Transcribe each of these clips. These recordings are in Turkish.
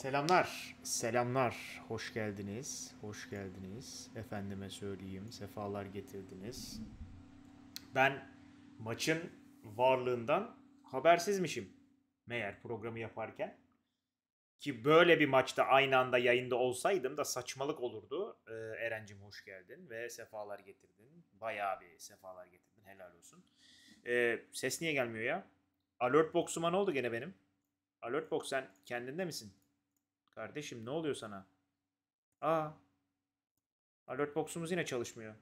Selamlar, selamlar. Hoş geldiniz, hoş geldiniz. Efendime söyleyeyim, sefalar getirdiniz. Ben maçın varlığından habersizmişim meğer programı yaparken. Ki böyle bir maçta aynı anda yayında olsaydım da saçmalık olurdu. Ee, Eren'cim hoş geldin ve sefalar getirdin. Bayağı bir sefalar getirdin, helal olsun. Ee, ses niye gelmiyor ya? Alert box'uma ne oldu gene benim? Alert box sen kendinde misin? Kardeşim ne oluyor sana? Aa. Alert box'umuz yine çalışmıyor.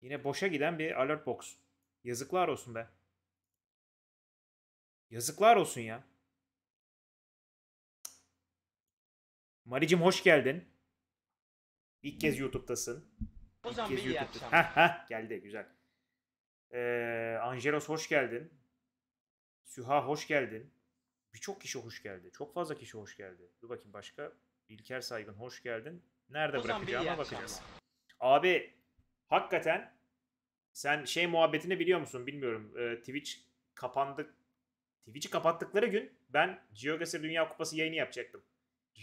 Yine boşa giden bir alert box. Yazıklar olsun be. Yazıklar olsun ya. Maricim hoş geldin. İlk kez YouTube'dasın. O zaman kez YouTube'da. Heh, heh, geldi güzel. Ee, Angelos hoş geldin. Süha hoş geldin. Birçok kişi hoş geldi. Çok fazla kişi hoş geldi. Dur bakayım başka. İlker Saygın hoş geldin. Nerede o bırakacağıma bakacağız. Abi hakikaten sen şey muhabbetini biliyor musun bilmiyorum. Ee, Twitch kapandı. Twitch'i kapattıkları gün ben GeoGuessr Dünya Kupası yayını yapacaktım.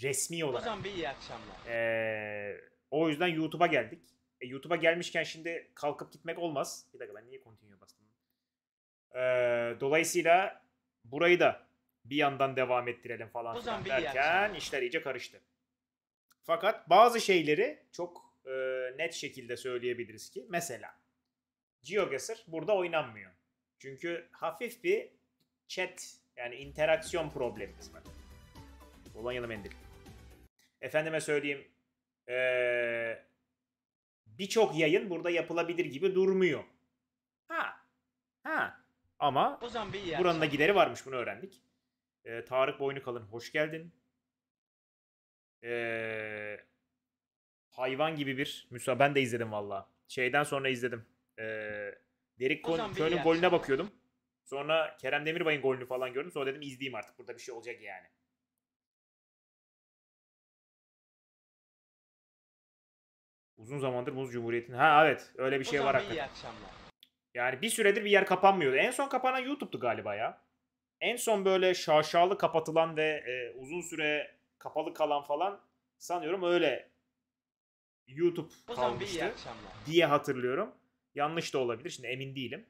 Resmi olarak. Ozan bir iyi akşamlar. Ee, o yüzden YouTube'a geldik. E, YouTube'a gelmişken şimdi kalkıp gitmek olmaz. Bir dakika ben niye continue bastım? Ee, dolayısıyla burayı da bir yandan devam ettirelim falan filan derken şey. işler iyice karıştı. Fakat bazı şeyleri çok e, net şekilde söyleyebiliriz ki mesela GeoGuessr burada oynanmıyor. Çünkü hafif bir chat yani interaksiyon problemimiz var. Polonyalı mendil. Efendime söyleyeyim ee, birçok yayın burada yapılabilir gibi durmuyor. Ha. Ha. Ama buranın da şey. gideri varmış bunu öğrendik. E, Tarık kalın. hoş geldin. E, hayvan gibi bir müsa ben de izledim valla. Şeyden sonra izledim. E, Derek köyün golüne bakıyordum. Sonra Kerem Demirbay'ın golünü falan gördüm. Sonra dedim izleyeyim artık burada bir şey olacak yani. Uzun zamandır Muz Cumhuriyeti'nin... Ha evet öyle bir şey var hakikaten. Yani bir süredir bir yer kapanmıyordu. En son kapanan YouTube'du galiba ya. En son böyle şaşalı kapatılan ve e, uzun süre kapalı kalan falan sanıyorum öyle YouTube kalmıştı diye hatırlıyorum. Yanlış da olabilir. Şimdi emin değilim.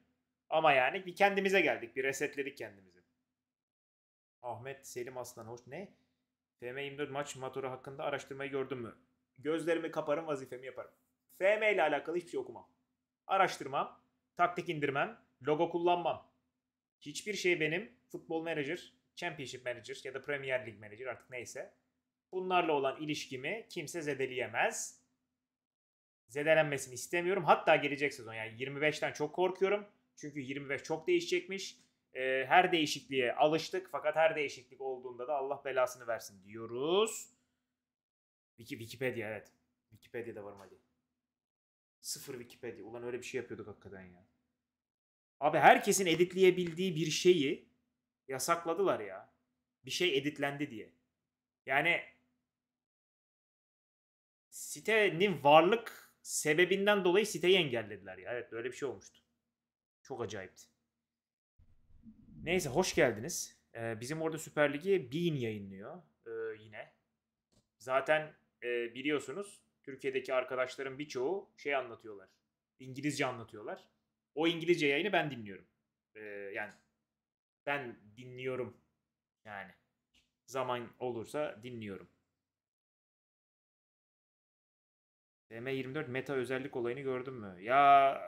Ama yani bir kendimize geldik. Bir resetledik kendimizi. Ahmet Selim Aslan hoş ne? FM24 maç motoru hakkında araştırmayı gördün mü? Gözlerimi kaparım vazifemi yaparım. FM ile alakalı hiçbir şey okumam. Araştırmam, taktik indirmem, logo kullanmam. Hiçbir şey benim Futbol Manager, Championship Manager ya da Premier League Manager artık neyse. Bunlarla olan ilişkimi kimse zedeleyemez. Zedelenmesini istemiyorum. Hatta gelecek sezon yani 25'ten çok korkuyorum. Çünkü 25 çok değişecekmiş. Ee, her değişikliğe alıştık fakat her değişiklik olduğunda da Allah belasını versin diyoruz. Wiki, Wikipedia evet. Wikipedia'da varım hadi. Sıfır Wikipedia. Ulan öyle bir şey yapıyorduk hakikaten ya. Abi herkesin editleyebildiği bir şeyi Yasakladılar ya. Bir şey editlendi diye. Yani sitenin varlık sebebinden dolayı siteyi engellediler ya. Evet böyle bir şey olmuştu. Çok acayipti. Neyse hoş geldiniz. Ee, bizim orada Süper Ligi Bean yayınlıyor ee, yine. Zaten e, biliyorsunuz Türkiye'deki arkadaşların birçoğu şey anlatıyorlar. İngilizce anlatıyorlar. O İngilizce yayını ben dinliyorum. Ee, yani ben dinliyorum. Yani zaman olursa dinliyorum. DM24 meta özellik olayını gördün mü? Ya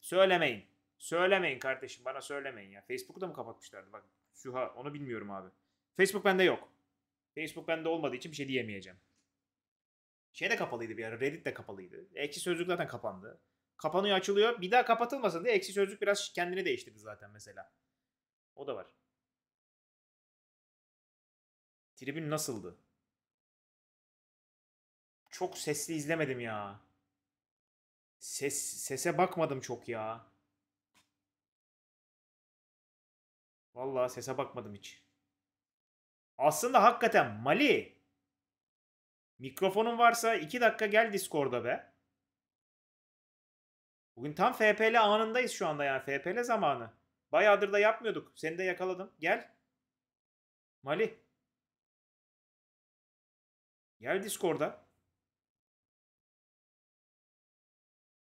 söylemeyin. Söylemeyin kardeşim bana söylemeyin ya. Facebook'u da mı kapatmışlardı? Bak Süha onu bilmiyorum abi. Facebook bende yok. Facebook bende olmadığı için bir şey diyemeyeceğim. Şey de kapalıydı bir ara. Reddit de kapalıydı. Ekşi Sözlük zaten kapandı. Kapanıyor açılıyor. Bir daha kapatılmasın diye Ekşi Sözlük biraz kendini değiştirdi zaten mesela. O da var. Tribün nasıldı? Çok sesli izlemedim ya. Ses sese bakmadım çok ya. Vallahi sese bakmadım hiç. Aslında hakikaten Mali mikrofonun varsa 2 dakika gel Discord'a be. Bugün tam FPL anındayız şu anda yani FPL zamanı. Bayağıdır da yapmıyorduk. Seni de yakaladım. Gel. Mali. Gel Discord'a.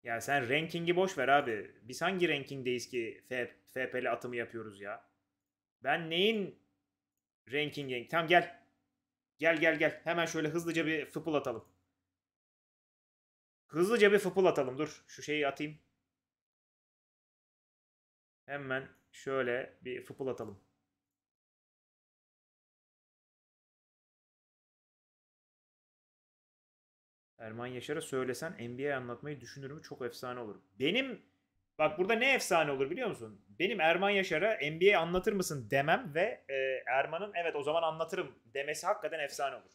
Ya sen rankingi boş ver abi. Biz hangi rankingdeyiz ki FPL atımı yapıyoruz ya? Ben neyin rankingi? Tamam gel. Gel gel gel. Hemen şöyle hızlıca bir fıpıl atalım. Hızlıca bir fıpıl atalım. Dur şu şeyi atayım. Hemen şöyle bir fıpılatalım. Erman Yaşar'a söylesen NBA anlatmayı düşünür mü? Çok efsane olur. Benim bak burada ne efsane olur biliyor musun? Benim Erman Yaşar'a NBA anlatır mısın demem ve e, Erman'ın evet o zaman anlatırım demesi hakikaten efsane olur.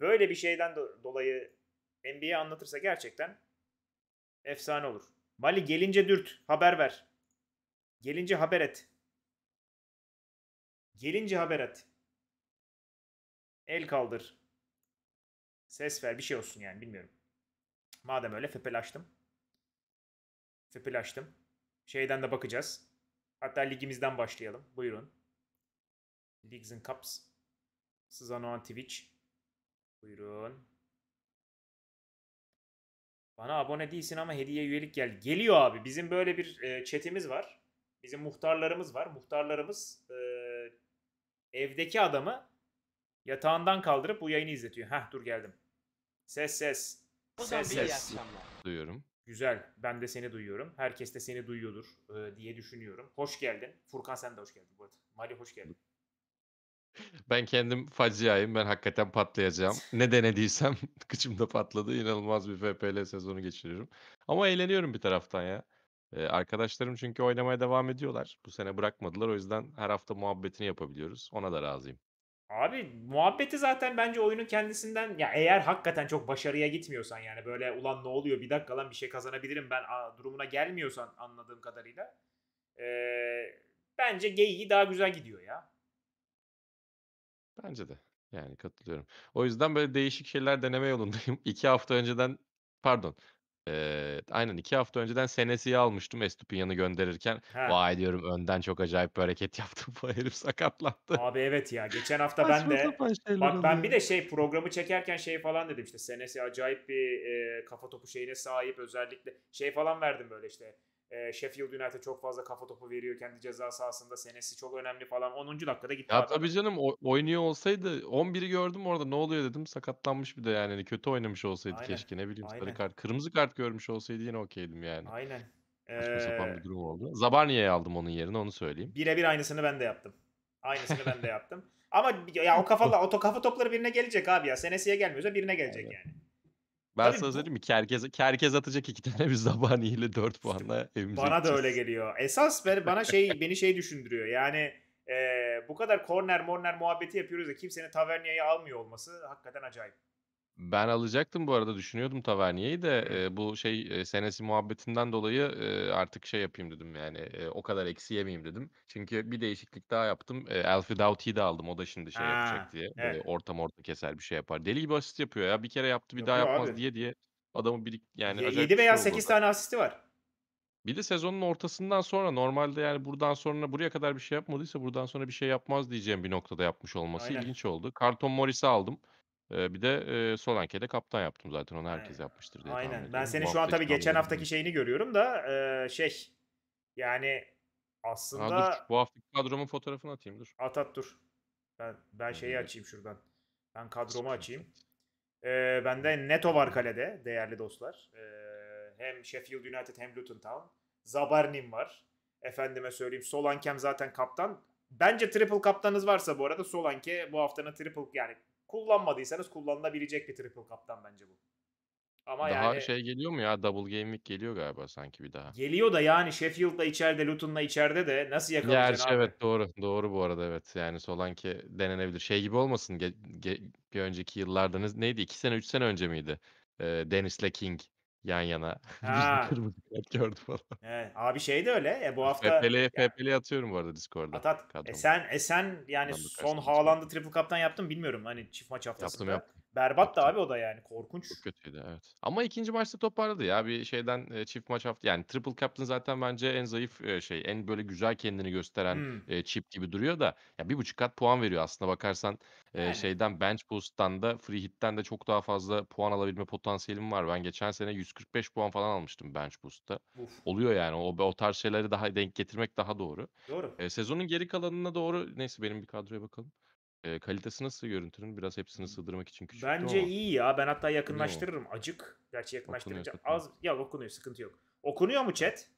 Böyle bir şeyden dolayı NBA anlatırsa gerçekten efsane olur. Mali gelince dürt haber ver. Gelince haber et. Gelince haber et. El kaldır. Ses ver bir şey olsun yani bilmiyorum. Madem öyle fepelaştım. Fepelaştım. Şeyden de bakacağız. Hatta ligimizden başlayalım. Buyurun. Leagues and Cups. Sızano on Twitch. Buyurun. Bana abone değilsin ama hediye üyelik gel. Geliyor abi. Bizim böyle bir e, chatimiz var. Bizim muhtarlarımız var. Muhtarlarımız e, evdeki adamı yatağından kaldırıp bu yayını izletiyor. Hah dur geldim. Ses ses. Ses ses. Duyuyorum. Güzel. Ben de seni duyuyorum. Herkes de seni duyuyordur e, diye düşünüyorum. Hoş geldin. Furkan sen de hoş geldin bu Mali hoş geldin. Ben kendim faciayım. Ben hakikaten patlayacağım. Ne denediysem kıçımda patladı. İnanılmaz bir FPL sezonu geçiriyorum. Ama eğleniyorum bir taraftan ya. Eee, arkadaşlarım çünkü oynamaya devam ediyorlar. Bu sene bırakmadılar. O yüzden her hafta muhabbetini yapabiliyoruz. Ona da razıyım. Abi muhabbeti zaten bence oyunun kendisinden ya eğer hakikaten çok başarıya gitmiyorsan yani böyle ulan ne oluyor bir dakika lan bir şey kazanabilirim ben aa, durumuna gelmiyorsan anladığım kadarıyla eee, bence geyiği daha güzel gidiyor ya. Bence de. Yani katılıyorum. O yüzden böyle değişik şeyler deneme yolundayım. İki hafta önceden pardon Eee, aynen iki hafta önceden Senesi'yi almıştım Estupinyan'ı gönderirken. He. Vay diyorum önden çok acayip bir hareket yaptım. Bu herif sakatlandı. Abi evet ya geçen hafta ben de bak ben bir de şey programı çekerken şey falan dedim işte Senesi acayip bir e, kafa topu şeyine sahip özellikle şey falan verdim böyle işte e, Sheffield United çok fazla kafa topu veriyor kendi ceza sahasında. Senesi çok önemli falan. 10. dakikada gitti. Ya tabii canım o, oynuyor olsaydı 11'i gördüm orada ne oluyor dedim. Sakatlanmış bir de yani hani kötü oynamış olsaydı Aynen. keşke ne bileyim Aynen. kart. Kırmızı kart görmüş olsaydı yine okeydim yani. Aynen. Saçma ee... sapan bir durum oldu. Zabarni'ye aldım onun yerine onu söyleyeyim. Birebir aynısını ben de yaptım. Aynısını ben de yaptım. Ama ya o kafalar, o kafa topları birine gelecek abi ya. Senesiye gelmiyorsa birine gelecek Aynen. yani. Ben Tabii sana söyleyeyim mi? Kerkez, Kerkez atacak iki tane biz Zabani ile 4 puanla evimize Bana da öyle geliyor. Esas ben, bana şey beni şey düşündürüyor. Yani e, bu kadar korner morner muhabbeti yapıyoruz da kimsenin Tavernia'yı almıyor olması hakikaten acayip. Ben alacaktım bu arada düşünüyordum Taverniye'yi de e, bu şey e, senesi muhabbetinden dolayı e, artık şey yapayım dedim yani e, o kadar eksi yemeyeyim dedim. Çünkü bir değişiklik daha yaptım. E, Alfred Aute'yi de aldım o da şimdi şey Ha, yapacak diye. E, ortam orta keser bir şey yapar. Deli gibi asist yapıyor ya bir kere yaptı bir daha yapmaz abi. diye diye adamı birik yani Ye- 7 şey veya şey 8 tane asisti var. Bir de sezonun ortasından sonra normalde yani buradan sonra buraya kadar bir şey yapmadıysa buradan sonra bir şey yapmaz diyeceğim bir noktada yapmış olması Aynen. ilginç oldu. Karton Morris'i aldım. Eee, bir de, eee, de kaptan yaptım zaten. Onu He, herkes yapmıştır diye aynen. Ben seni şu an tabii geçen haftaki bunlar. şeyini görüyorum da şey yani Ha, dur aslında bu haftaki kadromun fotoğrafını atayım dur. at at dur. Ben, ben şeyi dur, açayım şuradan. Ben kadromu açayım. screenshot. Eee bende Neto var kalede değerli dostlar. Eee, hem Sheffield United hem Luton Town. Zabarnin var. Efendime söyleyeyim Solanke'm zaten kaptan. Bence triple kaptanınız varsa bu arada Solanke bu haftanın triple yani kullanmadıysanız kullanılabilecek bir triple kaptan bence bu. Ama daha yani, şey geliyor mu ya? Double Game Week geliyor galiba sanki bir daha. Geliyor da yani Sheffield'la içeride, Luton'la içeride de nasıl yakalayacaksın Gerçi abi? evet doğru. Doğru bu arada evet. Yani Solanke denenebilir. Şey gibi olmasın. Ge- ge- bir önceki yıllarda neydi? 2 sene 3 sene önce miydi? Ee, Dennis'le King yan yana. Ha. Kırmızı kart gördü falan. Evet. Abi şey de öyle. E, bu hafta FPL, atıyorum bu arada Discord'da. Atat at. E sen, e sen yani Kadro son Haaland'ı triple cup'tan yaptın bilmiyorum. Hani çift maç haftasında. Yaptım yaptım. Berbat da abi o da yani korkunç. Çok kötüydü evet. Ama ikinci maçta toparladı ya bir şeyden e, çift maç hafta yani triple captain zaten bence en zayıf e, şey en böyle güzel kendini gösteren hmm. e, çip gibi duruyor da ya bir buçuk kat puan veriyor aslında bakarsan e, yani. şeyden bench boost'tan da free hit'ten de çok daha fazla puan alabilme potansiyelim var. Ben geçen sene 145 puan falan almıştım bench boost'ta. Uf. Oluyor yani o, o tarz şeyleri daha denk getirmek daha doğru. Doğru. E, sezonun geri kalanına doğru neyse benim bir kadroya bakalım. Eee, kalitesi nasıl görüntünün? Biraz hepsini sığdırmak için küçük. Bence ama. iyi ya. Ben hatta yakınlaştırırım acık. Gerçi Okunuyor yakınlaştırınca az ya okunuyor sıkıntı yok. Okunuyor mu chat?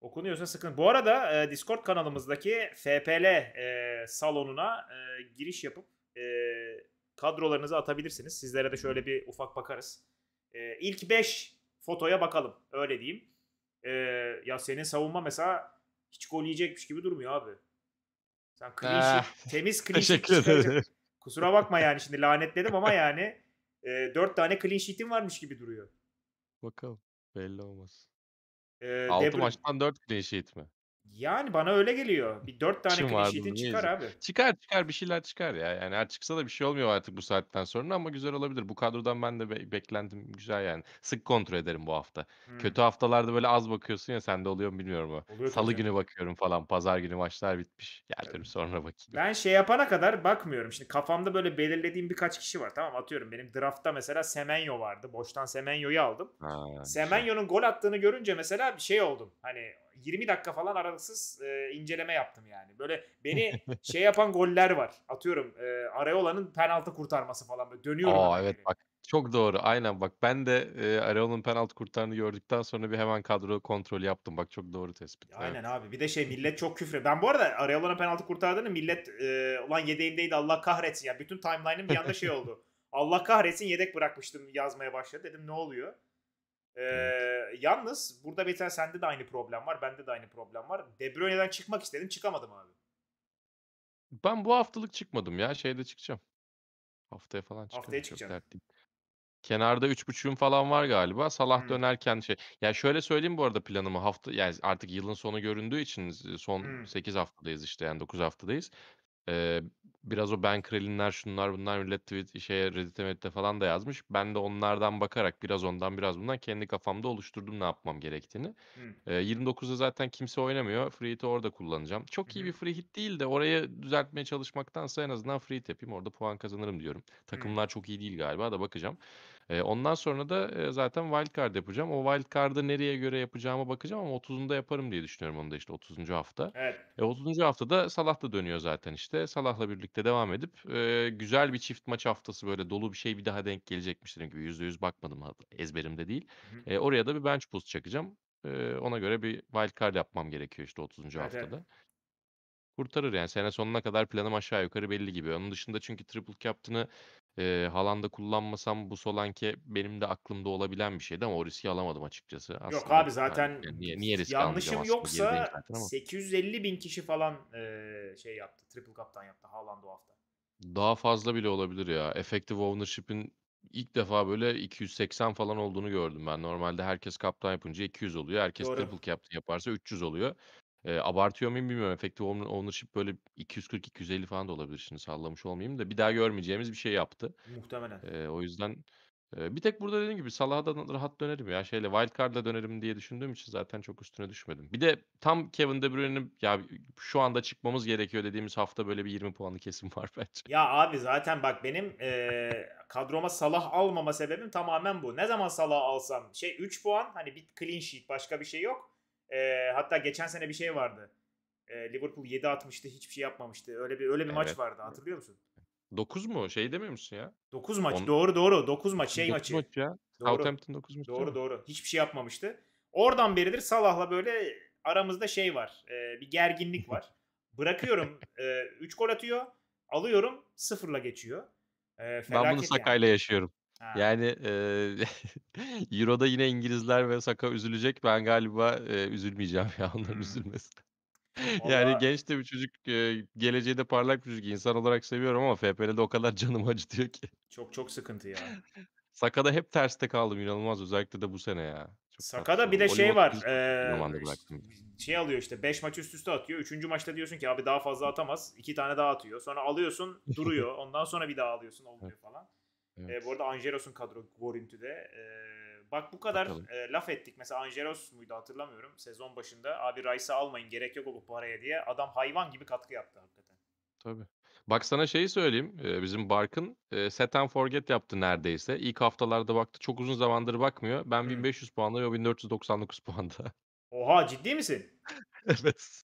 Okunuyorsa sıkıntı. Bu arada e, Discord kanalımızdaki FPL e, salonuna e, giriş yapıp e, kadrolarınızı atabilirsiniz. Sizlere de şöyle bir ufak bakarız. E, ilk 5 fotoya bakalım. Öyle diyeyim. E, ya senin savunma mesela hiç gol yiyecekmiş gibi durmuyor abi. Sen klişe, temiz klişe şey Kusura bakma yani şimdi lanetledim ama yani e, 4 tane clean sheet'im varmış gibi duruyor. Bakalım. Belli olmaz. E, 6 Debr- maçtan 4 clean sheet mi? Yani bana öyle geliyor. Bir dört tane Kim çıkar abi. Çıkar çıkar bir şeyler çıkar ya. Yani her çıksa da bir şey olmuyor artık bu saatten sonra ama güzel olabilir. Bu kadrodan ben de be- beklentim güzel yani. Sık kontrol ederim bu hafta. Hmm. Kötü haftalarda böyle az bakıyorsun ya sende oluyor mu bilmiyorum Oluyor Salı tabii. günü bakıyorum falan. Pazar günü maçlar bitmiş. Geldim diyorum sonra bakayım. Ben şey yapana kadar bakmıyorum. Şimdi kafamda böyle belirlediğim birkaç kişi var. Tamam atıyorum benim draftta mesela Semenyo vardı. Boştan Semenyo'yu aldım. Ha, Semenyo'nun gol attığını görünce mesela bir şey oldum. Hani 20 dakika falan aralıksız e, inceleme yaptım yani. Böyle beni şey yapan goller var. Atıyorum e, Areola'nın penaltı kurtarması falan böyle dönüyorum. Aa evet bak çok doğru. Aynen bak ben de e, Areola'nın penaltı kurtarını gördükten sonra bir hemen kadro kontrolü yaptım. Bak çok doğru tespit. Aynen evet. abi. Bir de şey millet çok küfre. Ben bu arada Areola'nın penaltı kurtardığını millet e, ulan yedeğindeydi Allah kahretsin ya. Yani bütün timeline'ım bir anda şey oldu. Allah kahretsin yedek bırakmıştım yazmaya başladı. Dedim ne oluyor? Ee, yalnız burada bir tane sende de aynı problem var. Bende de aynı problem var. De Bruyne'den çıkmak istedim. Çıkamadım abi. Ben bu haftalık çıkmadım ya. Şeyde çıkacağım. Haftaya falan çıkacağım. Haftaya çıkacağım. Kenarda 3.5'üm falan var galiba. Salah hmm. dönerken şey. Ya yani şöyle söyleyeyim bu arada planımı hafta yani artık yılın sonu göründüğü için son hmm. 8 haftadayız işte yani 9 haftadayız. Eee, biraz o Ben Krelinler, şunlar bunlar millet tweet şeye Reddit'e meddit'e falan da yazmış. Ben de onlardan bakarak biraz ondan biraz bundan kendi kafamda oluşturdum ne yapmam gerektiğini. Hı. Eee, 29'da zaten kimse oynamıyor. Free hit'i orada kullanacağım. Hı Çok iyi bir free hit değil de orayı düzeltmeye çalışmaktansa en azından free hit yapayım. Orada puan kazanırım diyorum. Hı. Takımlar çok iyi değil galiba da bakacağım. E, ondan sonra da e, zaten wildcard yapacağım. O wildcard'ı nereye göre yapacağıma bakacağım ama 30'unda yaparım diye düşünüyorum onu da işte 30. hafta. Evet. E, 30. haftada Salah da dönüyor zaten işte. Salah'la birlikte devam edip e, güzel bir çift maç haftası böyle dolu bir şey bir daha denk gelecekmiş dediğim gibi. %100 bakmadım ezberimde değil. E, oraya da bir bench boost çakacağım. E, ona göre bir wildcard yapmam gerekiyor işte 30. Evet, haftada. kurtarır yani sene sonuna kadar planım aşağı yukarı belli gibi. Onun dışında çünkü triple captain'ı Eee, Haaland'ı kullanmasam bu Solanke benim de aklımda olabilen bir şeydi ama o riski alamadım açıkçası. Yok abi zaten yani niye, niye risk yanlışım yoksa zaten 850 bin kişi falan eee, şey yaptı. Triple Cup'tan yaptı Haaland o hafta. daha fazla bile olabilir ya. Effective ownership'in ilk defa böyle 280 falan olduğunu gördüm ben. Normalde herkes kaptan yapınca 200 oluyor. Herkes Doğru. triple captain yaparsa 300 oluyor. Eee, abartıyor muyum bilmiyorum. Effective Own Ownership böyle 240-250 falan da olabilir şimdi sallamış olmayayım da bir daha görmeyeceğimiz bir şey yaptı. Muhtemelen. Eee, o yüzden, eee, bir tek burada dediğim gibi Salah'a da rahat dönerim ya. Şeyle wild card'la dönerim diye düşündüğüm için zaten çok üstüne düşmedim. Bir de tam Kevin De Bruyne'nin ya şu anda çıkmamız gerekiyor dediğimiz hafta böyle bir 20 puanlı kesim var bence. Ya abi zaten bak benim, eee, kadroma Salah almama sebebim tamamen bu. Ne zaman Salah alsam şey 3 puan hani bir clean sheet başka bir şey yok. E, hatta geçen sene bir şey vardı. E, Liverpool 7 atmıştı hiçbir şey yapmamıştı. Öyle bir öyle bir evet. maç vardı hatırlıyor musun? 9 mu? Şey demiyor musun ya? 9 maç. On... Doğru doğru. 9 maç. Şey 9 maçı. maç ya. Doğru. Southampton 9 maç. Doğru doğru. Hiçbir şey yapmamıştı. Oradan beridir Salah'la böyle aramızda şey var. E, bir gerginlik var. Bırakıyorum. 3 e, gol atıyor. Alıyorum. Sıfırla geçiyor. E, ben bunu sakayla yani. yaşıyorum. Yani e, Euro'da yine İngilizler ve Saka üzülecek. Ben galiba e, üzülmeyeceğim ya onların Hmm. üzülmesine. Yani Valla genç de bir çocuk, e, geleceği de parlak bir çocuk. İnsan olarak seviyorum ama FPL'de o kadar canımı acıtıyor ki. çok çok sıkıntı ya. Saka'da hep terste kaldım inanılmaz özellikle de bu sene ya. Çok Saka'da şey bir de şey var. Kuzman şey alıyor işte 5 maç üst üste atıyor. 3. maçta diyorsun ki abi daha fazla atamaz. 2 tane daha atıyor. Sonra alıyorsun duruyor. Ondan sonra bir daha alıyorsun olmuyor falan. Evet. E, bu arada Angelos'un kadro görüntüde. E, bak bu kadar e, laf ettik. Mesela Angelos muydu hatırlamıyorum. Sezon başında abi Rice'ı almayın gerek yok bu paraya diye. Adam hayvan gibi katkı yaptı hakikaten. Tabii. Bak sana şeyi söyleyeyim. Ee, bizim Bark'ın e, set and forget yaptı neredeyse. İlk haftalarda baktı. Çok uzun zamandır bakmıyor. Ben hmm. 1500 puanda ve 1499 puanda. Oha ciddi misin? evet.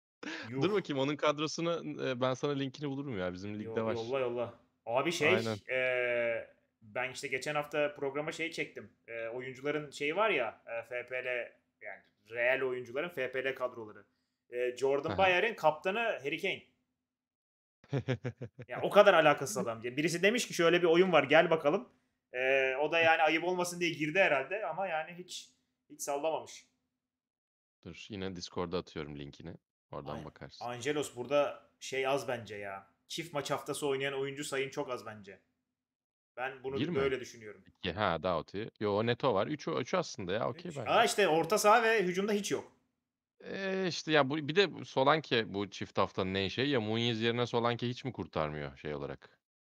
Yuh. Dur bakayım onun kadrosunu e, ben sana linkini bulurum ya. Bizim ligde yolla, var. Yolla yolla. Abi şey e, ben işte geçen hafta programa şey çektim. E, oyuncuların şeyi var ya e, FPL yani real oyuncuların FPL kadroları. E, Jordan Bayer'in kaptanı Harry Kane. yani o kadar alakasız adam. Yani birisi demiş ki şöyle bir oyun var gel bakalım. E, o da yani ayıp olmasın diye girdi herhalde ama yani hiç hiç sallamamış. Dur yine Discord'a atıyorum linkini. Oradan Aynen. bakarsın. Angelos burada şey az bence ya. Çift maç haftası oynayan oyuncu sayın çok az bence. Ben bunu 1 mi? böyle düşünüyorum. 2 ha Doughty. Yo Neto var. 3 3 aslında ya okey ben. Aa işte orta saha ve hücumda hiç yok. Ee, işte ya bu bir de Solanke bu çift haftanın en şeyi ya Muniz yerine Solanke hiç mi kurtarmıyor şey olarak?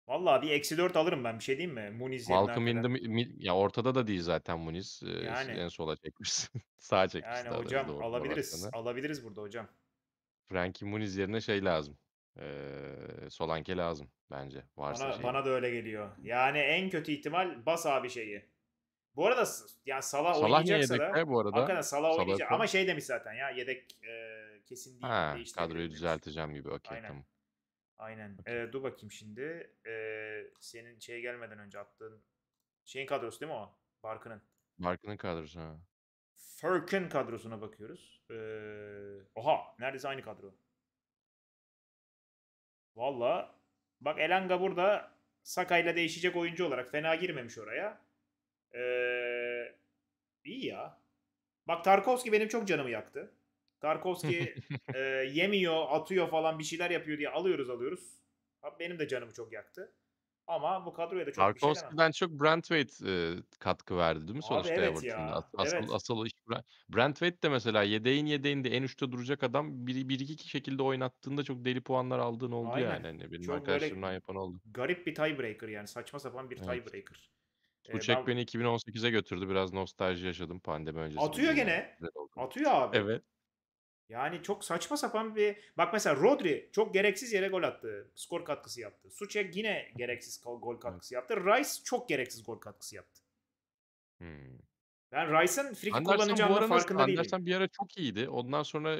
Vallahi bir eksi 4 alırım ben bir şey diyeyim mi? Muniz yerine. Malcolm in ya ortada da değil zaten Muniz. Ee, yani. En sola çekmişsin. Sağa çekmişsin. Yani hocam alabiliriz. Alabiliriz burada hocam. Frankie Muniz yerine şey lazım. Ee, Solanke lazım bence. Varsa bana, şey. bana da öyle geliyor. Yani en kötü ihtimal bas abi şeyi. Bu arada yani Salah, Salah oynayacaksa yedek da bu arada. hakikaten Salah, Salah oynayacak. Ama şey demiş zaten ya yedek e, kesin değil. Ha, kadroyu düzelteceğim gibi. Okay, Aynen. Tamam. Aynen. Okay. E, dur bakayım şimdi. E, senin şey gelmeden önce attığın şeyin kadrosu değil mi o? Barkın'ın. Barkın'ın kadrosu ha. Furk'ın kadrosuna bakıyoruz. E, oha neredeyse aynı kadro. Valla bak Elanga burada Saka'yla değişecek oyuncu olarak fena girmemiş oraya. Ee, iyi ya. Bak Tarkovski benim çok canımı yaktı. Tarkovski e, yemiyor, atıyor falan bir şeyler yapıyor diye alıyoruz alıyoruz. benim de canımı çok yaktı. Ama bu kadroya da çok Tarkovski'den bir şey çok Brent Wade e, katkı verdi değil mi Abi sonuçta evet Everton'da? As- asıl, evet. asıl iş Brent, Brent de mesela yedeğin yedeğinde en üstte duracak adam bir, bir iki şekilde oynattığında çok deli puanlar aldığın oldu Aynen. yani. Hani benim çok arkadaşlarımdan yapan oldu. Garip bir tiebreaker yani saçma sapan bir evet. tiebreaker. Bu çek ben... beni 2018'e götürdü. Biraz nostalji yaşadım pandemi öncesinde. Atıyor gene. Atıyor abi. Evet. Yani çok saçma sapan bir... Bak mesela Rodri çok gereksiz yere gol attı. Skor katkısı yaptı. Suçek yine gereksiz gol katkısı yaptı. Rice çok gereksiz gol katkısı yaptı. Hmm. Ben Rice'ın friki kullanacağının farkında değilim. Anderson bir ara çok iyiydi. Ondan sonra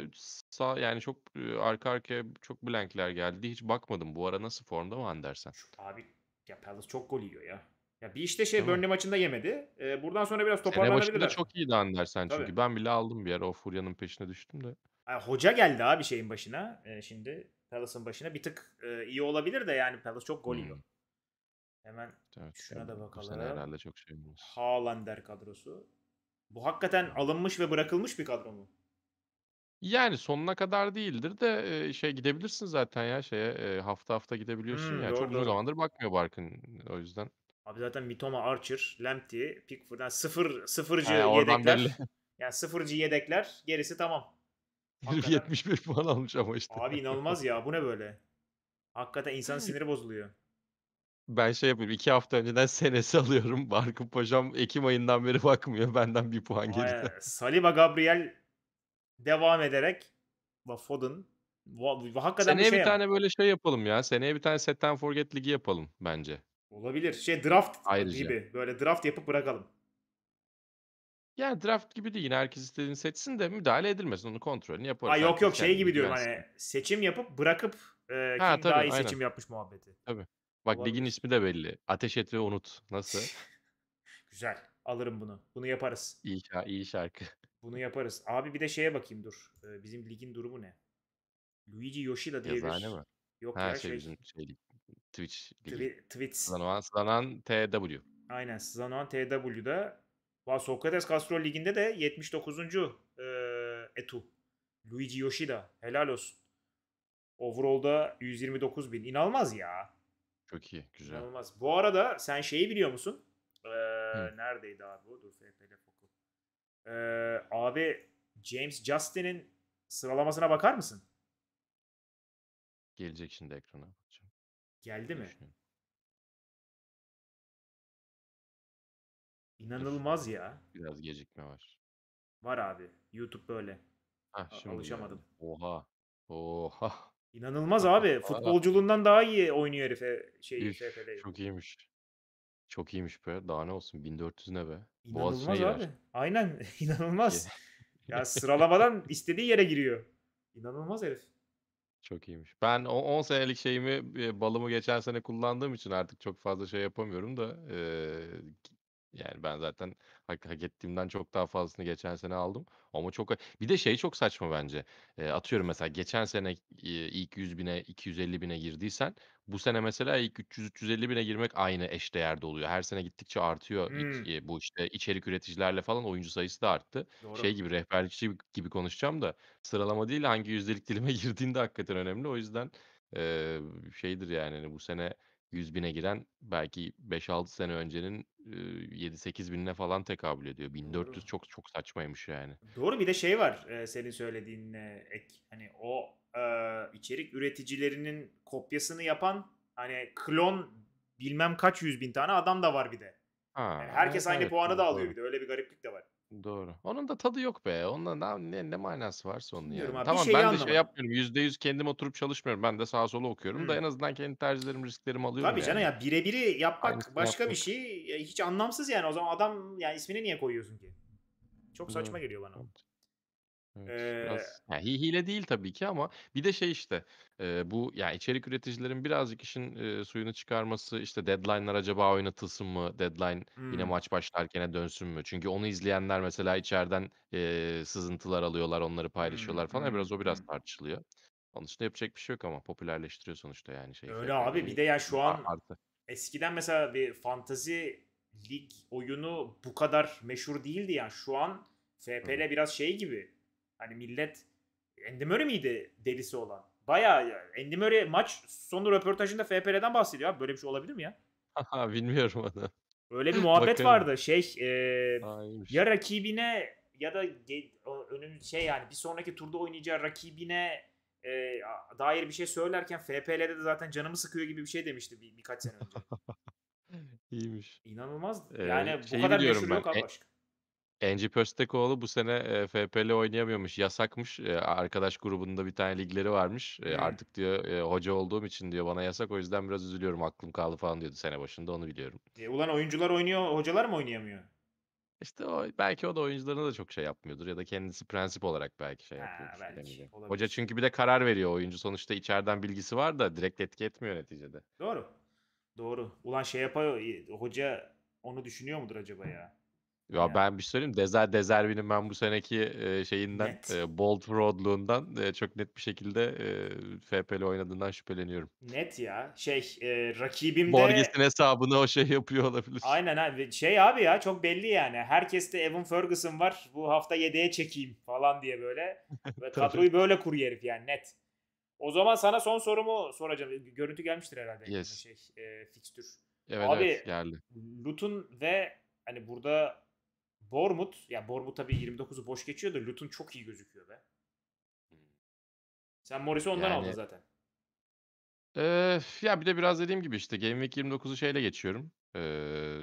sağ yani çok e, arka arkaya çok blankler geldi. Hiç bakmadım bu ara nasıl formda mı Anderson? Abi ya Palace çok gol yiyor ya. Ya bir işte şey Burnley maçında yemedi. Ee, buradan sonra biraz toparlanabilirler. Sene başında çok iyiydi Anderson çünkü. Tabii. Ben bile aldım bir ara o furyanın peşine düştüm de hoca geldi abi şeyin başına. E, şimdi Palace'ın başına bir tık e, iyi olabilir de yani Palace çok gol yiyor. Hmm. Hemen evet, şuna da bakalım. Herhalde çok şey bulmuş. Haalander kadrosu. Bu hakikaten alınmış ve bırakılmış bir kadro mu? Yani sonuna kadar değildir de e, şey gidebilirsin zaten ya şeye e, hafta hafta gidebiliyorsun hmm, ya. Yani doğru, çok uzun zamandır bakmıyor Barkın o yüzden. Abi zaten Mitoma, Archer, Lamptey, Pickford sıfır sıfırcı yani yedekler. Belli. Yani sıfırcı yedekler gerisi tamam. Hakikaten... 71 puan almış ama işte. Abi inanılmaz ya bu ne böyle? Hakikaten insan siniri bozuluyor. Ben şey yapıyorum. iki hafta önceden senesi alıyorum. Barkın Paşam Ekim ayından beri bakmıyor. Benden bir puan geride. Saliba Gabriel devam ederek La Foden hakikaten Seneye bir, şey bir tane böyle şey yapalım ya. Seneye bir tane Set and Forget ligi yapalım bence. Olabilir. Şey draft Ayrıca. gibi. Böyle draft yapıp bırakalım. Yani draft gibi değil. Yine herkes istediğini seçsin de müdahale edilmesin. Onun kontrolünü yaparız. Ha, yok yok şey gibi diyorum hani seçim yapıp bırakıp e, kim ha, tabii, daha iyi aynen. seçim yapmış muhabbeti. Tabii. Bak Olabilir. ligin ismi de belli. Ateş et ve unut. Nasıl? Güzel. Alırım bunu. Bunu yaparız. İyi, iyi şarkı. Bunu yaparız. Abi bir de şeye bakayım dur. bizim ligin durumu ne? Luigi Yoshida diye Yazıhane bir... mi? Yok ha, ya şey. şey... Bizim şey Twitch. Twi- tweets. Sızlanan, sızlanan TW. Aynen. Sızlanan TW'da Va Sokrates Castro Ligi'nde de 79. E, Etu. Luigi Yoshida. Helal olsun. Overall'da 129 bin. İnanılmaz ya. Çok iyi. Güzel. İnanılmaz. Bu arada sen şeyi biliyor musun? Ee, neredeydi abi bu? Dur FPL Foku. Ee, abi James Justin'in sıralamasına bakar mısın? Gelecek şimdi ekrana bakacağım. Geldi mi? İnanılmaz ya. Biraz gecikme var. Var abi. YouTube böyle. Heh, şimdi Alışamadım. geldi. Oha. Oha. İnanılmaz abi. Futbolculuğundan daha iyi oynuyor herif e- şey Üf, çok iyiymiş. Çok iyiymiş be. Daha ne olsun? 1400 ne be? İnanılmaz abi. Aynen inanılmaz. Ya sıralamadan istediği yere giriyor. İnanılmaz herif. Çok iyiymiş. Ben 10 senelik şeyimi, e, balımı geçen sene kullandığım için artık çok fazla şey yapamıyorum da. E, yani ben zaten hak, hak ettiğimden çok daha fazlasını geçen sene aldım. Ama çok bir de şey çok saçma bence. Eee, atıyorum mesela geçen sene, iii, bine 250 bine girdiysen bu sene mesela ilk 300 bine girmek aynı eşdeğerde oluyor. Her sene gittikçe artıyor ilk, Hımm. bu, işte, içerik üreticilerle falan oyuncu sayısı da arttı. Doğru. Şey gibi rehberlikçi gibi konuşacağım da sıralama değil hangi yüzdelik dilime girdiğinde hakikaten önemli. O yüzden, eee, şeydir yani, hani bu sene 100 bine giren belki 5-6 sene öncenin e, 7-8 binine falan tekabül ediyor. 1400 Doğru. çok çok saçmaymış yani. Doğru bir de şey var senin söylediğin ek. Hani o içerik üreticilerinin kopyasını yapan hani klon bilmem kaç yüz bin tane adam da var bir de. Ha, yani herkes evet, aynı evet, puanı da alıyor doğru. bir de öyle bir gariplik de var. Doğru. Onun da tadı yok be. Onunla ne, ne, ne manası varsa onun Bilmiyorum yani. abi. Tamam ben de şey yapmıyorum. Yüzde yüz kendim oturup çalışmıyorum. Ben de sağa sola okuyorum da en azından kendi tercihlerimi, risklerimi alıyorum Tabii canım ya birebiri yapmak Aynısını başka bir şey. Hiç anlamsız yani. O zaman adam yani ismini niye koyuyorsun ki? Çok saçma geliyor bana. Evet, biraz yani hile değil tabii ki ama bir de şey işte e, bu yani içerik üreticilerin birazcık işin e, suyunu çıkarması işte deadline'lar acaba oynatılsın mı? Deadline yine hmm, maç başlarkene dönsün mü? Çünkü onu izleyenler mesela içeriden e, sızıntılar alıyorlar, onları hmm, paylaşıyorlar falan. hmm, Biraz o biraz hmm. tartışılıyor. Onun için yapacak bir şey yok ama popülerleştiriyor sonuçta yani şey Öyle abi bir de ya şu an artı. eskiden mesela bir fantazi lig oyunu bu kadar meşhur değildi yani şu an FPL hı. biraz şey gibi Hani millet Andy miydi delisi olan? Bayağı yani. maç sonu röportajında FPR'den bahsediyor abi. Böyle bir şey olabilir mi ya? Aha, bilmiyorum onu. Öyle bir muhabbet vardı. Şey e, ya rakibine ya da önün şey yani bir sonraki turda oynayacağı rakibine e, dair bir şey söylerken FPL'de de zaten canımı sıkıyor gibi bir şey demişti bir, birkaç sene önce. İyiymiş. İnanılmaz. Ee, yani ee, bu kadar meşhur yok abi başka. Angie Pöstekoğlu bu sene e, FPL oynayamıyormuş. Yasakmış. E, arkadaş grubunda bir tane ligleri varmış. E, artık diyor e, hoca olduğum için diyor bana yasak. O yüzden biraz üzülüyorum. Aklım kaldı falan diyordu sene başında. Onu biliyorum. E, ulan oyuncular oynuyor, hocalar mı oynayamıyor? İşte o, belki o da oyuncularına da çok şey yapmıyordur ya da kendisi prensip olarak belki şey yapıyor. Hoca çünkü bir de karar veriyor oyuncu sonuçta içeriden bilgisi var da direkt etki etmiyor neticede. Doğru. Doğru. Ulan şey yapıyor. Hoca onu düşünüyor mudur acaba ya? Ya yani. ben bir şey söyleyeyim. Dezer Dezerbi'nin ben bu seneki şeyinden e, bold Roadluğundan e, çok net bir şekilde e, FPL oynadığından şüpheleniyorum. Net ya. Şey e, rakibim de... hesabını o şey yapıyor olabilir. Aynen abi. Şey abi ya çok belli yani. Herkeste Evan Ferguson var. Bu hafta yedeğe çekeyim falan diye böyle. Ve kadroyu böyle kuruyor herif yani net. O zaman sana son sorumu soracağım. Görüntü gelmiştir herhalde. Yes. Şey, e, fikstür. Evet, abi, evet geldi. Luton ve hani burada Bournemouth, ya Bournemouth tabii 29'u boş geçiyor da Luton çok iyi gözüküyor be. Hmm. Sen Morris'i ondan yani, aldın zaten. Ee, ya bir de biraz dediğim gibi işte Game Week 29'u şeyle geçiyorum. Ee,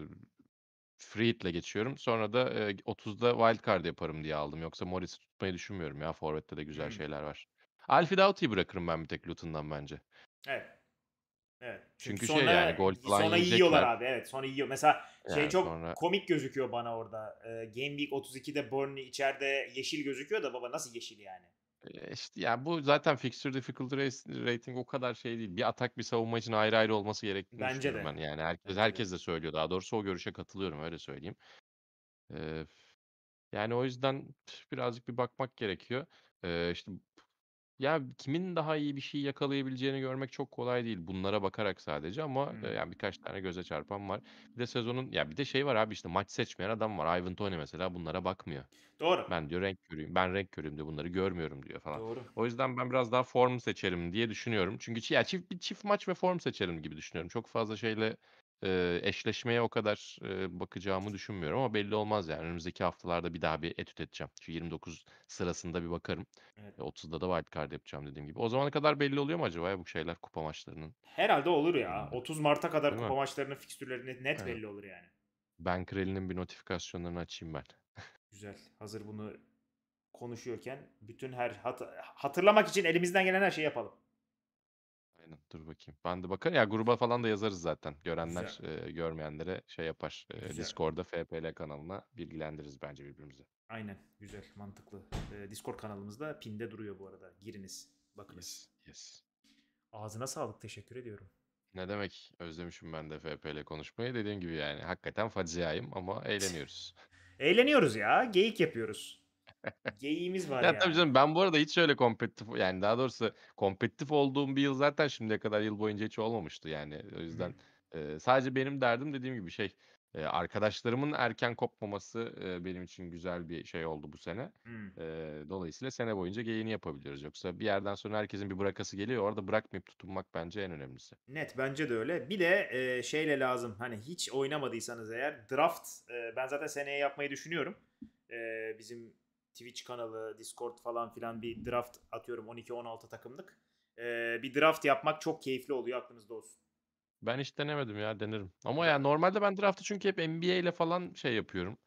free geçiyorum. Sonra da e, 30'da wild card yaparım diye aldım. Yoksa Morris'i tutmayı düşünmüyorum ya. Forvet'te de güzel hmm. şeyler var. Alfie Doughty'yi bırakırım ben bir tek Luton'dan bence. Evet. Evet. Çünkü, Çünkü şey sonra, şey yani gol falan Sonra yiyorlar abi evet sonra yiyor. Mesela şey çok sonra... komik gözüküyor bana orada. Ee, Game Week 32'de Burnley içeride yeşil gözüküyor da baba nasıl yeşil yani? E, işte yani bu zaten fixture difficulty rating o kadar şey değil. Bir atak bir savunma için ayrı ayrı olması gerektiğini Bence de. ben. Yani herkes Bence herkes de söylüyor. Daha doğrusu o görüşe katılıyorum öyle söyleyeyim. Ee, yani o yüzden birazcık bir bakmak gerekiyor. Ee, işte ya kimin daha iyi bir şey yakalayabileceğini görmek çok kolay değil bunlara bakarak sadece ama, eee, yani birkaç tane göze çarpan var. Bir de sezonun ya bir de şey var abi, işte, maç seçmeyen adam var. Ivan Toney mesela bunlara bakmıyor. Doğru. "Ben," diyor, "renk körüyüm. Ben renk körüyüm." diyor, "Bunları görmüyorum." diyor falan. Doğru. O yüzden ben biraz daha form seçerim diye düşünüyorum. Çünkü ya çift bir çift maç ve form seçerim gibi düşünüyorum. Çok fazla şeyle Eee, eşleşmeye o kadar, eee, bakacağımı düşünmüyorum ama belli olmaz yani. Önümüzdeki haftalarda bir daha bir etüt edeceğim. çünkü 29 sırasında bir bakarım. Evet. E, 30'da da wild card yapacağım dediğim gibi. O zamana kadar belli oluyor mu acaba ya bu şeyler kupa maçlarının? Herhalde olur ya. 30 Mart'a kadar Değil kupa mi? maçlarının fikstürleri net Evet. belli olur yani. Ben Kral'inin bir notifikasyonlarını açayım ben. Güzel. Hazır bunu konuşuyorken bütün her hat- hatırlamak için elimizden gelen her şeyi yapalım. Aynen. Dur bakayım. Ben de bakar. Ya gruba falan da yazarız zaten. Görenler, e, görmeyenlere şey yapar. E, Discord'da FPL kanalına bilgilendiririz bence birbirimizi. Aynen. Güzel. Mantıklı. Ee, Discord kanalımızda pinde duruyor bu arada. Giriniz. Bakınız. Yes. Yes. Ağzına sağlık. Teşekkür ediyorum. Ne demek? Özlemişim ben de FPL konuşmayı. Dediğim gibi yani hakikaten faciayım ama eğleniyoruz. Eğleniyoruz ya. Geyik yapıyoruz. Geyiğimiz var ya. Ya tabii canım ben bu arada hiç öyle kompetitif yani daha doğrusu kompetitif olduğum bir yıl zaten şimdiye kadar yıl boyunca hiç olmamıştı yani. O yüzden e, sadece benim derdim dediğim gibi şey e, arkadaşlarımın erken kopmaması e, benim için güzel bir şey oldu bu sene. E, dolayısıyla sene boyunca geyiğini yapabiliyoruz. Yoksa bir yerden sonra herkesin bir bırakası geliyor. Orada bırakmayıp tutunmak bence en önemlisi. Net bence de öyle. Bir de e, şeyle lazım hani hiç oynamadıysanız eğer draft e, ben zaten seneye yapmayı düşünüyorum. E, bizim Twitch kanalı, Discord falan filan bir draft atıyorum 12-16 takımlık. Ee, bir draft yapmak çok keyifli oluyor aklınızda olsun. Ben hiç denemedim ya denerim. Ama ya yani normalde ben draftı çünkü hep NBA ile falan şey yapıyorum.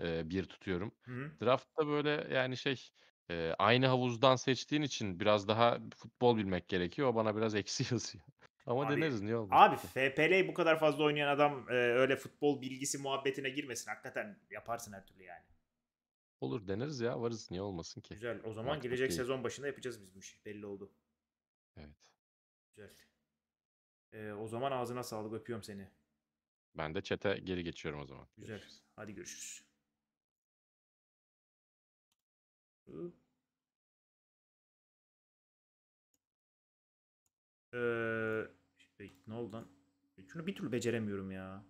E, bir tutuyorum. Hı-hı. Draftta böyle yani şey e, aynı havuzdan seçtiğin için biraz daha futbol bilmek gerekiyor. O bana biraz eksi yazıyor. Ama abi, deneriz niye olmaz. Abi FPL bu kadar fazla oynayan adam e, öyle futbol bilgisi muhabbetine girmesin. Hakikaten yaparsın her türlü yani. Olur deneriz ya varız niye olmasın ki. Güzel. O zaman Artık gelecek değil. sezon başında yapacağız biz bu işi. Belli oldu. Evet. Güzel. Ee, o zaman ağzına sağlık. Öpüyorum seni. Ben de çete geri geçiyorum o zaman. Güzel. Görüşürüz. Hadi görüşürüz. Ee, ne oldu lan? Şunu bir türlü beceremiyorum ya.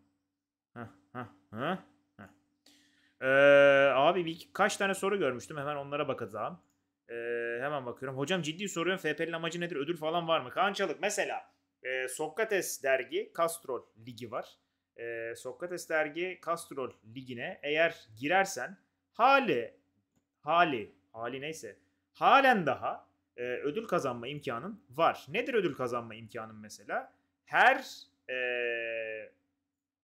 Ha ha ha. Ee, abi bir kaç tane soru görmüştüm. Hemen onlara bakacağım. Ee, hemen bakıyorum. Hocam ciddi soruyorum. FP'nin amacı nedir? Ödül falan var mı? Kaançalık mesela. E, Sokrates dergi Kastrol Ligi var. E, Sokrates dergi Kastrol Ligi'ne eğer girersen hali hali hali neyse halen daha e, ödül kazanma imkanın var. Nedir ödül kazanma imkanın mesela? Her e,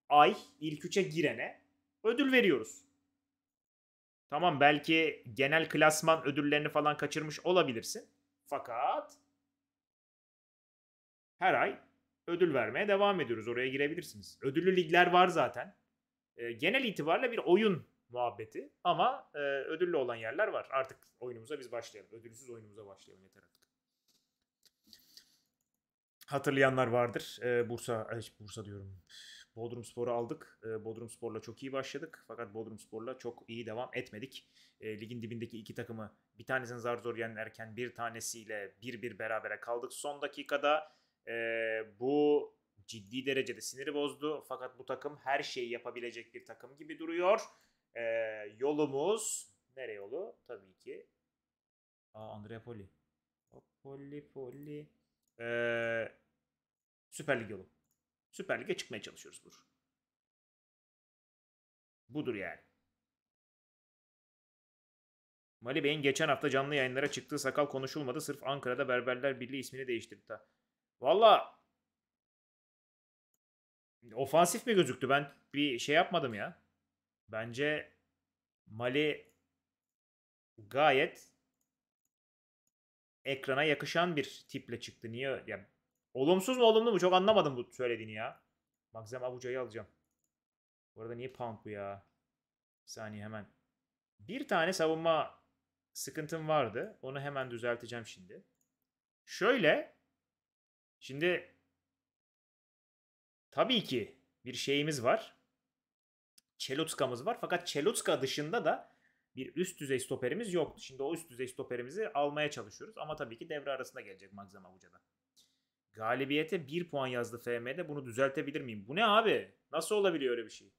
ay ilk üçe girene ödül veriyoruz. Tamam belki genel klasman ödüllerini falan kaçırmış olabilirsin. Fakat her ay ödül vermeye devam ediyoruz. Oraya girebilirsiniz. Ödüllü ligler var zaten. E, genel itibariyle bir oyun muhabbeti ama e, ödüllü olan yerler var. Artık oyunumuza biz başlayalım. Ödülsüz oyunumuza başlayalım yeter artık. Hatırlayanlar vardır. Ee, e, Bursa, ay, Bursa diyorum. Bodrum Spor'u aldık. Ee, Bodrum Spor'la çok iyi başladık. Fakat Bodrum Spor'la çok iyi devam etmedik. Ee, ligin dibindeki iki takımı bir tanesini zar zor yenerken bir tanesiyle bir bir berabere kaldık. Son dakikada ee, bu ciddi derecede siniri bozdu. Fakat bu takım her şeyi yapabilecek bir takım gibi duruyor. yolumuz nereye yolu? Tabii ki Aa, Andrea Poli. Poli Poli. E, Süper Lig yolu. Süper Lig'e çıkmaya çalışıyoruz Burur. Budur yani. Mali Bey'in geçen hafta canlı yayınlara çıktığı sakal konuşulmadı. Sırf Ankara'da Berberler Birliği ismini değiştirdi. Valla ofansif mi gözüktü? Ben bir şey yapmadım ya. Bence Mali gayet ekrana yakışan bir tiple çıktı. Niye? Ya Olumsuz mu olumlu mu çok anlamadım bu söylediğini ya. Magzem Abuca'yı alacağım. Bu arada niye pound bu ya? Bir saniye hemen. Bir tane savunma sıkıntım vardı. Onu hemen düzelteceğim şimdi. Şöyle. Şimdi tabii ki bir şeyimiz var. Çelutska'mız var. Fakat Çelutska dışında da bir üst düzey stoperimiz yoktu. Şimdi o üst düzey stoperimizi almaya çalışıyoruz. Ama tabii ki devre arasında gelecek Magzam abucadan. Galibiyete 1 puan yazdı FM'de. Bunu düzeltebilir miyim? Bu ne abi? Nasıl olabiliyor öyle bir şey?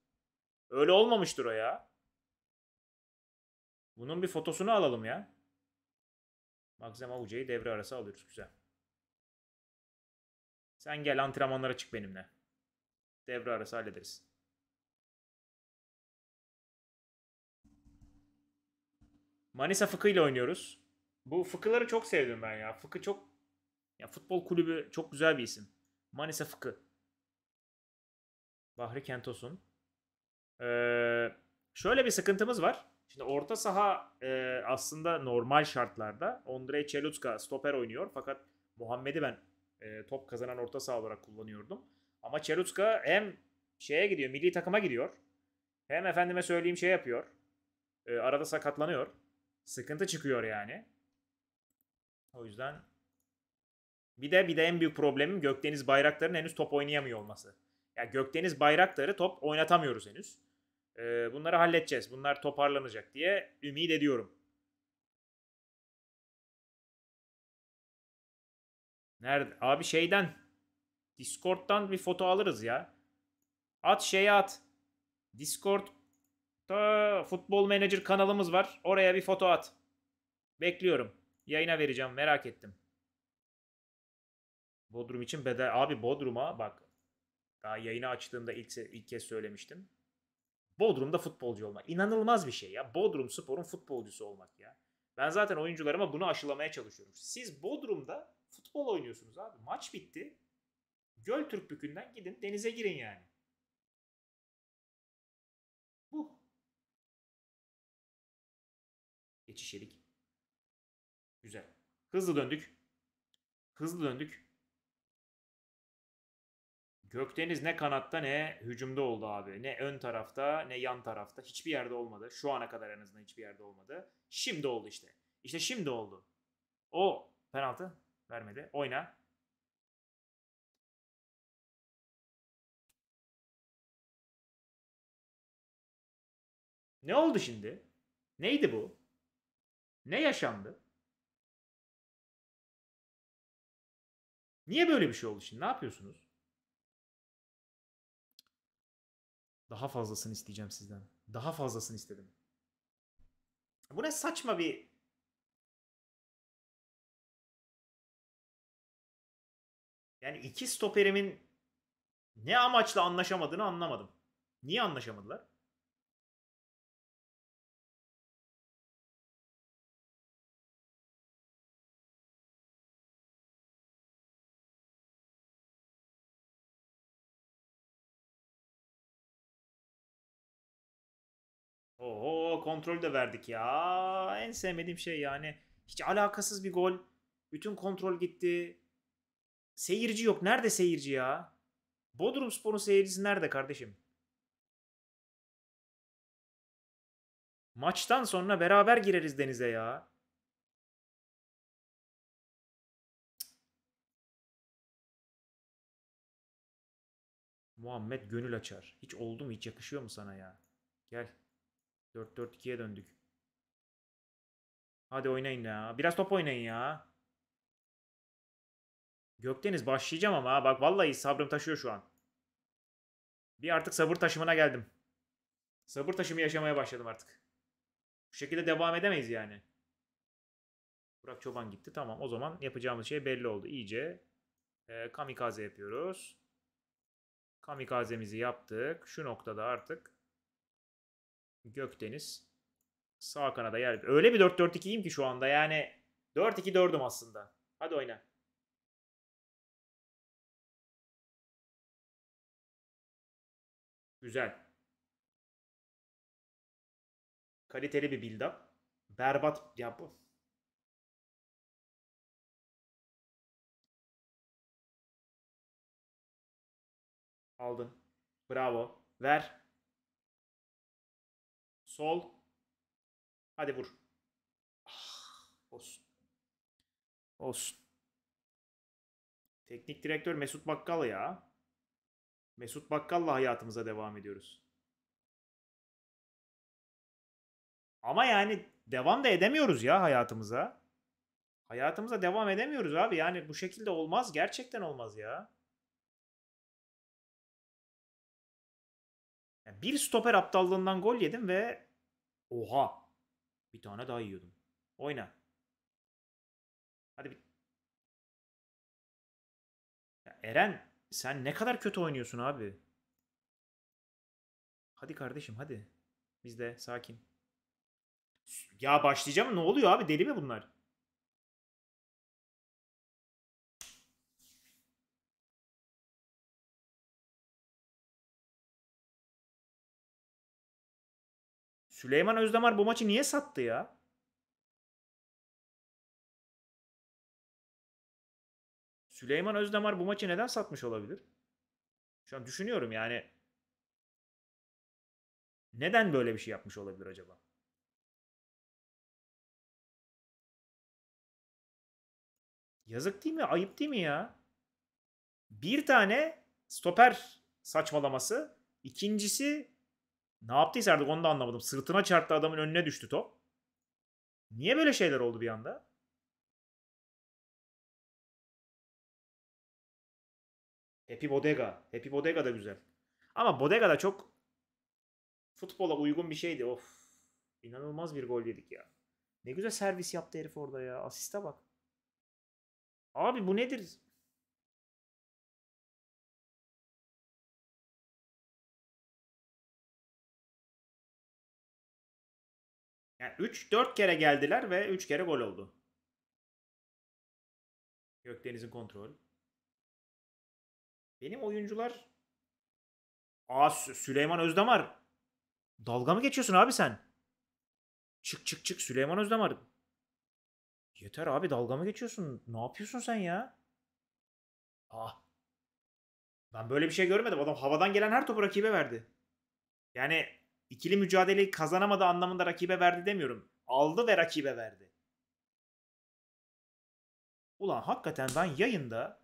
Öyle olmamıştır o ya. Bunun bir fotosunu alalım ya. Maxem Avuca'yı devre arası alıyoruz. Güzel. Sen gel antrenmanlara çık benimle. Devre arası hallederiz. Manisa fıkıyla oynuyoruz. Bu fıkıları çok sevdim ben ya. Fıkı çok ya futbol kulübü çok güzel bir isim. Manisa Fıkı. Bahri Kentos'un. Ee, şöyle bir sıkıntımız var. Şimdi orta saha e, aslında normal şartlarda Ondrej Çelutska stoper oynuyor. Fakat Muhammed'i ben e, top kazanan orta saha olarak kullanıyordum. Ama Çelutska hem şeye gidiyor, milli takıma gidiyor. Hem efendime söyleyeyim şey yapıyor. E, arada sakatlanıyor. Sıkıntı çıkıyor yani. O yüzden bir de bir de en büyük problemim Gökdeniz Bayraktar'ın henüz top oynayamıyor olması. Ya yani Gökdeniz Bayraktar'ı top oynatamıyoruz henüz. Ee, bunları halledeceğiz. Bunlar toparlanacak diye ümit ediyorum. Nerede? Abi şeyden Discord'dan bir foto alırız ya. At şeye at. Discord'da futbol manager kanalımız var. Oraya bir foto at. Bekliyorum. Yayına vereceğim. Merak ettim. Bodrum için bedel. Abi Bodrum'a bak daha yayını açtığımda ilk, ilk kez söylemiştim. Bodrum'da futbolcu olmak. inanılmaz bir şey ya. Bodrum Spor'un futbolcusu olmak ya. Ben zaten oyuncularıma bunu aşılamaya çalışıyorum. Siz Bodrum'da futbol oynuyorsunuz abi. Maç bitti. Göl Türk gidin denize girin yani. Bu. Geçişelik. Güzel. Hızlı döndük. Hızlı döndük. Gökdeniz ne kanatta ne hücumda oldu abi. Ne ön tarafta ne yan tarafta. Hiçbir yerde olmadı. Şu ana kadar en azından hiçbir yerde olmadı. Şimdi oldu işte. İşte şimdi oldu. O penaltı vermedi. Oyna. Ne oldu şimdi? Neydi bu? Ne yaşandı? Niye böyle bir şey oldu şimdi? Ne yapıyorsunuz? Daha fazlasını isteyeceğim sizden. Daha fazlasını istedim. Bu ne saçma bir Yani iki stoperimin ne amaçla anlaşamadığını anlamadım. Niye anlaşamadılar? Oho kontrol de verdik ya. En sevmediğim şey yani. Hiç alakasız bir gol. Bütün kontrol gitti. Seyirci yok. Nerede seyirci ya? Bodrum Spor'un seyircisi nerede kardeşim? Maçtan sonra beraber gireriz denize ya. Muhammed Gönül Açar. Hiç oldu mu? Hiç yakışıyor mu sana ya? Gel. 4-4-2'ye döndük. Hadi oynayın ya. Biraz top oynayın ya. Gökdeniz başlayacağım ama bak vallahi sabrım taşıyor şu an. Bir artık sabır taşımına geldim. Sabır taşımı yaşamaya başladım artık. Bu şekilde devam edemeyiz yani. Burak Çoban gitti. Tamam o zaman yapacağımız şey belli oldu. İyice e, kamikaze yapıyoruz. Kamikazemizi yaptık. Şu noktada artık Gökdeniz. Sağ kanada yer. Öyle bir 4-4-2'yim ki şu anda yani 4-2-4'üm aslında. Hadi oyna. Güzel. Kaliteli bir build-up. Berbat ya bu. Aldın. Bravo. Ver. Sol. Hadi vur. Ah, olsun. Olsun. Teknik direktör Mesut Bakkal ya. Mesut Bakkal'la hayatımıza devam ediyoruz. Ama yani devam da edemiyoruz ya hayatımıza. Hayatımıza devam edemiyoruz abi. Yani bu şekilde olmaz. Gerçekten olmaz ya. Yani bir stoper aptallığından gol yedim ve Oha. Bir tane daha yiyordum. Oyna. Hadi bir. Ya Eren sen ne kadar kötü oynuyorsun abi. Hadi kardeşim hadi. Biz de sakin. Ya başlayacağım ne oluyor abi deli mi bunlar? Süleyman Özdemir bu maçı niye sattı ya? Süleyman Özdemir bu maçı neden satmış olabilir? Şu an düşünüyorum yani. Neden böyle bir şey yapmış olabilir acaba? Yazık değil mi? Ayıp değil mi ya? Bir tane stoper saçmalaması. ikincisi ne yaptıysa artık onu da anlamadım. Sırtına çarptı adamın önüne düştü top. Niye böyle şeyler oldu bir anda? Happy Bodega. Happy Bodega da güzel. Ama Bodega da çok futbola uygun bir şeydi. Of. İnanılmaz bir gol yedik ya. Ne güzel servis yaptı herif orada ya. Asiste bak. Abi bu nedir? Yani 3-4 kere geldiler ve 3 kere gol oldu. Gökdeniz'in kontrol. Benim oyuncular Aa Süleyman Özdemir. Dalga mı geçiyorsun abi sen? Çık çık çık Süleyman Özdemir. Yeter abi dalga mı geçiyorsun? Ne yapıyorsun sen ya? Ah. Ben böyle bir şey görmedim. Adam havadan gelen her topu rakibe verdi. Yani ikili mücadeleyi kazanamadı anlamında rakibe verdi demiyorum. Aldı ve rakibe verdi. Ulan hakikaten ben yayında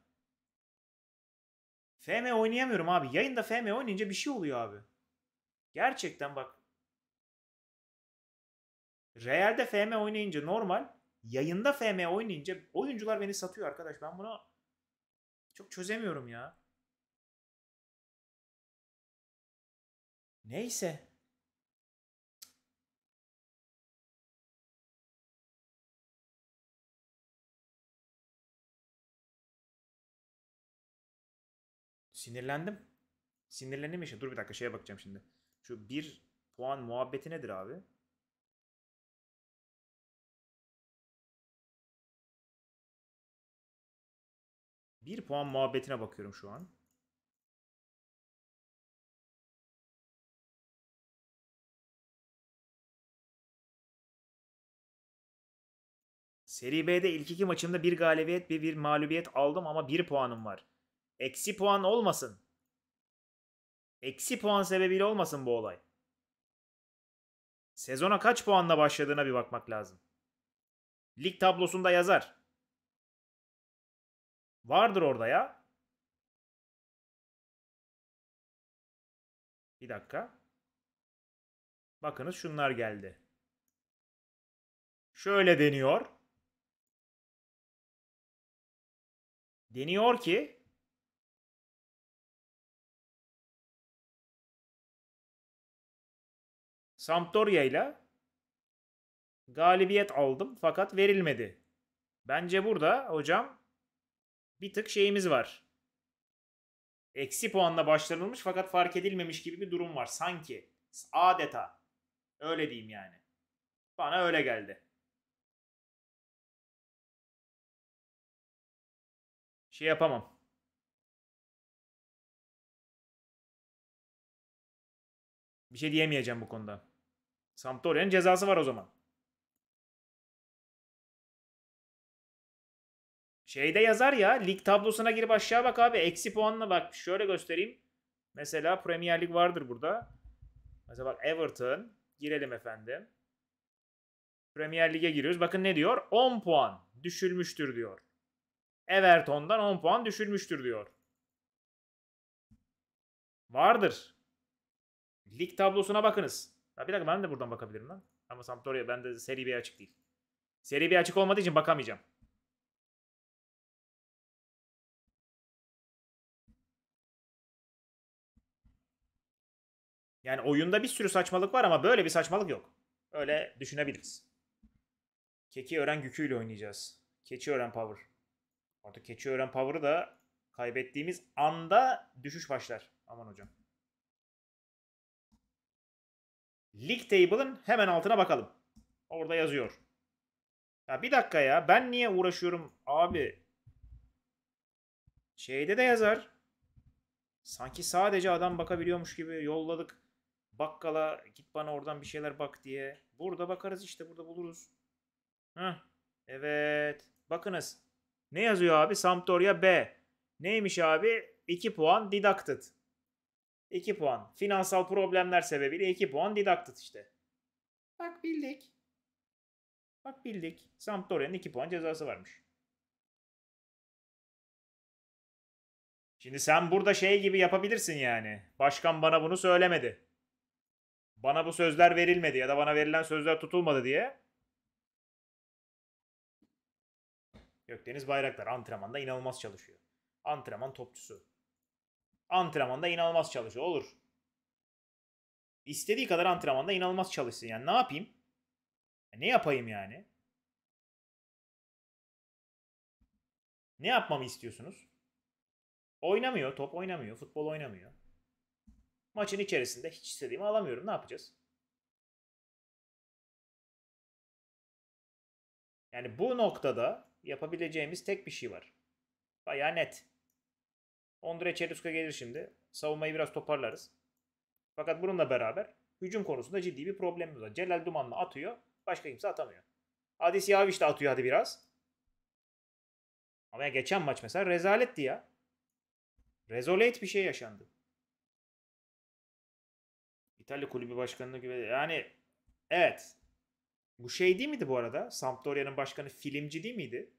FM oynayamıyorum abi. Yayında FM oynayınca bir şey oluyor abi. Gerçekten bak. Real'de FM oynayınca normal. Yayında FM oynayınca oyuncular beni satıyor arkadaş. Ben bunu çok çözemiyorum ya. Neyse. Sinirlendim. Sinirlendim işte. Dur bir dakika şeye bakacağım şimdi. Şu bir puan muhabbeti nedir abi? Bir puan muhabbetine bakıyorum şu an. Seri B'de ilk iki maçımda bir galibiyet ve bir mağlubiyet aldım ama bir puanım var. Eksi puan olmasın. Eksi puan sebebiyle olmasın bu olay. Sezona kaç puanla başladığına bir bakmak lazım. Lig tablosunda yazar. Vardır orada ya. Bir dakika. Bakınız şunlar geldi. Şöyle deniyor. Deniyor ki Sampdoria ile galibiyet aldım fakat verilmedi. Bence burada hocam bir tık şeyimiz var. Eksi puanla başlanılmış fakat fark edilmemiş gibi bir durum var sanki. Adeta. Öyle diyeyim yani. Bana öyle geldi. Şey yapamam. Bir şey diyemeyeceğim bu konuda. Sampdoria'nın cezası var o zaman. Şeyde yazar ya lig tablosuna girip aşağı bak abi. Eksi puanla bak şöyle göstereyim. Mesela Premier Lig vardır burada. Mesela bak Everton. Girelim efendim. Premier Lig'e giriyoruz. Bakın ne diyor? 10 puan düşülmüştür diyor. Everton'dan 10 puan düşülmüştür diyor. Vardır. Lig tablosuna bakınız. Ya bir dakika ben de buradan bakabilirim lan. Ama Sampdoria bende seri bir açık değil. Seri bir açık olmadığı için bakamayacağım. Yani oyunda bir sürü saçmalık var ama böyle bir saçmalık yok. Öyle düşünebiliriz. Keki öğren gücüyle oynayacağız. Keçi öğren power. Artık keçi öğren power'ı da kaybettiğimiz anda düşüş başlar. Aman hocam. League Table'ın hemen altına bakalım. Orada yazıyor. Ya bir dakika ya ben niye uğraşıyorum abi? Şeyde de yazar. Sanki sadece adam bakabiliyormuş gibi yolladık bakkala git bana oradan bir şeyler bak diye. Burada bakarız işte burada buluruz. Heh. Evet. Bakınız. Ne yazıyor abi? Sampdoria B. Neymiş abi? 2 puan deducted. 2 puan. Finansal problemler sebebiyle 2 puan didaktit işte. Bak bildik. Bak bildik. Sampdoria'nın 2 puan cezası varmış. Şimdi sen burada şey gibi yapabilirsin yani. Başkan bana bunu söylemedi. Bana bu sözler verilmedi ya da bana verilen sözler tutulmadı diye. Gökdeniz Bayraktar antrenmanda inanılmaz çalışıyor. Antrenman topçusu antrenmanda inanılmaz çalışıyor. Olur. İstediği kadar antrenmanda inanılmaz çalışsın. Yani ne yapayım? E, ne yapayım yani? Ne yapmamı istiyorsunuz? Oynamıyor, top oynamıyor, futbol oynamıyor. Maçın içerisinde hiç istediğimi alamıyorum. Ne yapacağız? Yani bu noktada yapabileceğimiz tek bir şey var. Baya net. Ondre Çeluska gelir şimdi. Savunmayı biraz toparlarız. Fakat bununla beraber hücum konusunda ciddi bir problemimiz var. Celal Duman'la atıyor. Başka kimse atamıyor. Adis Yaviş de atıyor hadi biraz. Ama ya geçen maç mesela rezaletti ya. Rezolet bir şey yaşandı. İtalya kulübü başkanına güveniyor. Yani evet. Bu şey değil miydi bu arada? Sampdoria'nın başkanı filmci değil miydi?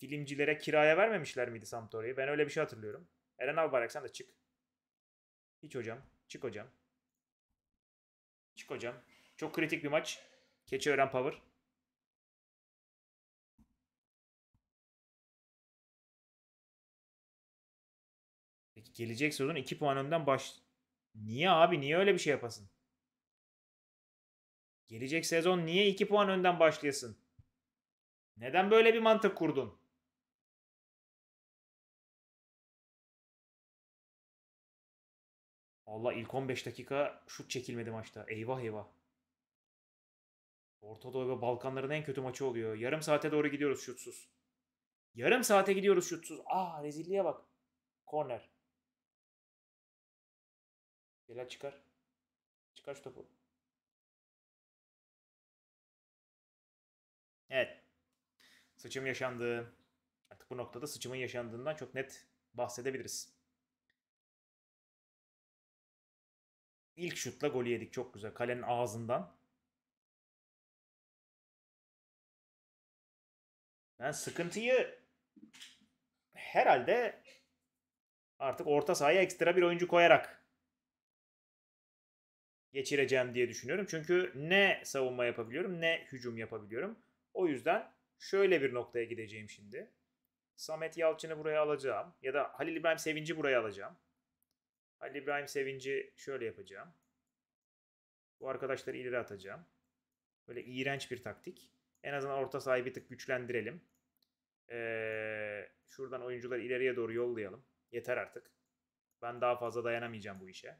filmcilere kiraya vermemişler miydi Sampdoria'yı? Ben öyle bir şey hatırlıyorum. Eren Albayrak sen de çık. Hiç hocam. Çık hocam. Çık hocam. Çok kritik bir maç. Keçi Keçiören Power. Peki gelecek sezon 2 puan önden baş... Niye abi? Niye öyle bir şey yapasın? Gelecek sezon niye 2 puan önden başlayasın? Neden böyle bir mantık kurdun? Valla ilk 15 dakika şut çekilmedi maçta. Eyvah eyvah. Orta Doğu ve Balkanların en kötü maçı oluyor. Yarım saate doğru gidiyoruz şutsuz. Yarım saate gidiyoruz şutsuz. Ah rezilliğe bak. Korner. Celal çıkar. Çıkar şu topu. Evet. Sıçım yaşandı. Artık bu noktada sıçımın yaşandığından çok net bahsedebiliriz. İlk şutla golü yedik çok güzel. Kalenin ağzından. Ben sıkıntıyı herhalde artık orta sahaya ekstra bir oyuncu koyarak geçireceğim diye düşünüyorum. Çünkü ne savunma yapabiliyorum ne hücum yapabiliyorum. O yüzden şöyle bir noktaya gideceğim şimdi. Samet Yalçın'ı buraya alacağım ya da Halil İbrahim Sevinci buraya alacağım. İbrahim Sevinci şöyle yapacağım. Bu arkadaşları ileri atacağım. Böyle iğrenç bir taktik. En azından orta sahayı bir tık güçlendirelim. Ee, şuradan oyuncuları ileriye doğru yollayalım. Yeter artık. Ben daha fazla dayanamayacağım bu işe.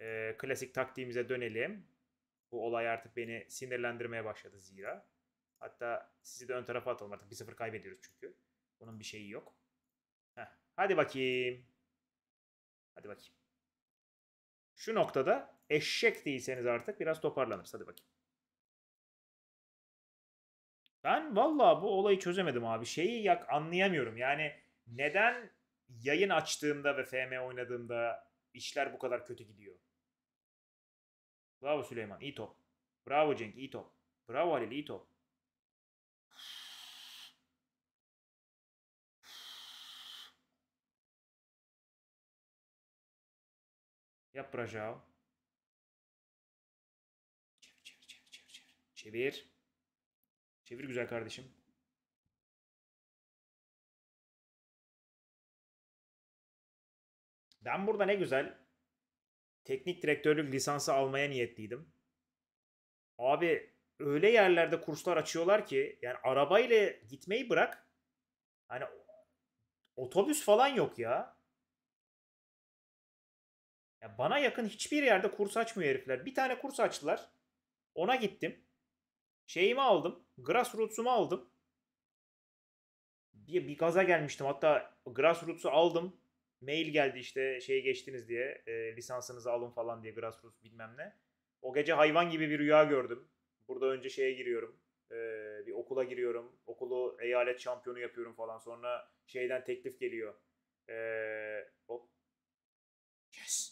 Ee, klasik taktiğimize dönelim. Bu olay artık beni sinirlendirmeye başladı zira. Hatta sizi de ön tarafa atalım artık. 1-0 kaybediyoruz çünkü. Bunun bir şeyi yok. Heh. Hadi bakayım. Hadi bakayım. Şu noktada eşek değilseniz artık biraz toparlanırız. Hadi bakayım. Ben vallahi bu olayı çözemedim abi. Şeyi yak anlayamıyorum. Yani neden yayın açtığımda ve FM oynadığımda işler bu kadar kötü gidiyor? Bravo Süleyman. iyi top. Bravo Cenk. iyi top. Bravo Halil. iyi top. Yap Brajao. Çevir çevir çevir çevir çevir. Çevir. Çevir güzel kardeşim. Ben burada ne güzel teknik direktörlük lisansı almaya niyetliydim. Abi öyle yerlerde kurslar açıyorlar ki yani arabayla gitmeyi bırak. Hani otobüs falan yok ya. Ya bana yakın hiçbir yerde kurs açmıyor herifler. Bir tane kurs açtılar. Ona gittim. Şeyimi aldım. Grassroots'umu aldım. Bir, bir gaza gelmiştim. Hatta Grassroots'u aldım. Mail geldi işte şey geçtiniz diye. E, lisansınızı alın falan diye Grassroots bilmem ne. O gece hayvan gibi bir rüya gördüm. Burada önce şeye giriyorum. E, bir okula giriyorum. Okulu eyalet şampiyonu yapıyorum falan. Sonra şeyden teklif geliyor. E, hop. Yes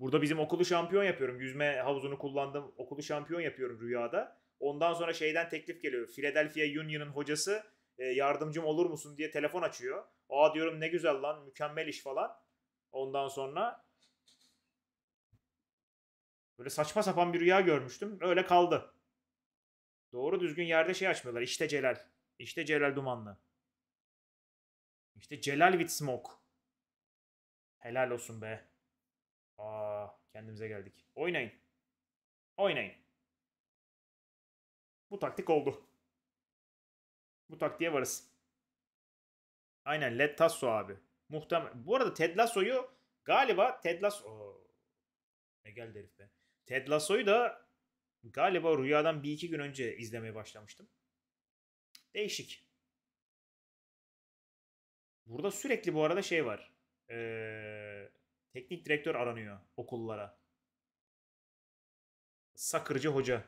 Burada bizim okulu şampiyon yapıyorum. Yüzme havuzunu kullandım. Okulu şampiyon yapıyorum rüyada. Ondan sonra şeyden teklif geliyor. Philadelphia Union'ın hocası e, yardımcım olur musun diye telefon açıyor. Aa diyorum ne güzel lan mükemmel iş falan. Ondan sonra böyle saçma sapan bir rüya görmüştüm. Öyle kaldı. Doğru düzgün yerde şey açmıyorlar. İşte Celal. İşte Celal Dumanlı. İşte Celal with Smoke. Helal olsun be. Aa kendimize geldik. Oynayın. Oynayın. Bu taktik oldu. Bu taktiğe varız. Aynen Led Tasso abi. Muhtemel. Bu arada Ted Lasso'yu galiba Ted Lasso... Oo. Ne geldi herif be. Ted Lasso'yu da galiba rüyadan bir iki gün önce izlemeye başlamıştım. Değişik. Burada sürekli bu arada şey var. Ee, Teknik direktör aranıyor okullara. Sakırcı hoca.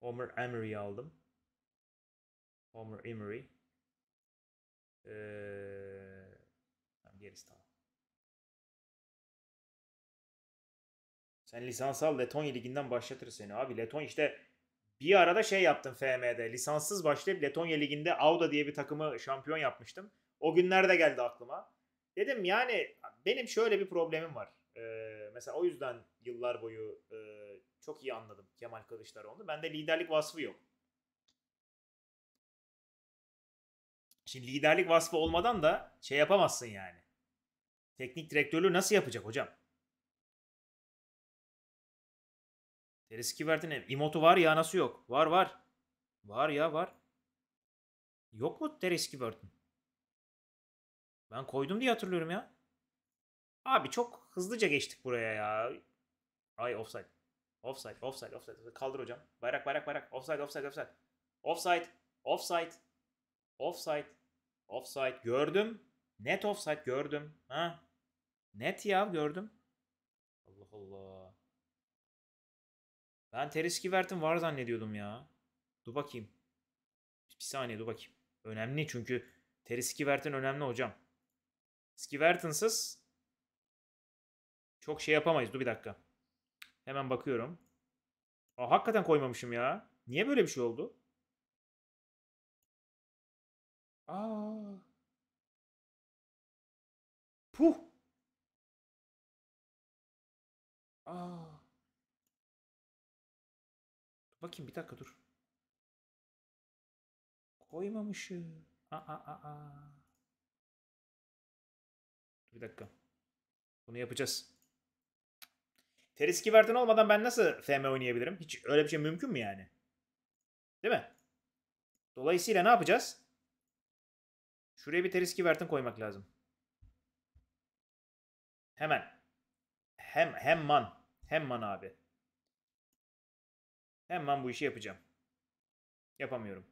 Homer Emery aldım. Homer Emery. Ee, gerisi tamam. Sen lisans al Letonya liginden başlatır seni abi. Leton işte bir arada şey yaptım FM'de. Lisanssız başlayıp Letonya liginde Auda diye bir takımı şampiyon yapmıştım. O günler de geldi aklıma. Dedim yani benim şöyle bir problemim var. Ee, mesela o yüzden yıllar boyu e, çok iyi anladım Kemal Kılıçdaroğlu'nu. Bende liderlik vasfı yok. Şimdi liderlik vasfı olmadan da şey yapamazsın yani. Teknik direktörlüğü nasıl yapacak hocam? Teriski verdin. İmotu var ya nasıl yok? Var var. Var ya var. Yok mu Teriski verdin? Ben koydum diye hatırlıyorum ya. Abi çok hızlıca geçtik buraya ya. Ay offside. Offside, offside, offside. Kaldır hocam. Bayrak, bayrak, bayrak. Offside, offside, offside. Offside, offside. Offside, offside. Gördüm. Net offside gördüm. Ha? Net ya gördüm. Allah Allah. Ben teriski Vert'in var zannediyordum ya. Dur bakayım. Bir saniye dur bakayım. Önemli çünkü teriski verdin önemli hocam. Skivertons'ız çok şey yapamayız. Dur bir dakika. Hemen bakıyorum. Aa, hakikaten koymamışım ya. Niye böyle bir şey oldu? Aa. Puh. Aa. Bakayım bir dakika dur. Koymamışım. Aa aa aa. Bir dakika. Bunu yapacağız. Teriski Verton olmadan ben nasıl FM oynayabilirim? Hiç öyle bir şey mümkün mü yani? Değil mi? Dolayısıyla ne yapacağız? Şuraya bir Teriski Verton koymak lazım. Hemen. Hem hem man. Hem man abi. Hemen bu işi yapacağım. Yapamıyorum.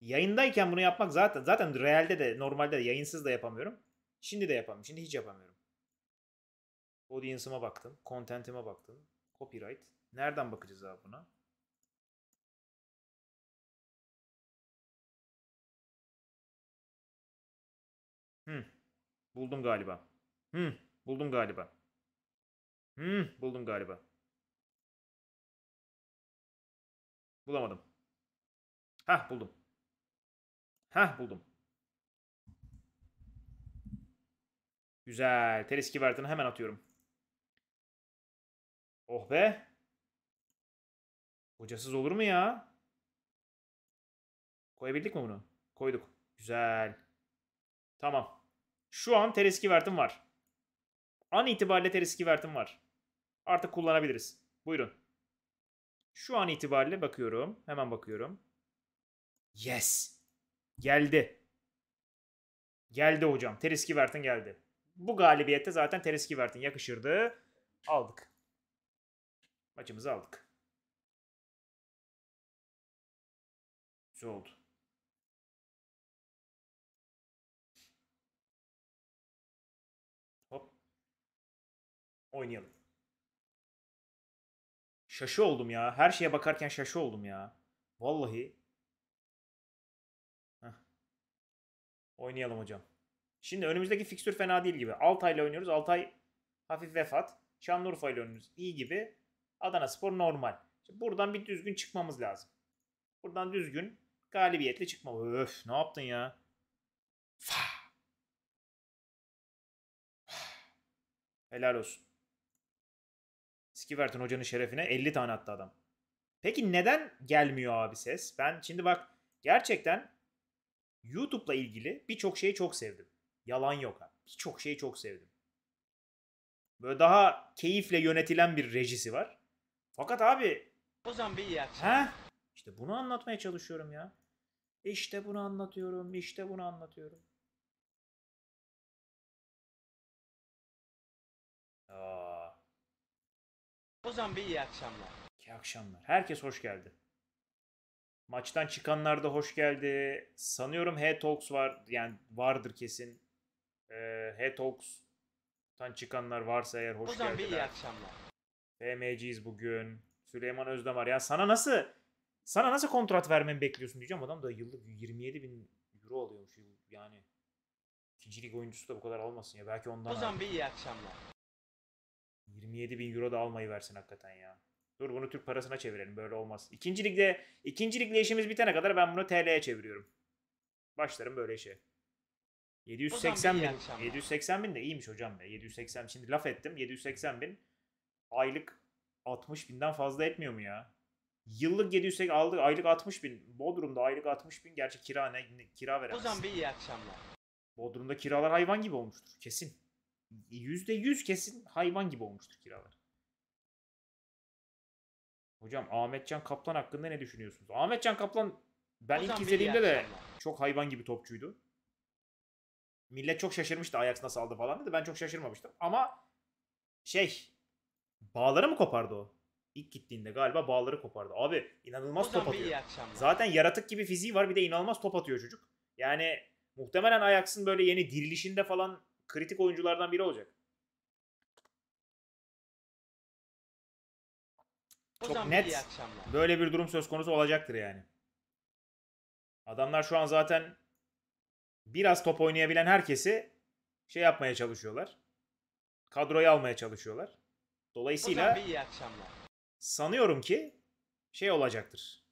Yayındayken bunu yapmak zaten zaten realde de normalde de yayınsız da yapamıyorum. Şimdi de yapamıyorum. Şimdi hiç yapamıyorum. Audience'ıma baktım. Content'ime baktım. Copyright. Nereden bakacağız abi buna? Hmm. Buldum galiba. Hmm. Buldum galiba. Hmm. Buldum galiba. Bulamadım. Hah buldum. Hah buldum. Güzel. Tereski verdiğini hemen atıyorum. Oh be. Hocasız olur mu ya? Koyabildik mi bunu? Koyduk. Güzel. Tamam. Şu an tereski vertim var. An itibariyle tereski vertim var. Artık kullanabiliriz. Buyurun. Şu an itibariyle bakıyorum. Hemen bakıyorum. Yes. Geldi. Geldi hocam. Tereski vertin geldi bu galibiyette zaten Teres Kivert'in yakışırdı. Aldık. Maçımızı aldık. Güzel oldu. Hop. Oynayalım. Şaşı oldum ya. Her şeye bakarken şaşı oldum ya. Vallahi. Heh. Oynayalım hocam. Şimdi önümüzdeki fikstür fena değil gibi. Altay ile oynuyoruz. Altay hafif vefat. Şanlıurfa ile oynuyoruz. İyi gibi. Adana Spor normal. Şimdi buradan bir düzgün çıkmamız lazım. Buradan düzgün galibiyetle çıkma. Öf ne yaptın ya? Fa. Helal olsun. Skivert'in hocanın şerefine 50 tane attı adam. Peki neden gelmiyor abi ses? Ben şimdi bak gerçekten YouTube'la ilgili birçok şeyi çok sevdim. Yalan yok ha Birçok şeyi çok sevdim. Böyle daha keyifle yönetilen bir rejisi var. Fakat abi... Ozan bir iyi He? İşte bunu anlatmaya çalışıyorum ya. İşte bunu anlatıyorum, işte bunu anlatıyorum. Aa. Ozan bir iyi akşamlar. İyi akşamlar. Herkes hoş geldi. Maçtan çıkanlar da hoş geldi. Sanıyorum H-Talks var. Yani vardır kesin e, ee, Hetox'tan çıkanlar varsa eğer hoş Hocam geldiler. Hocam iyi akşamlar. FMC'yiz bugün. Süleyman Özdem Ya sana nasıl sana nasıl kontrat vermemi bekliyorsun diyeceğim. Adam da yıllık 27 bin euro alıyormuş. Yani ikinci lig oyuncusu da bu kadar almasın ya. Belki ondan Hocam bir iyi akşamlar. 27 bin euro da almayı versin hakikaten ya. Dur bunu Türk parasına çevirelim böyle olmaz. İkinci ligde, ikinci ligle işimiz bitene kadar ben bunu TL'ye çeviriyorum. Başlarım böyle işe. 780 bin, 780 bin de iyiymiş hocam be. 780 şimdi laf ettim. 780 bin aylık 60 binden fazla etmiyor mu ya? Yıllık 780 aldık aylık 60 bin. Bodrum'da aylık 60 bin. Gerçi kira ne? Kira veremez. Hocam bir iyi akşamlar. Bodrum'da kiralar hayvan gibi olmuştur. Kesin. %100 kesin hayvan gibi olmuştur kiralar. Hocam Ahmetcan Kaplan hakkında ne düşünüyorsunuz? Ahmetcan Kaplan ben ilk izlediğimde de çok hayvan gibi topçuydu. Millet çok şaşırmıştı Ajax nasıl aldı falan dedi. Ben çok şaşırmamıştım. Ama şey bağları mı kopardı o? İlk gittiğinde galiba bağları kopardı. Abi inanılmaz Hocam top atıyor. Zaten yaratık gibi fiziği var bir de inanılmaz top atıyor çocuk. Yani muhtemelen Ajax'ın böyle yeni dirilişinde falan kritik oyunculardan biri olacak. Hocam Çok net böyle bir durum söz konusu olacaktır yani. Adamlar şu an zaten biraz top oynayabilen herkesi şey yapmaya çalışıyorlar. Kadroya almaya çalışıyorlar. Dolayısıyla iyi akşamlar. sanıyorum ki şey olacaktır.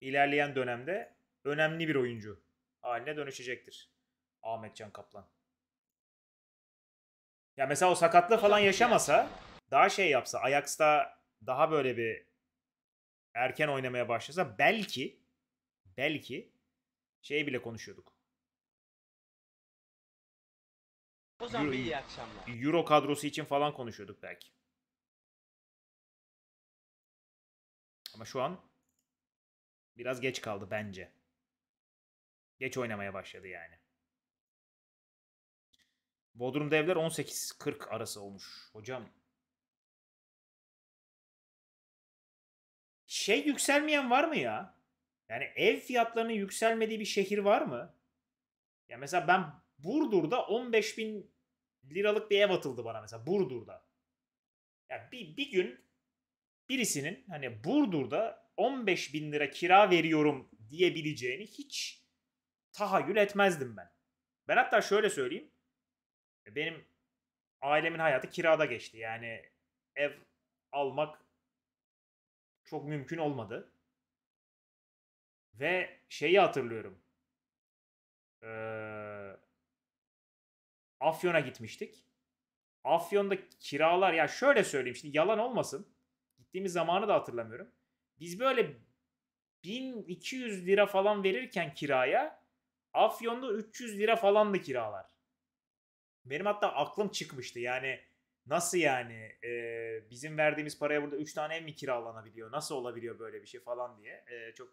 İlerleyen dönemde önemli bir oyuncu haline dönüşecektir. Ahmetcan Kaplan. Ya mesela o sakatlığı falan yaşamasa daha şey yapsa Ajax'ta daha böyle bir erken oynamaya başlasa belki belki şey bile konuşuyorduk. Ozan Bey iyi akşamlar. Euro kadrosu için falan konuşuyorduk belki. Ama şu an biraz geç kaldı bence. Geç oynamaya başladı yani. Bodrum devler 18-40 arası olmuş. Hocam şey yükselmeyen var mı ya? Yani ev fiyatlarının yükselmediği bir şehir var mı? Ya mesela ben Burdur'da 15 bin liralık bir ev atıldı bana mesela Burdur'da. Yani bir, bir gün birisinin hani Burdur'da 15 bin lira kira veriyorum diyebileceğini hiç tahayyül etmezdim ben. Ben hatta şöyle söyleyeyim. E, benim ailemin hayatı kirada geçti. Yani ev almak çok mümkün olmadı. Ve şeyi hatırlıyorum. Ee, Afyon'a gitmiştik. Afyon'da kiralar ya şöyle söyleyeyim şimdi yalan olmasın. Gittiğimiz zamanı da hatırlamıyorum. Biz böyle 1200 lira falan verirken kiraya Afyon'da 300 lira falan da kiralar. Benim hatta aklım çıkmıştı yani nasıl yani e, bizim verdiğimiz paraya burada 3 tane ev mi kiralanabiliyor nasıl olabiliyor böyle bir şey falan diye e, çok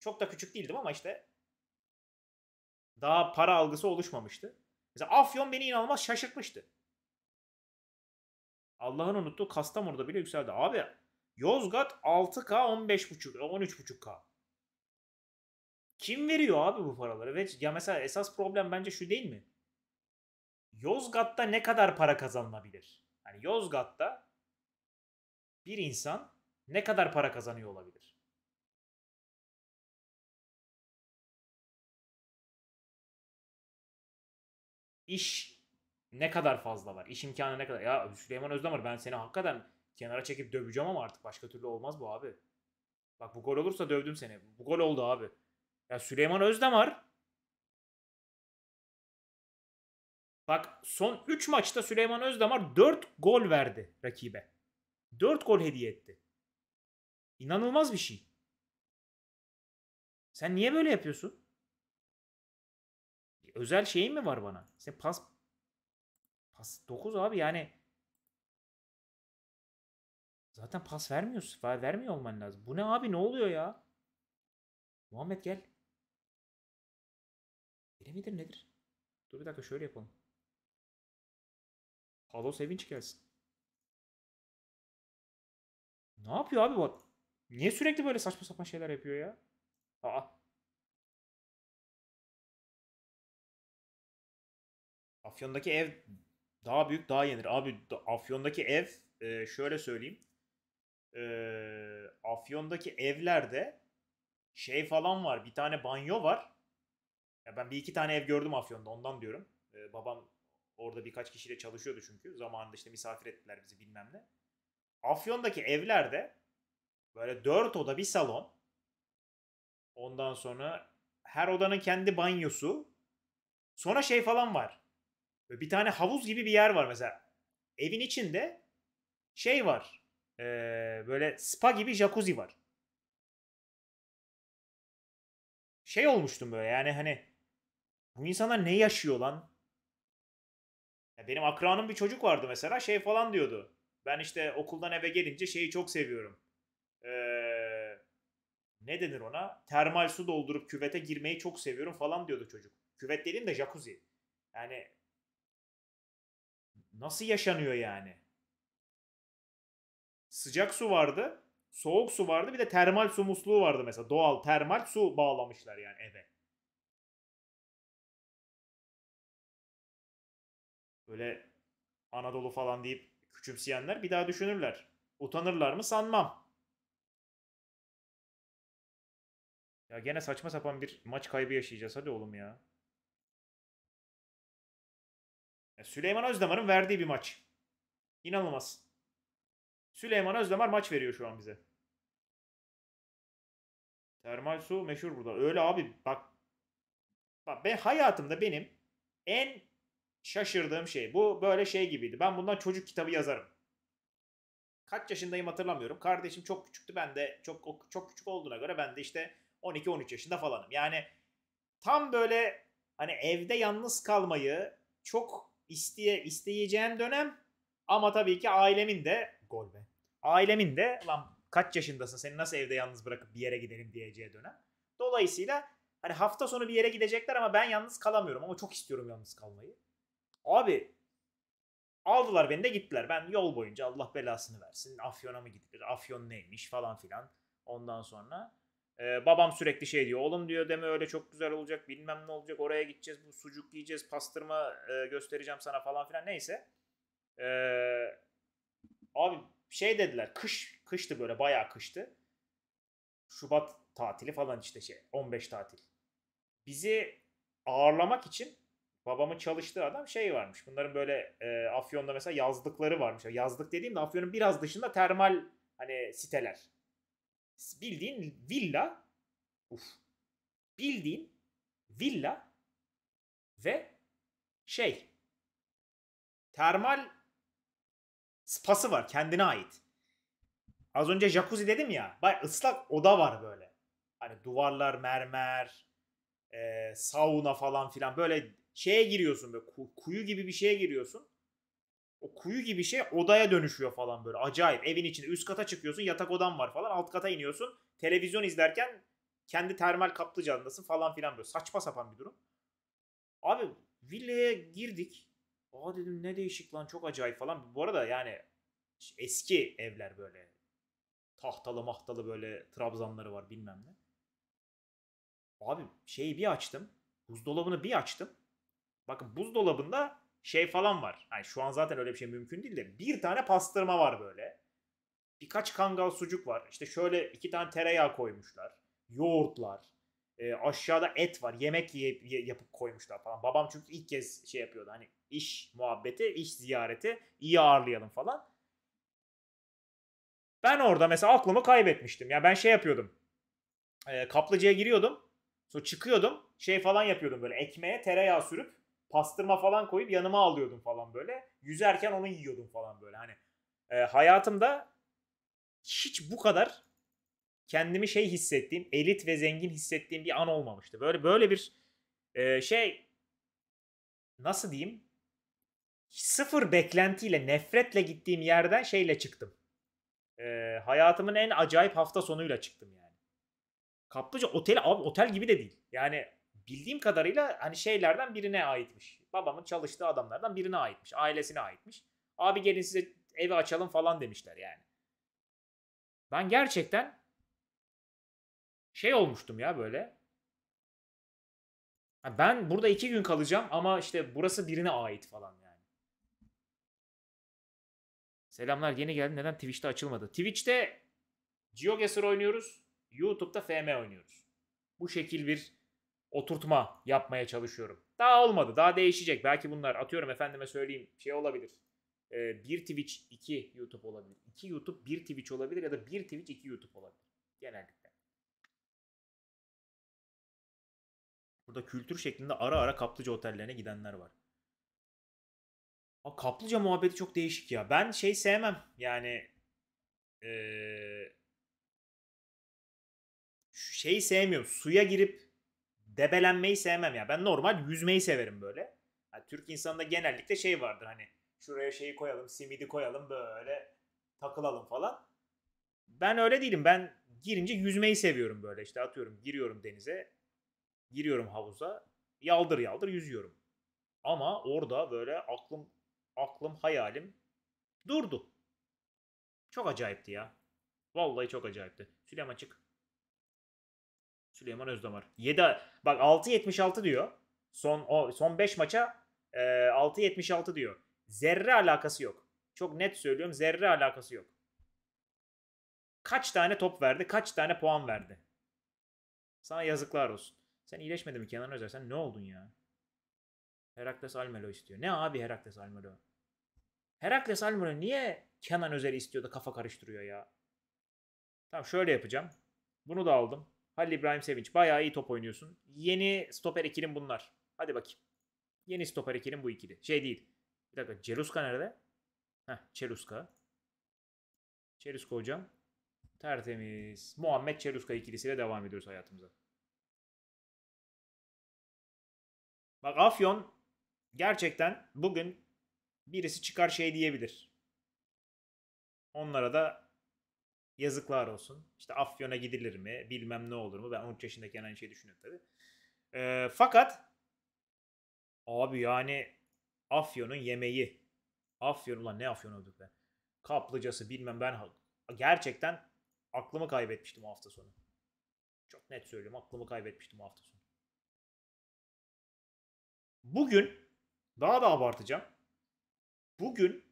çok da küçük değildim ama işte daha para algısı oluşmamıştı. Mesela Afyon beni inanılmaz şaşırtmıştı. Allah'ın unuttuğu Kastamonu'da bile yükseldi. Abi Yozgat 6K 15.5 13.5K. Kim veriyor abi bu paraları? Ve ya mesela esas problem bence şu değil mi? Yozgat'ta ne kadar para kazanılabilir? Hani Yozgat'ta bir insan ne kadar para kazanıyor olabilir? iş ne kadar fazla var? İş imkanı ne kadar? Ya Süleyman Özdemir ben seni hakikaten kenara çekip döveceğim ama artık başka türlü olmaz bu abi. Bak bu gol olursa dövdüm seni. Bu gol oldu abi. Ya Süleyman Özdemir Bak son 3 maçta Süleyman Özdemir 4 gol verdi rakibe. 4 gol hediye etti. İnanılmaz bir şey. Sen niye böyle yapıyorsun? özel şeyin mi var bana? Sen pas pas 9 abi yani Zaten pas vermiyorsun. Vermiyor olman lazım. Bu ne abi ne oluyor ya? Muhammed gel. Deli midir nedir? Dur bir dakika şöyle yapalım. Halo Sevinç gelsin. Ne yapıyor abi bu? Niye sürekli böyle saçma sapan şeyler yapıyor ya? Aa Afyon'daki ev daha büyük daha yenir. Abi Afyon'daki ev e, şöyle söyleyeyim. E, Afyon'daki evlerde şey falan var. Bir tane banyo var. Ya ben bir iki tane ev gördüm Afyon'da ondan diyorum. E, babam orada birkaç kişiyle çalışıyordu çünkü. Zamanında işte misafir ettiler bizi bilmem ne. Afyon'daki evlerde böyle dört oda bir salon. Ondan sonra her odanın kendi banyosu. Sonra şey falan var. Böyle bir tane havuz gibi bir yer var mesela. Evin içinde şey var. E, böyle spa gibi jacuzzi var. Şey olmuştum böyle yani hani bu insanlar ne yaşıyor lan? Ya benim akranım bir çocuk vardı mesela şey falan diyordu. Ben işte okuldan eve gelince şeyi çok seviyorum. Ee, ne denir ona? Termal su doldurup küvete girmeyi çok seviyorum falan diyordu çocuk. Küvet dediğim de jacuzzi. Yani Nasıl yaşanıyor yani? Sıcak su vardı, soğuk su vardı, bir de termal su musluğu vardı mesela. Doğal termal su bağlamışlar yani eve. Böyle Anadolu falan deyip küçümseyenler bir daha düşünürler. Utanırlar mı sanmam. Ya gene saçma sapan bir maç kaybı yaşayacağız hadi oğlum ya. E, Süleyman Özdemir'in verdiği bir maç. İnanılmaz. Süleyman Özdemir maç veriyor şu an bize. Termal su meşhur burada. Öyle abi bak. Bak ben hayatımda benim en şaşırdığım şey. Bu böyle şey gibiydi. Ben bundan çocuk kitabı yazarım. Kaç yaşındayım hatırlamıyorum. Kardeşim çok küçüktü. Ben de çok çok küçük olduğuna göre ben de işte 12-13 yaşında falanım. Yani tam böyle hani evde yalnız kalmayı çok isteye isteyeceğim dönem ama tabii ki ailemin de gol be. Ailemin de lan kaç yaşındasın seni nasıl evde yalnız bırakıp bir yere gidelim diyeceği dönem. Dolayısıyla hani hafta sonu bir yere gidecekler ama ben yalnız kalamıyorum ama çok istiyorum yalnız kalmayı. Abi aldılar beni de gittiler. Ben yol boyunca Allah belasını versin. Afyon'a mı gidilir? Afyon neymiş falan filan. Ondan sonra ee, babam sürekli şey diyor. Oğlum diyor deme öyle çok güzel olacak bilmem ne olacak oraya gideceğiz bu sucuk yiyeceğiz pastırma e, göstereceğim sana falan filan neyse. Ee, abi şey dediler kış kıştı böyle bayağı kıştı. Şubat tatili falan işte şey 15 tatil. Bizi ağırlamak için babamı çalıştığı adam şey varmış. Bunların böyle e, Afyon'da mesela yazlıkları varmış. Yazlık dediğimde Afyon'un biraz dışında termal hani siteler bildiğin villa uf, bildiğin villa ve şey termal spası var kendine ait. Az önce jacuzzi dedim ya. bay ıslak oda var böyle. Hani duvarlar mermer, e, sauna falan filan böyle şeye giriyorsun böyle kuyu gibi bir şeye giriyorsun o kuyu gibi şey odaya dönüşüyor falan böyle. Acayip. Evin içinde üst kata çıkıyorsun yatak odan var falan. Alt kata iniyorsun. Televizyon izlerken kendi termal kaplıcandasın falan filan böyle. Saçma sapan bir durum. Abi villaya girdik. Aa dedim ne değişik lan çok acayip falan. Bu arada yani eski evler böyle. Tahtalı mahtalı böyle trabzanları var bilmem ne. Abi şeyi bir açtım. Buzdolabını bir açtım. Bakın buzdolabında şey falan var. hani şu an zaten öyle bir şey mümkün değil de bir tane pastırma var böyle. Birkaç kangal sucuk var. İşte şöyle iki tane tereyağı koymuşlar. Yoğurtlar. E, aşağıda et var. Yemek yiyip, yapıp koymuşlar falan. Babam çünkü ilk kez şey yapıyordu. Hani iş muhabbeti, iş ziyareti iyi ağırlayalım falan. Ben orada mesela aklımı kaybetmiştim. Ya yani ben şey yapıyordum. E, kaplıcaya giriyordum. Sonra çıkıyordum. Şey falan yapıyordum böyle ekmeğe tereyağı sürüp pastırma falan koyup yanıma alıyordum falan böyle. Yüzerken onu yiyordum falan böyle. Hani e, hayatımda hiç bu kadar kendimi şey hissettiğim, elit ve zengin hissettiğim bir an olmamıştı. Böyle böyle bir e, şey nasıl diyeyim? Sıfır beklentiyle, nefretle gittiğim yerden şeyle çıktım. E, hayatımın en acayip hafta sonuyla çıktım yani. Kaplıca oteli abi otel gibi de değil. Yani bildiğim kadarıyla hani şeylerden birine aitmiş. Babamın çalıştığı adamlardan birine aitmiş. Ailesine aitmiş. Abi gelin size evi açalım falan demişler yani. Ben gerçekten şey olmuştum ya böyle. Ben burada iki gün kalacağım ama işte burası birine ait falan yani. Selamlar yeni geldim. Neden Twitch'te açılmadı? Twitch'te GeoGuessr oynuyoruz. YouTube'da FM oynuyoruz. Bu şekil bir oturtma yapmaya çalışıyorum. Daha olmadı. Daha değişecek. Belki bunlar atıyorum efendime söyleyeyim şey olabilir. Ee, bir Twitch, iki YouTube olabilir. İki YouTube, bir Twitch olabilir ya da bir Twitch, iki YouTube olabilir. Genellikle. Burada kültür şeklinde ara ara kaplıca otellerine gidenler var. Aa, kaplıca muhabbeti çok değişik ya. Ben şey sevmem. Yani ee, şeyi sevmiyorum. Suya girip debelenmeyi sevmem ya. Ben normal yüzmeyi severim böyle. Yani Türk insanında genellikle şey vardır hani şuraya şeyi koyalım, simidi koyalım böyle takılalım falan. Ben öyle değilim. Ben girince yüzmeyi seviyorum böyle İşte atıyorum giriyorum denize, giriyorum havuza, yaldır yaldır yüzüyorum. Ama orada böyle aklım aklım hayalim durdu. Çok acayipti ya. Vallahi çok acayipti. Süleyman çık. Süleyman Özdamar, 7 bak 6.76 diyor. Son o son 5 maça e, 6.76 diyor. Zerre alakası yok. Çok net söylüyorum zerre alakası yok. Kaç tane top verdi? Kaç tane puan verdi? Sana yazıklar olsun. Sen iyileşmedin mi Kenan Özer? Sen ne oldun ya? Herakles Almelo istiyor. Ne abi Herakles Almelo? Herakles Almelo niye Kenan Özer istiyor da kafa karıştırıyor ya? Tamam şöyle yapacağım. Bunu da aldım. Halil İbrahim Sevinç. Bayağı iyi top oynuyorsun. Yeni stoper ikilim bunlar. Hadi bakayım. Yeni stoper ikilim bu ikili. Şey değil. Bir dakika. Ceruska nerede? Heh. Ceruska. Ceruska hocam. Tertemiz. Muhammed Ceruska ikilisiyle devam ediyoruz hayatımıza. Bak Afyon gerçekten bugün birisi çıkar şey diyebilir. Onlara da Yazıklar olsun. İşte Afyon'a gidilir mi? Bilmem ne olur mu? Ben 13 yaşındayken aynı şeyi düşünüyorum tabii. E, fakat abi yani Afyon'un yemeği. Afyon ulan ne Afyon olduk be. Kaplıcası bilmem ben gerçekten aklımı kaybetmiştim o hafta sonu. Çok net söylüyorum aklımı kaybetmiştim o hafta sonu. Bugün daha da abartacağım. Bugün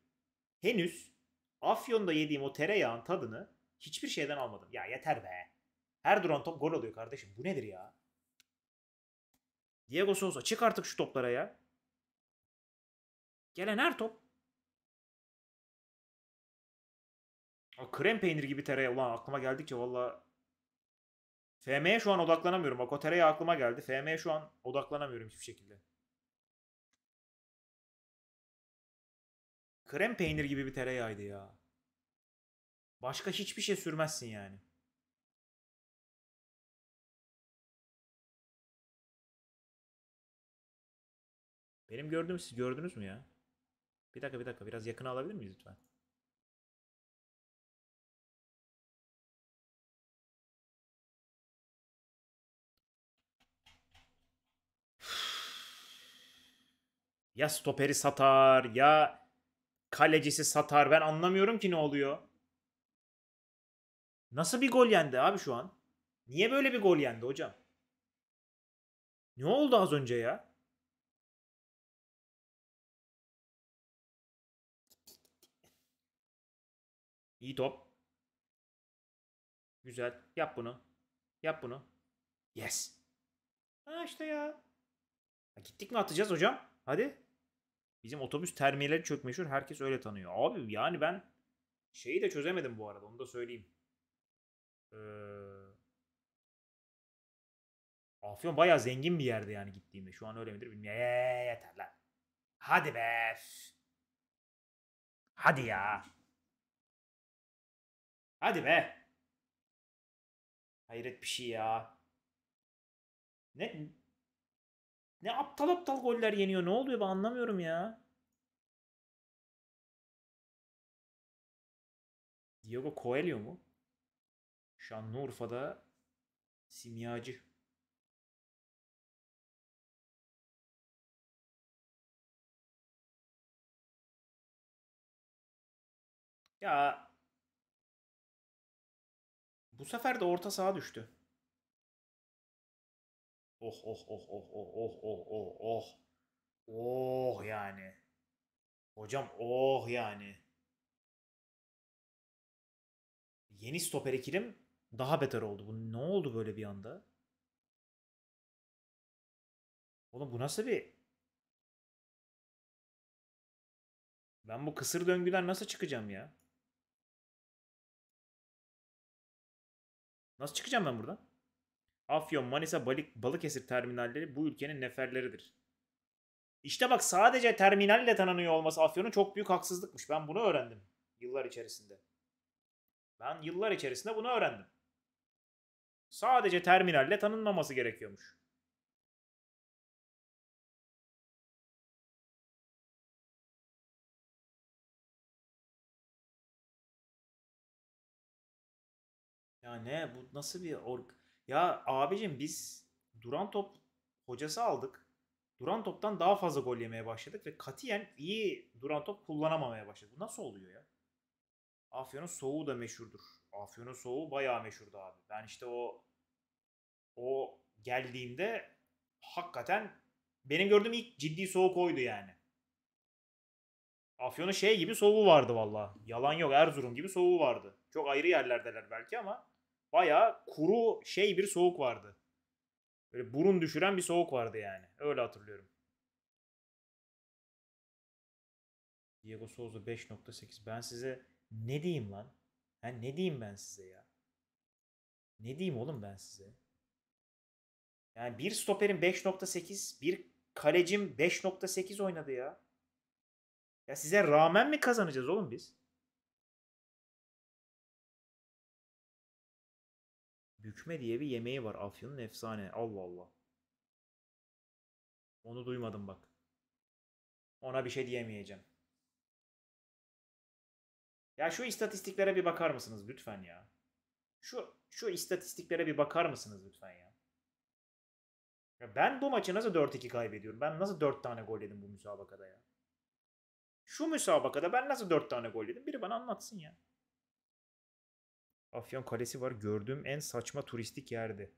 henüz Afyon'da yediğim o tereyağın tadını Hiçbir şeyden almadım. Ya yeter be. Her duran top gol oluyor kardeşim. Bu nedir ya? Diego Souza çık artık şu toplara ya. Gelen her top. O krem peynir gibi tereyağı. Ulan aklıma ki valla. FM'ye şu an odaklanamıyorum. Bak o tereyağı aklıma geldi. FM'ye şu an odaklanamıyorum hiçbir şekilde. Krem peynir gibi bir tereyağıydı ya. Başka hiçbir şey sürmezsin yani. Benim gördüğüm siz gördünüz mü ya? Bir dakika bir dakika biraz yakına alabilir miyiz lütfen? ya stoperi satar ya kalecisi satar ben anlamıyorum ki ne oluyor. Nasıl bir gol yendi abi şu an? Niye böyle bir gol yendi hocam? Ne oldu az önce ya? İyi top. Güzel. Yap bunu. Yap bunu. Yes. Ha işte ya. Ha, gittik mi atacağız hocam? Hadi. Bizim otobüs termiyeleri çok meşhur. Herkes öyle tanıyor. Abi yani ben şeyi de çözemedim bu arada. Onu da söyleyeyim. Afyon bayağı zengin bir yerde yani gittiğimde. Şu an öyle midir bilmiyorum. Eee, yeter lan. Hadi be. Hadi ya. Hadi be. Hayret bir şey ya. Ne ne aptal aptal goller yeniyor. Ne oluyor ben anlamıyorum ya. Diego Coelho mu? Şanlıurfa'da simyacı. Ya bu sefer de orta saha düştü. Oh oh oh oh oh oh oh oh oh. Oh, oh yani. Hocam oh yani. Yeni stoper ekilim daha beter oldu. Bu ne oldu böyle bir anda? Oğlum bu nasıl bir... Ben bu kısır döngüden nasıl çıkacağım ya? Nasıl çıkacağım ben buradan? Afyon, Manisa, Balik, Balıkesir terminalleri bu ülkenin neferleridir. İşte bak sadece terminalle tanınıyor olması Afyon'un çok büyük haksızlıkmış. Ben bunu öğrendim yıllar içerisinde. Ben yıllar içerisinde bunu öğrendim. Sadece terminalle tanınmaması gerekiyormuş. Ya ne bu nasıl bir org? Ya abicim biz duran top hocası aldık. Duran toptan daha fazla gol yemeye başladık ve katiyen iyi duran top kullanamamaya başladık. Bu nasıl oluyor ya? Afyon'un soğuğu da meşhurdur. Afyon'un soğuğu bayağı meşhurdu abi. Ben işte o o geldiğimde hakikaten benim gördüğüm ilk ciddi soğuk oydu yani. Afyon'un şey gibi soğuğu vardı valla. Yalan yok Erzurum gibi soğuğu vardı. Çok ayrı yerlerdeler belki ama bayağı kuru şey bir soğuk vardı. Böyle burun düşüren bir soğuk vardı yani. Öyle hatırlıyorum. Diego Souza 5.8. Ben size ne diyeyim lan? Yani ne diyeyim ben size ya? Ne diyeyim oğlum ben size? Yani bir stoperin 5.8, bir kalecim 5.8 oynadı ya. Ya size rağmen mi kazanacağız oğlum biz? Bükme diye bir yemeği var Afyon'un efsane. Allah Allah. Onu duymadım bak. Ona bir şey diyemeyeceğim. Ya şu istatistiklere bir bakar mısınız lütfen ya? Şu şu istatistiklere bir bakar mısınız lütfen ya? ya ben bu maçı nasıl 4-2 kaybediyorum? Ben nasıl 4 tane gol yedim bu müsabakada ya? Şu müsabakada ben nasıl 4 tane gol yedim? Biri bana anlatsın ya. Afyon Kalesi var. Gördüğüm en saçma turistik yerdi.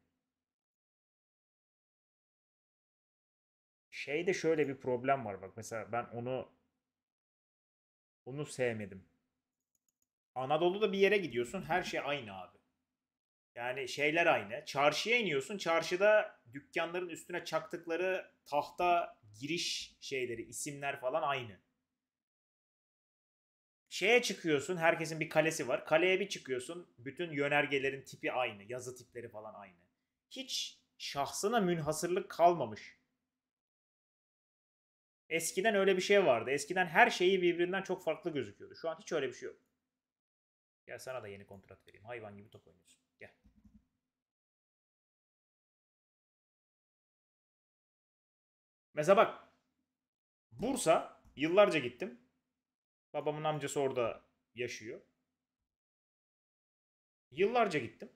Şeyde şöyle bir problem var bak. Mesela ben onu onu sevmedim. Anadolu'da bir yere gidiyorsun her şey aynı abi. Yani şeyler aynı. Çarşıya iniyorsun. Çarşıda dükkanların üstüne çaktıkları tahta giriş şeyleri, isimler falan aynı. Şeye çıkıyorsun. Herkesin bir kalesi var. Kaleye bir çıkıyorsun. Bütün yönergelerin tipi aynı. Yazı tipleri falan aynı. Hiç şahsına münhasırlık kalmamış. Eskiden öyle bir şey vardı. Eskiden her şeyi birbirinden çok farklı gözüküyordu. Şu an hiç öyle bir şey yok. Gel sana da yeni kontrat vereyim. Hayvan gibi top oynuyorsun. Gel. Mesela bak Bursa yıllarca gittim. Babamın amcası orada yaşıyor. Yıllarca gittim.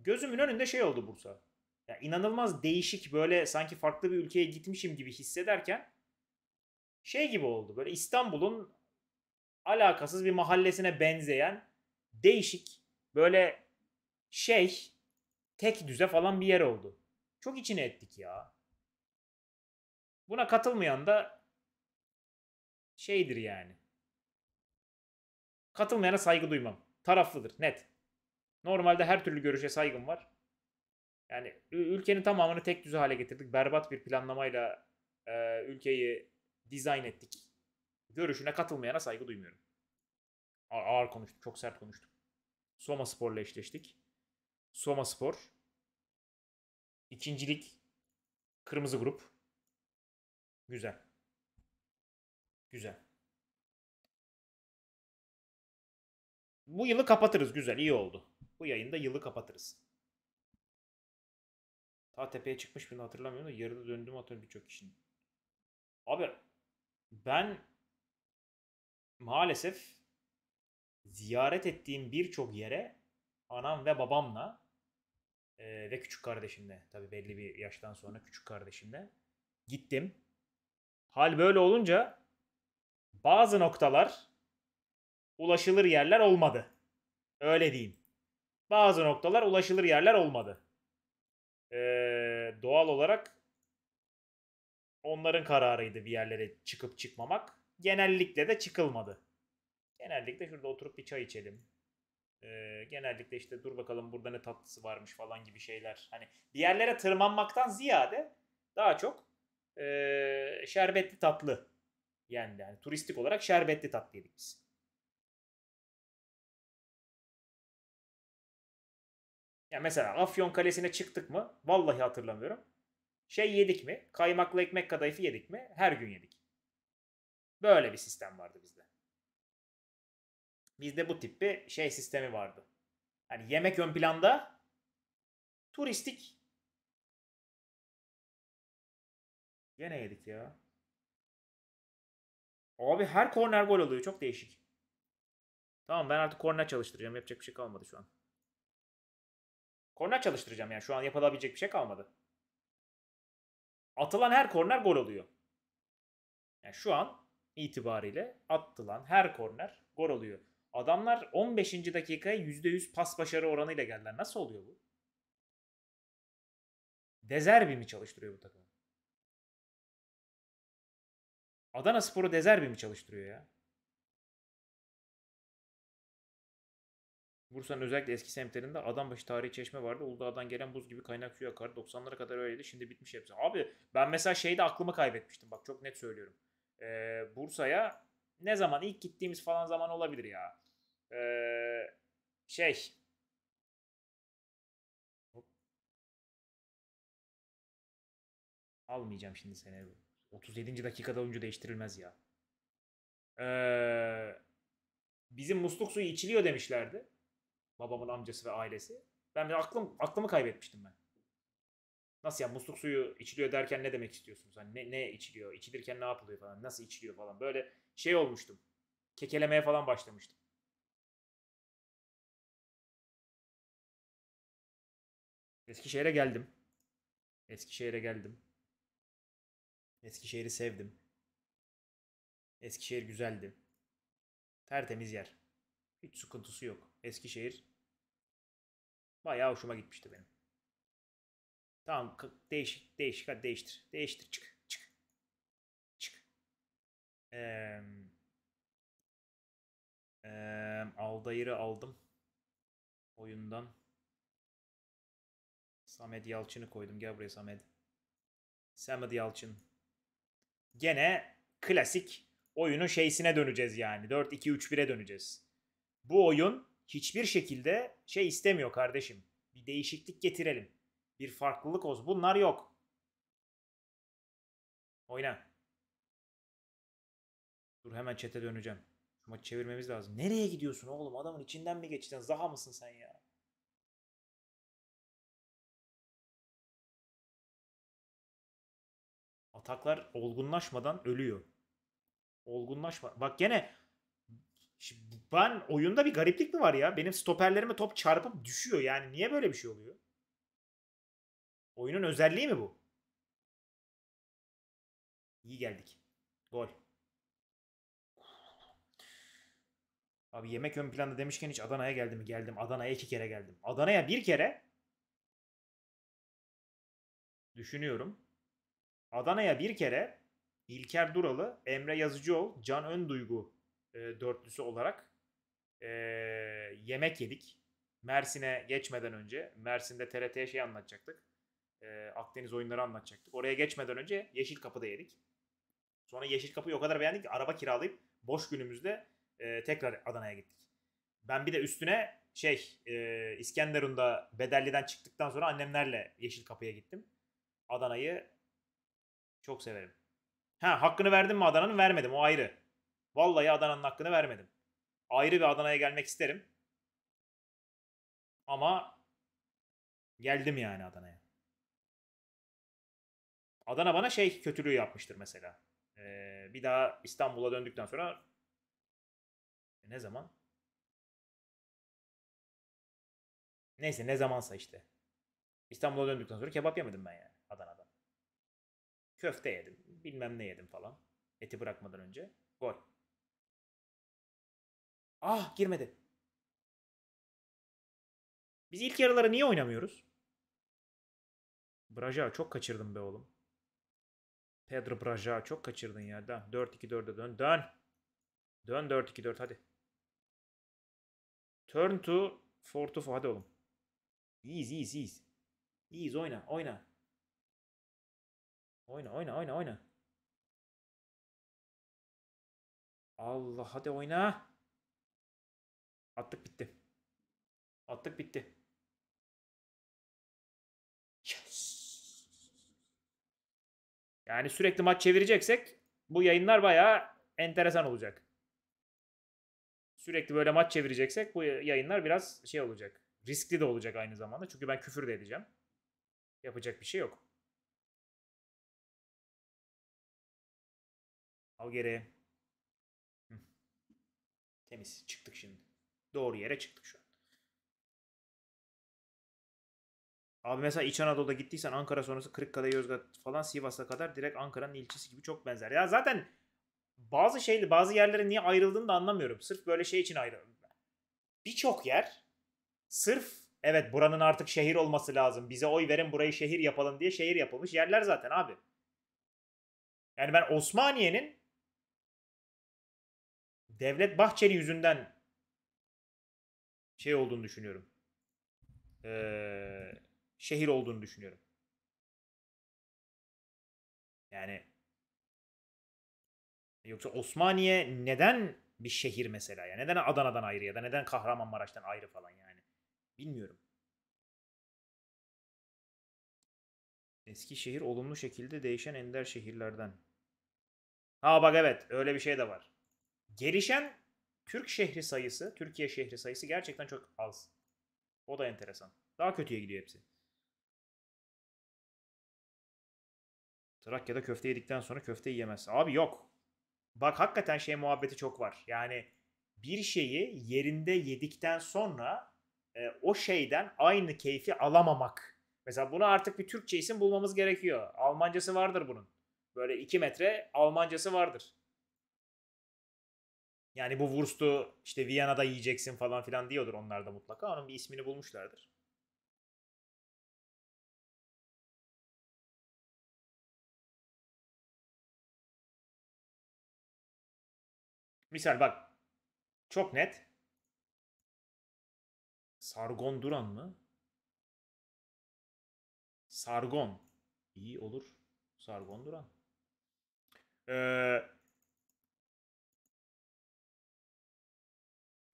Gözümün önünde şey oldu Bursa. Ya inanılmaz değişik böyle sanki farklı bir ülkeye gitmişim gibi hissederken şey gibi oldu. Böyle İstanbul'un alakasız bir mahallesine benzeyen değişik böyle şey tek düze falan bir yer oldu. Çok içine ettik ya. Buna katılmayan da şeydir yani. Katılmayana saygı duymam. Taraflıdır net. Normalde her türlü görüşe saygım var. Yani ülkenin tamamını tek düze hale getirdik. Berbat bir planlamayla e, ülkeyi dizayn ettik. Görüşüne katılmayana saygı duymuyorum. ağır konuştum. Çok sert konuştum. Soma Spor'la eşleştik. Soma Spor. İkincilik. Kırmızı grup. Güzel. Güzel. Bu yılı kapatırız. Güzel. iyi oldu. Bu yayında yılı kapatırız. Ta tepeye çıkmış birini hatırlamıyorum da yarıda döndüğümü hatırlıyorum birçok kişinin. Abi ben maalesef ziyaret ettiğim birçok yere anam ve babamla e, ve küçük kardeşimle tabii belli bir yaştan sonra küçük kardeşimle gittim. Hal böyle olunca bazı noktalar ulaşılır yerler olmadı. Öyle diyeyim. Bazı noktalar ulaşılır yerler olmadı. Ee, doğal olarak onların kararıydı bir yerlere çıkıp çıkmamak genellikle de çıkılmadı. Genellikle şurada oturup bir çay içelim. Ee, genellikle işte dur bakalım burada ne tatlısı varmış falan gibi şeyler. Hani bir yerlere tırmanmaktan ziyade daha çok e, şerbetli tatlı yendi. Yani turistik olarak şerbetli tatlı yedik biz. Ya mesela Afyon Kalesi'ne çıktık mı? Vallahi hatırlamıyorum. Şey yedik mi? Kaymaklı ekmek kadayıfı yedik mi? Her gün yedik. Böyle bir sistem vardı bizde. Bizde bu tip bir şey sistemi vardı. Hani yemek ön planda turistik Gene yedik ya. Abi her korner gol oluyor. Çok değişik. Tamam ben artık korner çalıştıracağım. Yapacak bir şey kalmadı şu an. Korner çalıştıracağım yani. Şu an yapılabilecek bir şey kalmadı. Atılan her korner gol oluyor. Yani şu an itibariyle attılan her korner gol oluyor. Adamlar 15. dakikaya %100 pas başarı oranıyla geldiler. Nasıl oluyor bu? Dezerbi mi çalıştırıyor bu takım? Adana Spor'u Dezerbi mi çalıştırıyor ya? Bursa'nın özellikle eski semtlerinde başı tarihi çeşme vardı. Uludağ'dan gelen buz gibi kaynak suyu akar. 90'lara kadar öyleydi. Şimdi bitmiş hepsi. Abi ben mesela şeyde aklımı kaybetmiştim. Bak çok net söylüyorum e, Bursa'ya ne zaman ilk gittiğimiz falan zaman olabilir ya. E, şey Almayacağım şimdi seni. 37. dakikada oyuncu değiştirilmez ya. Ee, bizim musluk suyu içiliyor demişlerdi. Babamın amcası ve ailesi. Ben de aklım aklımı kaybetmiştim ben. Nasıl ya musluk suyu içiliyor derken ne demek istiyorsunuz? Hani ne, ne içiliyor? İçilirken ne yapılıyor falan? Nasıl içiliyor falan? Böyle şey olmuştum. Kekelemeye falan başlamıştım. Eskişehir'e geldim. Eskişehir'e geldim. Eskişehir'i sevdim. Eskişehir güzeldi. Tertemiz yer. Hiç sıkıntısı yok. Eskişehir bayağı hoşuma gitmişti benim. Tamam değişik değişik hadi değiştir. Değiştir çık. Çık. Çık. Ee, e, Aldayır'ı aldım. Oyundan. Samet Yalçın'ı koydum. Gel buraya Samet. Samet Yalçın. Gene klasik oyunun şeysine döneceğiz yani. 4-2-3-1'e döneceğiz. Bu oyun hiçbir şekilde şey istemiyor kardeşim. Bir değişiklik getirelim. Bir farklılık olsun. Bunlar yok. Oyna. Dur hemen çete döneceğim. Şu maçı çevirmemiz lazım. Nereye gidiyorsun oğlum? Adamın içinden mi geçeceksin? Zaha mısın sen ya? Ataklar olgunlaşmadan ölüyor. Olgunlaşma. Bak gene ben oyunda bir gariplik mi var ya? Benim stoperlerime top çarpıp düşüyor. Yani niye böyle bir şey oluyor? Oyunun özelliği mi bu? İyi geldik. Gol. Abi yemek ön planda demişken hiç Adana'ya geldim mi? Geldim. Adana'ya iki kere geldim. Adana'ya bir kere. Düşünüyorum. Adana'ya bir kere İlker Duralı, Emre Yazıcıoğlu, Can Önduygu e, dörtlüsü olarak e, yemek yedik. Mersin'e geçmeden önce. Mersin'de TRT'ye şey anlatacaktık e, Akdeniz oyunları anlatacaktık. Oraya geçmeden önce Yeşil Kapı'da yedik. Sonra Yeşil Kapı'yı o kadar beğendik ki araba kiralayıp boş günümüzde e, tekrar Adana'ya gittik. Ben bir de üstüne şey e, İskenderun'da Bedelli'den çıktıktan sonra annemlerle Yeşil Kapı'ya gittim. Adana'yı çok severim. Ha hakkını verdim mi Adana'nın? Vermedim o ayrı. Vallahi Adana'nın hakkını vermedim. Ayrı bir Adana'ya gelmek isterim. Ama geldim yani Adana'ya. Adana bana şey kötülüğü yapmıştır mesela. Ee, bir daha İstanbul'a döndükten sonra e, ne zaman? Neyse ne zamansa işte. İstanbul'a döndükten sonra kebap yemedim ben yani Adana'da. Köfte yedim. Bilmem ne yedim falan. Eti bırakmadan önce. Gol. Ah girmedi. Biz ilk yarıları niye oynamıyoruz? Braja çok kaçırdım be oğlum. Pedro Braja çok kaçırdın ya. Dön. 4-2-4'e dön. Dön. Dön 4-2-4 hadi. Turn to 4 to 4 hadi oğlum. Ease ease ease. Ease oyna oyna. Oyna oyna oyna oyna. Allah hadi oyna. Attık bitti. Attık bitti. Yani sürekli maç çevireceksek bu yayınlar bayağı enteresan olacak. Sürekli böyle maç çevireceksek bu yayınlar biraz şey olacak. Riskli de olacak aynı zamanda. Çünkü ben küfür de edeceğim. Yapacak bir şey yok. Al geri. Temiz. Çıktık şimdi. Doğru yere çıktık şu an. Abi mesela İç Anadolu'da gittiysen Ankara sonrası Kırıkkale, Yozgat falan Sivas'a kadar direkt Ankara'nın ilçesi gibi çok benzer. Ya zaten bazı şeyli bazı yerlere niye ayrıldığını da anlamıyorum. Sırf böyle şey için ayrıldım. Birçok yer sırf evet buranın artık şehir olması lazım. Bize oy verin burayı şehir yapalım diye şehir yapılmış yerler zaten abi. Yani ben Osmaniye'nin Devlet Bahçeli yüzünden şey olduğunu düşünüyorum. Eee şehir olduğunu düşünüyorum. Yani yoksa Osmaniye neden bir şehir mesela ya? Neden Adana'dan ayrı ya da neden Kahramanmaraş'tan ayrı falan yani? Bilmiyorum. Eski şehir olumlu şekilde değişen ender şehirlerden. Ha bak evet öyle bir şey de var. Gelişen Türk şehri sayısı, Türkiye şehri sayısı gerçekten çok az. O da enteresan. Daha kötüye gidiyor hepsi. Trakya'da köfte yedikten sonra köfte yiyemez. Abi yok. Bak hakikaten şey muhabbeti çok var. Yani bir şeyi yerinde yedikten sonra e, o şeyden aynı keyfi alamamak. Mesela bunu artık bir Türkçe isim bulmamız gerekiyor. Almancası vardır bunun. Böyle 2 metre Almancası vardır. Yani bu Wurst'u işte Viyana'da yiyeceksin falan filan diyordur onlar da mutlaka. Onun bir ismini bulmuşlardır. Misal bak. Çok net. Sargon Duran mı? Sargon. İyi olur. Sargon Duran. Ee,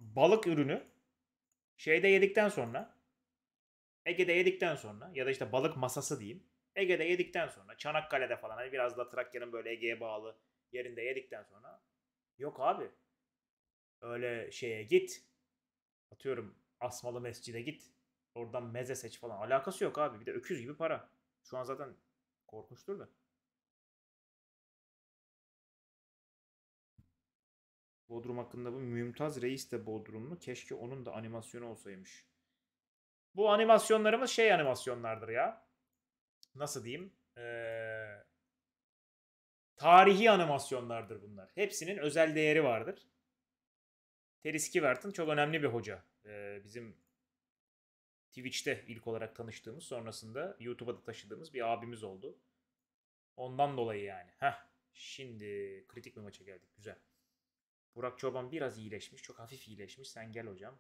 balık ürünü şeyde yedikten sonra Ege'de yedikten sonra ya da işte balık masası diyeyim. Ege'de yedikten sonra Çanakkale'de falan hani biraz da Trakya'nın böyle Ege'ye bağlı yerinde yedikten sonra Yok abi. Öyle şeye git. Atıyorum asmalı mescide git. Oradan meze seç falan. Alakası yok abi. Bir de öküz gibi para. Şu an zaten korkmuştur da. Bodrum hakkında bu Mümtaz Reis de Bodrumlu. Keşke onun da animasyonu olsaymış. Bu animasyonlarımız şey animasyonlardır ya. Nasıl diyeyim? Ee, Tarihi animasyonlardır bunlar. Hepsinin özel değeri vardır. Teris Kivert'ın çok önemli bir hoca. Ee, bizim Twitch'te ilk olarak tanıştığımız, sonrasında YouTube'a da taşıdığımız bir abimiz oldu. Ondan dolayı yani. Heh, şimdi kritik bir maça geldik. Güzel. Burak Çoban biraz iyileşmiş. Çok hafif iyileşmiş. Sen gel hocam.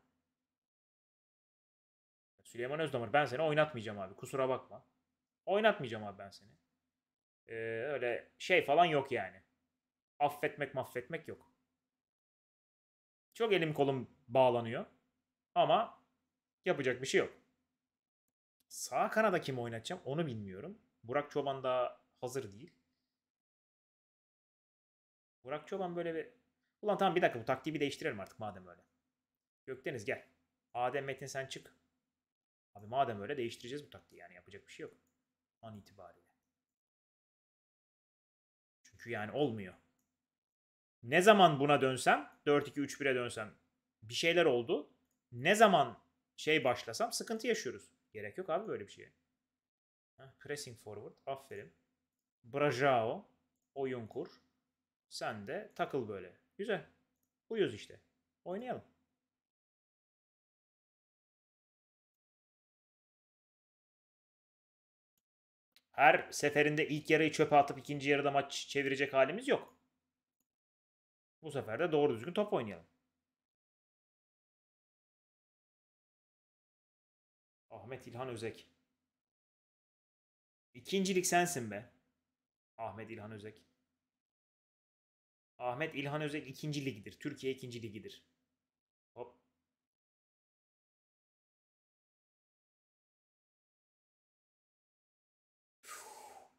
Süleyman Özdemir ben seni oynatmayacağım abi. Kusura bakma. Oynatmayacağım abi ben seni. Ee, öyle şey falan yok yani. Affetmek maffetmek yok. Çok elim kolum bağlanıyor. Ama yapacak bir şey yok. Sağ kanada kim oynatacağım onu bilmiyorum. Burak Çoban da hazır değil. Burak Çoban böyle bir... Ulan tamam bir dakika bu taktiği bir değiştirelim artık madem öyle. Gökdeniz gel. Adem Metin sen çık. Abi madem öyle değiştireceğiz bu taktiği yani yapacak bir şey yok. An itibariyle. Çünkü yani olmuyor. Ne zaman buna dönsem, 4-2-3-1'e dönsem bir şeyler oldu. Ne zaman şey başlasam sıkıntı yaşıyoruz. Gerek yok abi böyle bir şeye. pressing forward. Aferin. Brajao. Oyun kur. Sen de takıl böyle. Güzel. Uyuz işte. Oynayalım. her seferinde ilk yarıyı çöpe atıp ikinci yarıda maç çevirecek halimiz yok. Bu sefer de doğru düzgün top oynayalım. Ahmet İlhan Özek. İkincilik sensin be. Ahmet İlhan Özek. Ahmet İlhan Özek ikinci ligidir. Türkiye ikinci ligidir.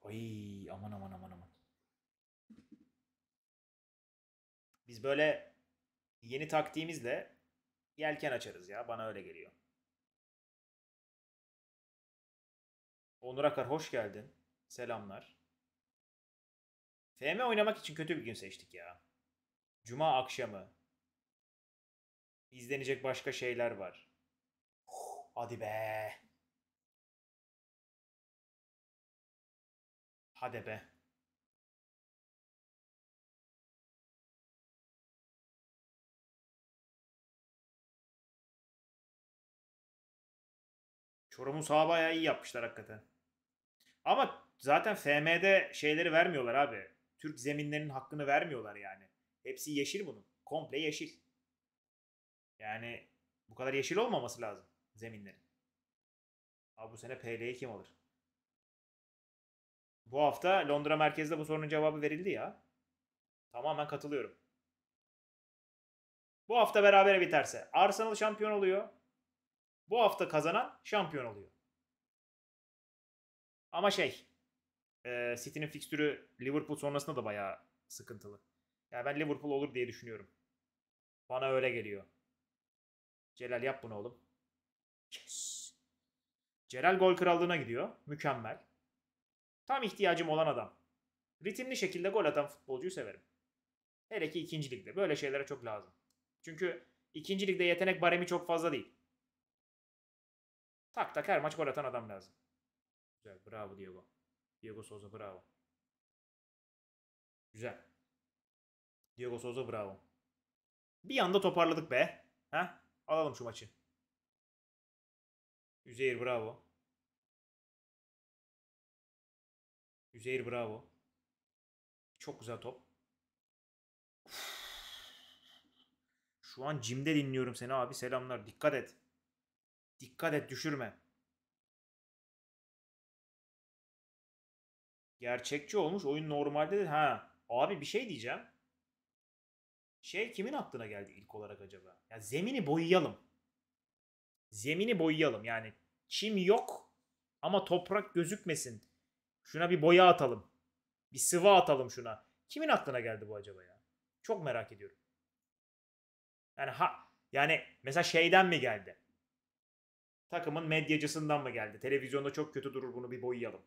Ay aman aman aman aman. Biz böyle yeni taktiğimizle yelken açarız ya. Bana öyle geliyor. Onur Akar hoş geldin. Selamlar. FM oynamak için kötü bir gün seçtik ya. Cuma akşamı. İzlenecek başka şeyler var. Oh, hadi be. Hadi be. Çorum'un saha bayağı iyi yapmışlar hakikaten. Ama zaten FM'de şeyleri vermiyorlar abi. Türk zeminlerinin hakkını vermiyorlar yani. Hepsi yeşil bunun. Komple yeşil. Yani bu kadar yeşil olmaması lazım zeminlerin. Abi bu sene PL'yi kim alır? Bu hafta Londra merkezde bu sorunun cevabı verildi ya. Tamamen katılıyorum. Bu hafta berabere biterse Arsenal şampiyon oluyor. Bu hafta kazanan şampiyon oluyor. Ama şey, e, City'nin fikstürü Liverpool sonrasında da bayağı sıkıntılı. Yani ben Liverpool olur diye düşünüyorum. Bana öyle geliyor. Celal yap bunu oğlum. Yes. Celal gol krallığına gidiyor. Mükemmel. Tam ihtiyacım olan adam. Ritimli şekilde gol atan futbolcuyu severim. Hele ki ikinci ligde. Böyle şeylere çok lazım. Çünkü ikinci ligde yetenek baremi çok fazla değil. Tak tak her maç gol atan adam lazım. Güzel. Bravo Diego. Diego Souza bravo. Güzel. Diego Souza bravo. Bir anda toparladık be. Ha? Alalım şu maçı. Üzeyir bravo. Üzeyir bravo. Çok güzel top. Şu an cimde dinliyorum seni abi. Selamlar. Dikkat et. Dikkat et düşürme. Gerçekçi olmuş. Oyun normalde de ha. Abi bir şey diyeceğim. Şey kimin aklına geldi ilk olarak acaba? Ya zemini boyayalım. Zemini boyayalım. Yani çim yok ama toprak gözükmesin. Şuna bir boya atalım. Bir sıva atalım şuna. Kimin aklına geldi bu acaba ya? Çok merak ediyorum. Yani ha yani mesela şeyden mi geldi? Takımın medyacısından mı geldi? Televizyonda çok kötü durur bunu bir boyayalım.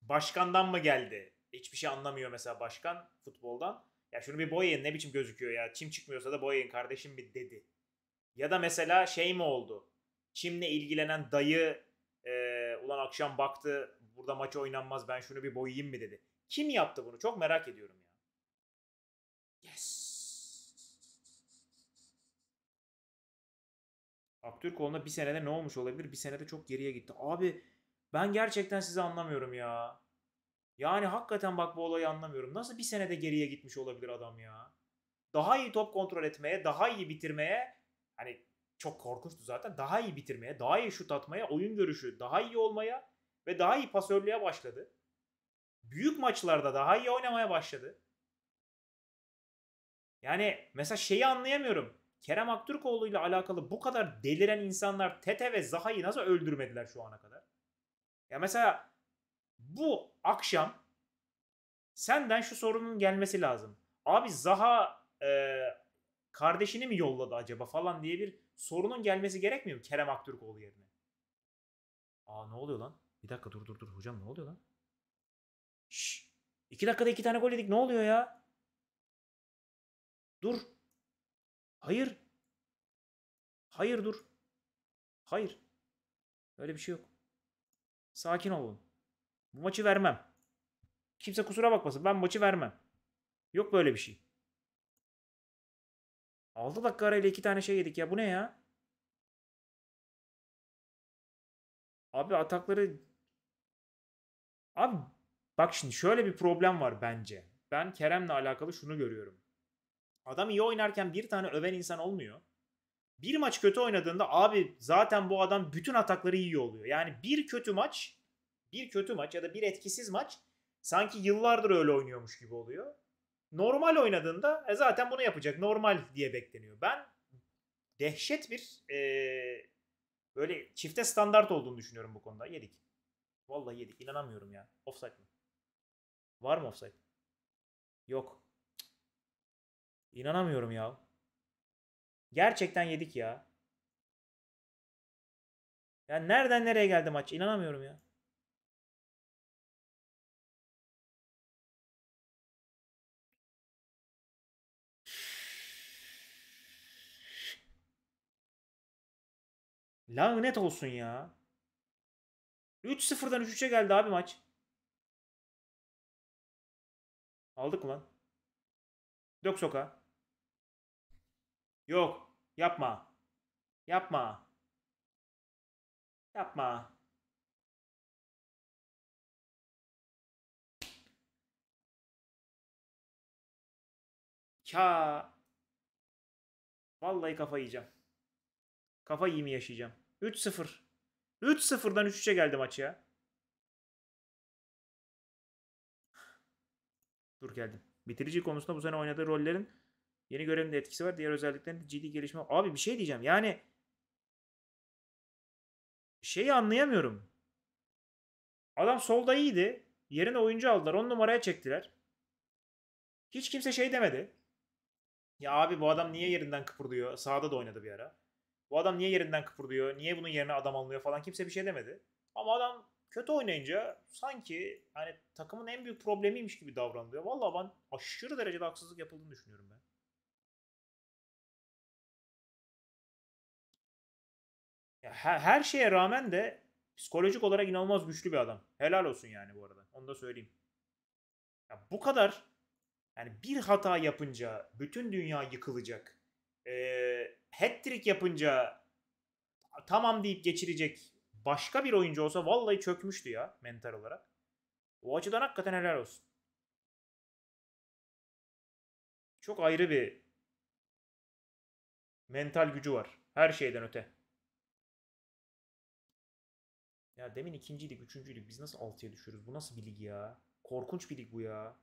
Başkandan mı geldi? Hiçbir şey anlamıyor mesela başkan futboldan. Ya şunu bir boyayın ne biçim gözüküyor ya. Çim çıkmıyorsa da boyayın kardeşim bir dedi. Ya da mesela şey mi oldu? Çimle ilgilenen dayı e, ulan akşam baktı Burada maç oynanmaz ben şunu bir boyayayım mı dedi. Kim yaptı bunu? Çok merak ediyorum ya. Yes. Aktürkoğlu'na bir senede ne olmuş olabilir? Bir senede çok geriye gitti. Abi ben gerçekten sizi anlamıyorum ya. Yani hakikaten bak bu olayı anlamıyorum. Nasıl bir senede geriye gitmiş olabilir adam ya? Daha iyi top kontrol etmeye, daha iyi bitirmeye hani çok korkunçtu zaten. Daha iyi bitirmeye, daha iyi şut atmaya, oyun görüşü, daha iyi olmaya ve daha iyi pasörlüğe başladı. Büyük maçlarda daha iyi oynamaya başladı. Yani mesela şeyi anlayamıyorum. Kerem Aktürkoğlu ile alakalı bu kadar deliren insanlar Tete ve Zaha'yı nasıl öldürmediler şu ana kadar? Ya mesela bu akşam senden şu sorunun gelmesi lazım. Abi Zaha e, kardeşini mi yolladı acaba falan diye bir sorunun gelmesi gerekmiyor mu Kerem Aktürkoğlu yerine? Aa ne oluyor lan? Bir dakika dur dur dur. Hocam ne oluyor lan? Şşş. İki dakikada iki tane gol yedik. Ne oluyor ya? Dur. Hayır. Hayır dur. Hayır. Öyle bir şey yok. Sakin olun. Bu maçı vermem. Kimse kusura bakmasın. Ben maçı vermem. Yok böyle bir şey. 6 dakika arayla iki tane şey yedik ya. Bu ne ya? Abi atakları Abi bak şimdi şöyle bir problem var bence. Ben Kerem'le alakalı şunu görüyorum. Adam iyi oynarken bir tane öven insan olmuyor. Bir maç kötü oynadığında abi zaten bu adam bütün atakları iyi oluyor. Yani bir kötü maç, bir kötü maç ya da bir etkisiz maç sanki yıllardır öyle oynuyormuş gibi oluyor. Normal oynadığında e zaten bunu yapacak. Normal diye bekleniyor. Ben dehşet bir e, böyle çifte standart olduğunu düşünüyorum bu konuda. Yedik. Vallahi yedik. İnanamıyorum ya. Offside mı? Var mı offside? Yok. İnanamıyorum ya. Gerçekten yedik ya. Ya nereden nereye geldi maç? İnanamıyorum ya. Lanet olsun ya. 3-0'dan 3-3'e geldi abi maç. Aldık mı lan? Dök soka. Yok. Yapma. Yapma. Yapma. Ka. Vallahi kafa yiyeceğim. Kafa yiyimi yaşayacağım. 3-0. 3-0'dan 3-3'e geldi maç ya. Dur geldim. Bitirici konusunda bu sene oynadığı rollerin yeni görevinde etkisi var. Diğer özelliklerinde ciddi gelişme. Abi bir şey diyeceğim. Yani şeyi anlayamıyorum. Adam solda iyiydi. Yerine oyuncu aldılar. 10 numaraya çektiler. Hiç kimse şey demedi. Ya abi bu adam niye yerinden kıpırdıyor? Sağda da oynadı bir ara. Bu adam niye yerinden kıpırdıyor? Niye bunun yerine adam alınıyor falan kimse bir şey demedi. Ama adam kötü oynayınca sanki hani takımın en büyük problemiymiş gibi davranılıyor. Valla ben aşırı derecede haksızlık yapıldığını düşünüyorum ben. Ya her, her şeye rağmen de psikolojik olarak inanılmaz güçlü bir adam. Helal olsun yani bu arada. Onu da söyleyeyim. Ya bu kadar yani bir hata yapınca bütün dünya yıkılacak e, hat-trick yapınca tamam deyip geçirecek başka bir oyuncu olsa vallahi çökmüştü ya mental olarak. O açıdan hakikaten helal olsun. Çok ayrı bir mental gücü var. Her şeyden öte. Ya demin ikinciydik, üçüncüydük. Biz nasıl altıya düşüyoruz? Bu nasıl bir lig ya? Korkunç bir lig bu ya.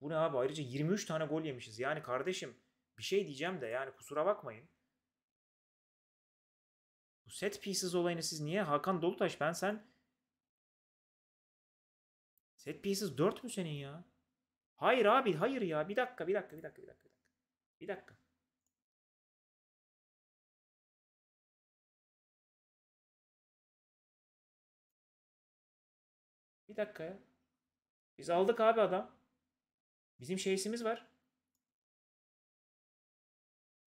Bu ne abi? Ayrıca 23 tane gol yemişiz. Yani kardeşim bir şey diyeceğim de yani kusura bakmayın. Bu set pieces olayını siz niye Hakan Dolutaş ben sen Set pieces 4 mü senin ya? Hayır abi hayır ya. Bir dakika bir dakika bir dakika bir dakika. Bir dakika. Bir dakika ya. Biz aldık abi adam. Bizim şeysimiz var.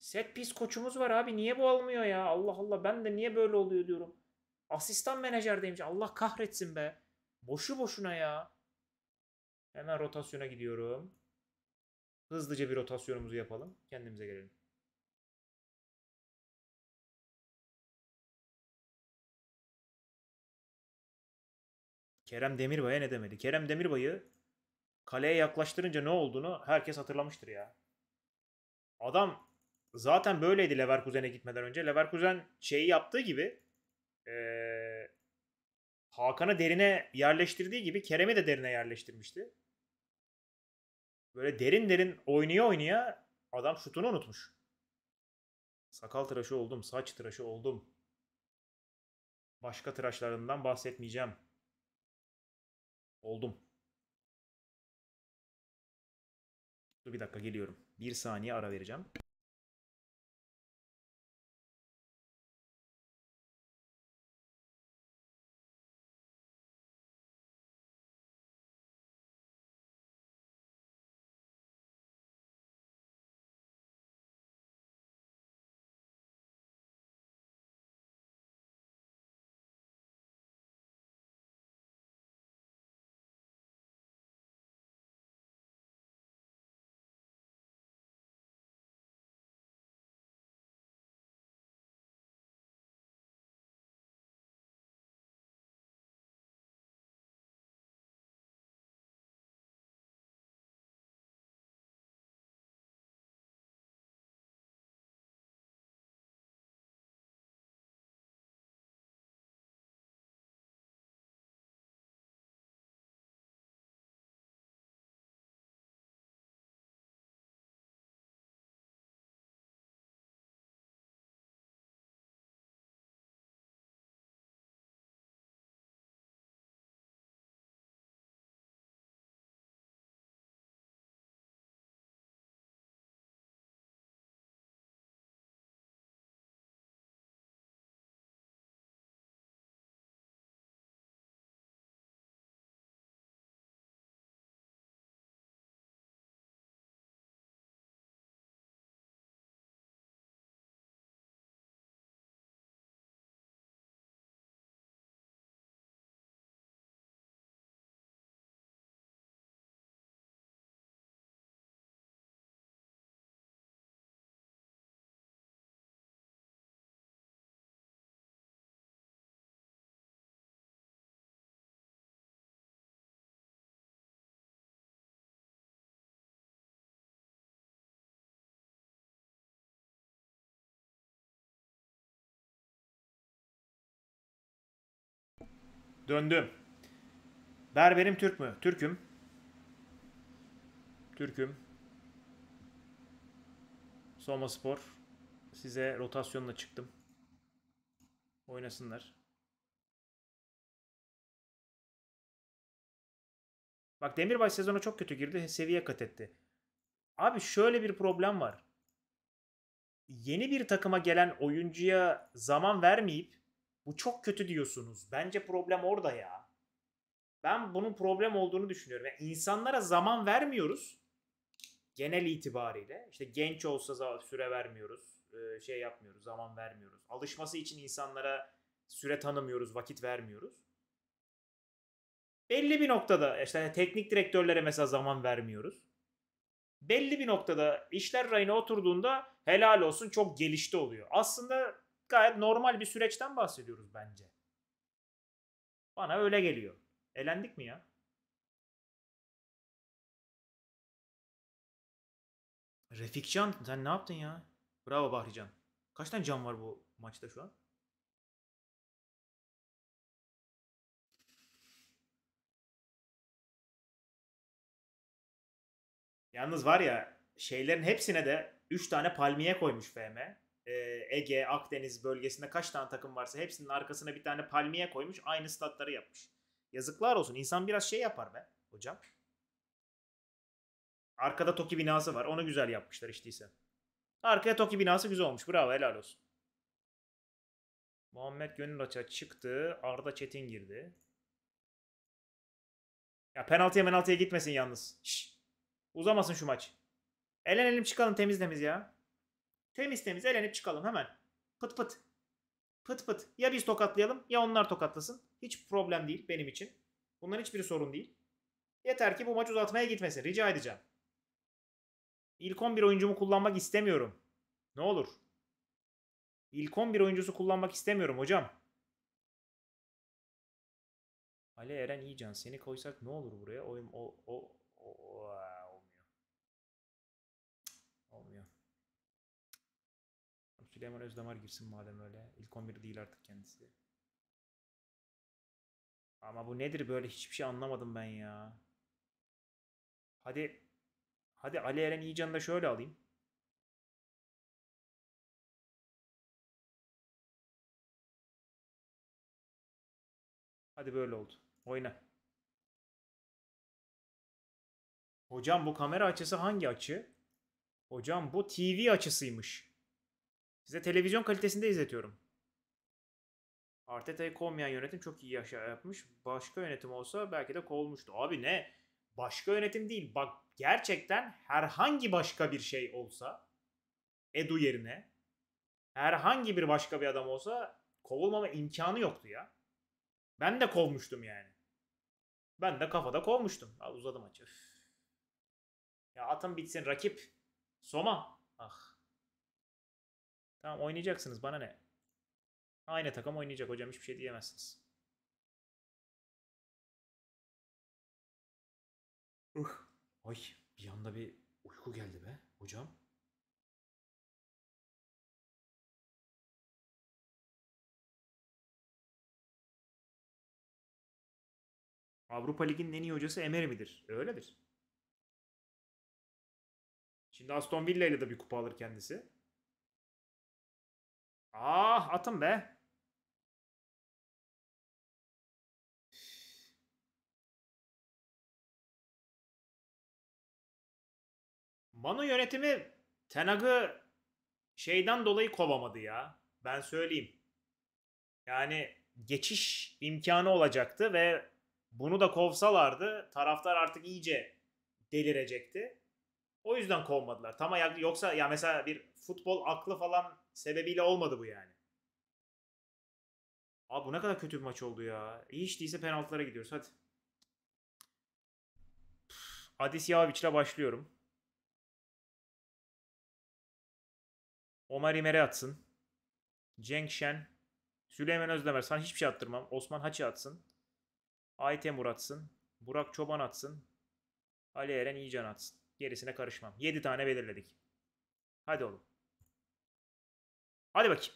Set piece koçumuz var abi niye bu almıyor ya? Allah Allah ben de niye böyle oluyor diyorum. Asistan menajer demiş. Allah kahretsin be. Boşu boşuna ya. Hemen rotasyona gidiyorum. Hızlıca bir rotasyonumuzu yapalım. Kendimize gelelim. Kerem Demirbay'a ne demedi? Kerem Demirbay'ı kaleye yaklaştırınca ne olduğunu herkes hatırlamıştır ya. Adam zaten böyleydi Leverkusen'e gitmeden önce. Leverkusen şeyi yaptığı gibi e, Hakan'ı derine yerleştirdiği gibi Kerem'i de derine yerleştirmişti. Böyle derin derin oynaya oynaya adam şutunu unutmuş. Sakal tıraşı oldum, saç tıraşı oldum. Başka tıraşlarından bahsetmeyeceğim. Oldum. Dur bir dakika geliyorum. Bir saniye ara vereceğim. Döndüm. Berberim Türk mü? Türk'üm. Türk'üm. Soma Spor. Size rotasyonla çıktım. Oynasınlar. Bak Demirbaş sezona çok kötü girdi. Seviye kat etti. Abi şöyle bir problem var. Yeni bir takıma gelen oyuncuya zaman vermeyip bu çok kötü diyorsunuz. Bence problem orada ya. Ben bunun problem olduğunu düşünüyorum. Yani insanlara zaman vermiyoruz. Genel itibariyle. İşte genç olsa süre vermiyoruz. Şey yapmıyoruz, zaman vermiyoruz. Alışması için insanlara süre tanımıyoruz, vakit vermiyoruz. Belli bir noktada işte hani teknik direktörlere mesela zaman vermiyoruz. Belli bir noktada işler rayına oturduğunda helal olsun çok gelişti oluyor. Aslında gayet normal bir süreçten bahsediyoruz bence. Bana öyle geliyor. Elendik mi ya? Refikcan sen ne yaptın ya? Bravo Bahrican. Kaç tane can var bu maçta şu an? Yalnız var ya şeylerin hepsine de 3 tane palmiye koymuş FM. E, Ege, Akdeniz bölgesinde kaç tane takım varsa hepsinin arkasına bir tane palmiye koymuş. Aynı statları yapmış. Yazıklar olsun. İnsan biraz şey yapar be hocam. Arkada Toki binası var. Onu güzel yapmışlar işte ise. Arkaya Toki binası güzel olmuş. Bravo helal olsun. Muhammed Gönül Aç'a çıktı. Arda Çetin girdi. Ya penaltıya penaltıya gitmesin yalnız. Şş. Uzamasın şu maç. Elenelim çıkalım temiz temiz ya. Temiz temiz elenip çıkalım hemen. Pıt pıt. Pıt pıt. Ya biz tokatlayalım ya onlar tokatlasın. Hiç problem değil benim için. Bunların hiçbiri sorun değil. Yeter ki bu maç uzatmaya gitmesin. Rica edeceğim. İlk 11 oyuncumu kullanmak istemiyorum. Ne olur. İlk 11 oyuncusu kullanmak istemiyorum hocam. Ali Eren iyi can. seni koysak ne olur buraya? O, o, o, o, Keşke Özdamar girsin madem öyle. İlk 11 değil artık kendisi. Ama bu nedir böyle hiçbir şey anlamadım ben ya. Hadi hadi Ali Eren İyican'ı da şöyle alayım. Hadi böyle oldu. Oyna. Hocam bu kamera açısı hangi açı? Hocam bu TV açısıymış. Size televizyon kalitesinde izletiyorum. Arteta'yı kovmayan yönetim çok iyi yaşa yapmış. Başka yönetim olsa belki de kovulmuştu. Abi ne? Başka yönetim değil. Bak gerçekten herhangi başka bir şey olsa Edu yerine herhangi bir başka bir adam olsa kovulmama imkanı yoktu ya. Ben de kovmuştum yani. Ben de kafada kovmuştum. Al uzadı maçı. Ya atın bitsin rakip. Soma. Ah. Tamam oynayacaksınız bana ne? Aynı takım oynayacak hocam hiçbir şey diyemezsiniz. Uh. Ay bir anda bir uyku geldi be hocam. Avrupa Ligi'nin en iyi hocası Emery midir? Öyledir. Şimdi Aston Villa ile de bir kupa alır kendisi. Ah atın be. Manu yönetimi Tenag'ı şeyden dolayı kovamadı ya. Ben söyleyeyim. Yani geçiş imkanı olacaktı ve bunu da kovsalardı taraftar artık iyice delirecekti. O yüzden kovmadılar. Tamam ayak yoksa ya mesela bir futbol aklı falan sebebiyle olmadı bu yani. Abi bu ne kadar kötü bir maç oldu ya. Hiç değilse penaltılara gidiyoruz hadi. Adis Yavic başlıyorum. Omar İmer'e atsın. Cenk Şen. Süleyman Özdemir. Sana hiçbir şey attırmam. Osman Haç'ı atsın. Aytemur atsın. Burak Çoban atsın. Ali Eren İyican atsın. Gerisine karışmam. 7 tane belirledik. Hadi oğlum. Hadi bakayım.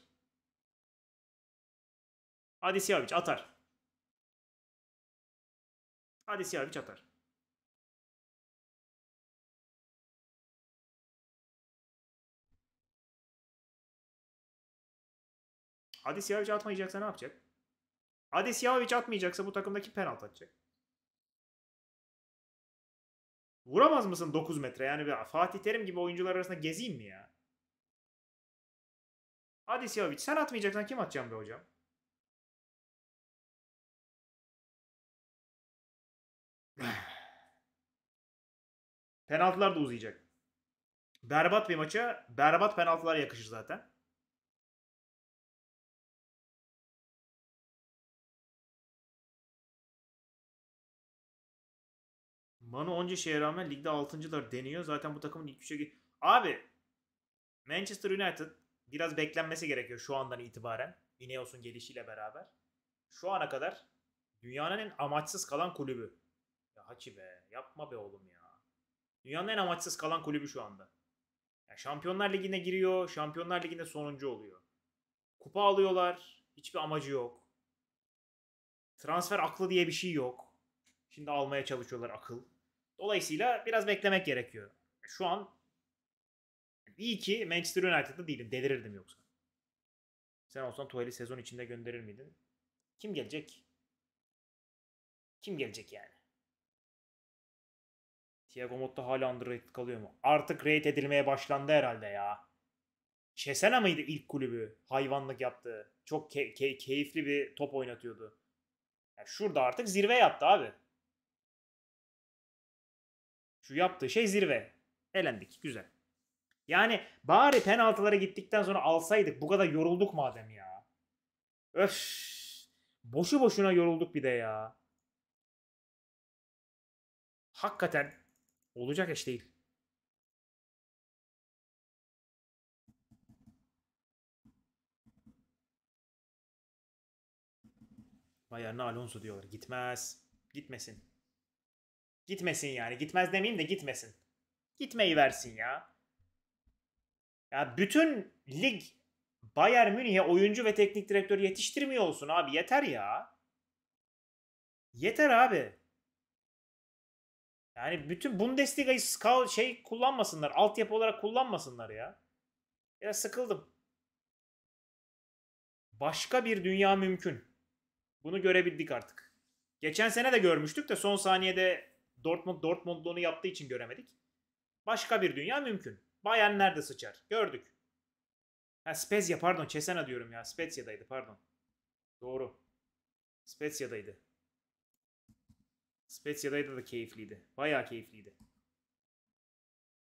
Hadi Siyaviç atar. Hadi Siyaviç atar. Hadi Siyaviç atmayacaksa ne yapacak? Hadi Siyaviç atmayacaksa bu takımdaki penaltı atacak. Vuramaz mısın 9 metre? Yani bir Fatih Terim gibi oyuncular arasında gezeyim mi ya? Adisyavic sen atmayacaksan kim atacağım be hocam? Penaltılar da uzayacak. Berbat bir maça berbat penaltılar yakışır zaten. Manu onca şeye rağmen ligde 6.lar deniyor. Zaten bu takımın ilk 3'e... Abi Manchester United biraz beklenmesi gerekiyor şu andan itibaren. Ineos'un gelişiyle beraber. Şu ana kadar dünyanın en amaçsız kalan kulübü. Ya Haçi be yapma be oğlum ya. Dünyanın en amaçsız kalan kulübü şu anda. Ya Şampiyonlar Ligi'ne giriyor. Şampiyonlar Ligi'nde sonuncu oluyor. Kupa alıyorlar. Hiçbir amacı yok. Transfer aklı diye bir şey yok. Şimdi almaya çalışıyorlar akıl. Dolayısıyla biraz beklemek gerekiyor. Şu an İyi ki Manchester United'da değilim. Delirirdim yoksa. Sen olsan Tuhel'i sezon içinde gönderir miydin? Kim gelecek? Kim gelecek yani? Thiago Motta hala underrated kalıyor mu? Artık rate edilmeye başlandı herhalde ya. Şesena mıydı ilk kulübü? Hayvanlık yaptı, Çok ke- ke- keyifli bir top oynatıyordu. Yani şurada artık zirve yaptı abi. Şu yaptığı şey zirve. Elendik. Güzel. Yani bari penaltılara gittikten sonra alsaydık bu kadar yorulduk madem ya. Öf. Boşu boşuna yorulduk bir de ya. Hakikaten olacak iş değil. Vay yerine Alonso diyorlar. Gitmez. Gitmesin. Gitmesin yani. Gitmez demeyeyim de gitmesin. Gitmeyi versin ya. Ya bütün lig Bayern Münih'e oyuncu ve teknik direktör yetiştirmiyor olsun abi yeter ya. Yeter abi. Yani bütün Bundesliga'yı skal şey kullanmasınlar. Altyapı olarak kullanmasınlar ya. Ya sıkıldım. Başka bir dünya mümkün. Bunu görebildik artık. Geçen sene de görmüştük de son saniyede Dortmund Dortmundluğunu yaptığı için göremedik. Başka bir dünya mümkün. Bayern nerede sıçar? Gördük. Ha Spezia pardon Cesena diyorum ya. Spezia'daydı pardon. Doğru. Spezia'daydı. Spezia'daydı da keyifliydi. Bayağı keyifliydi.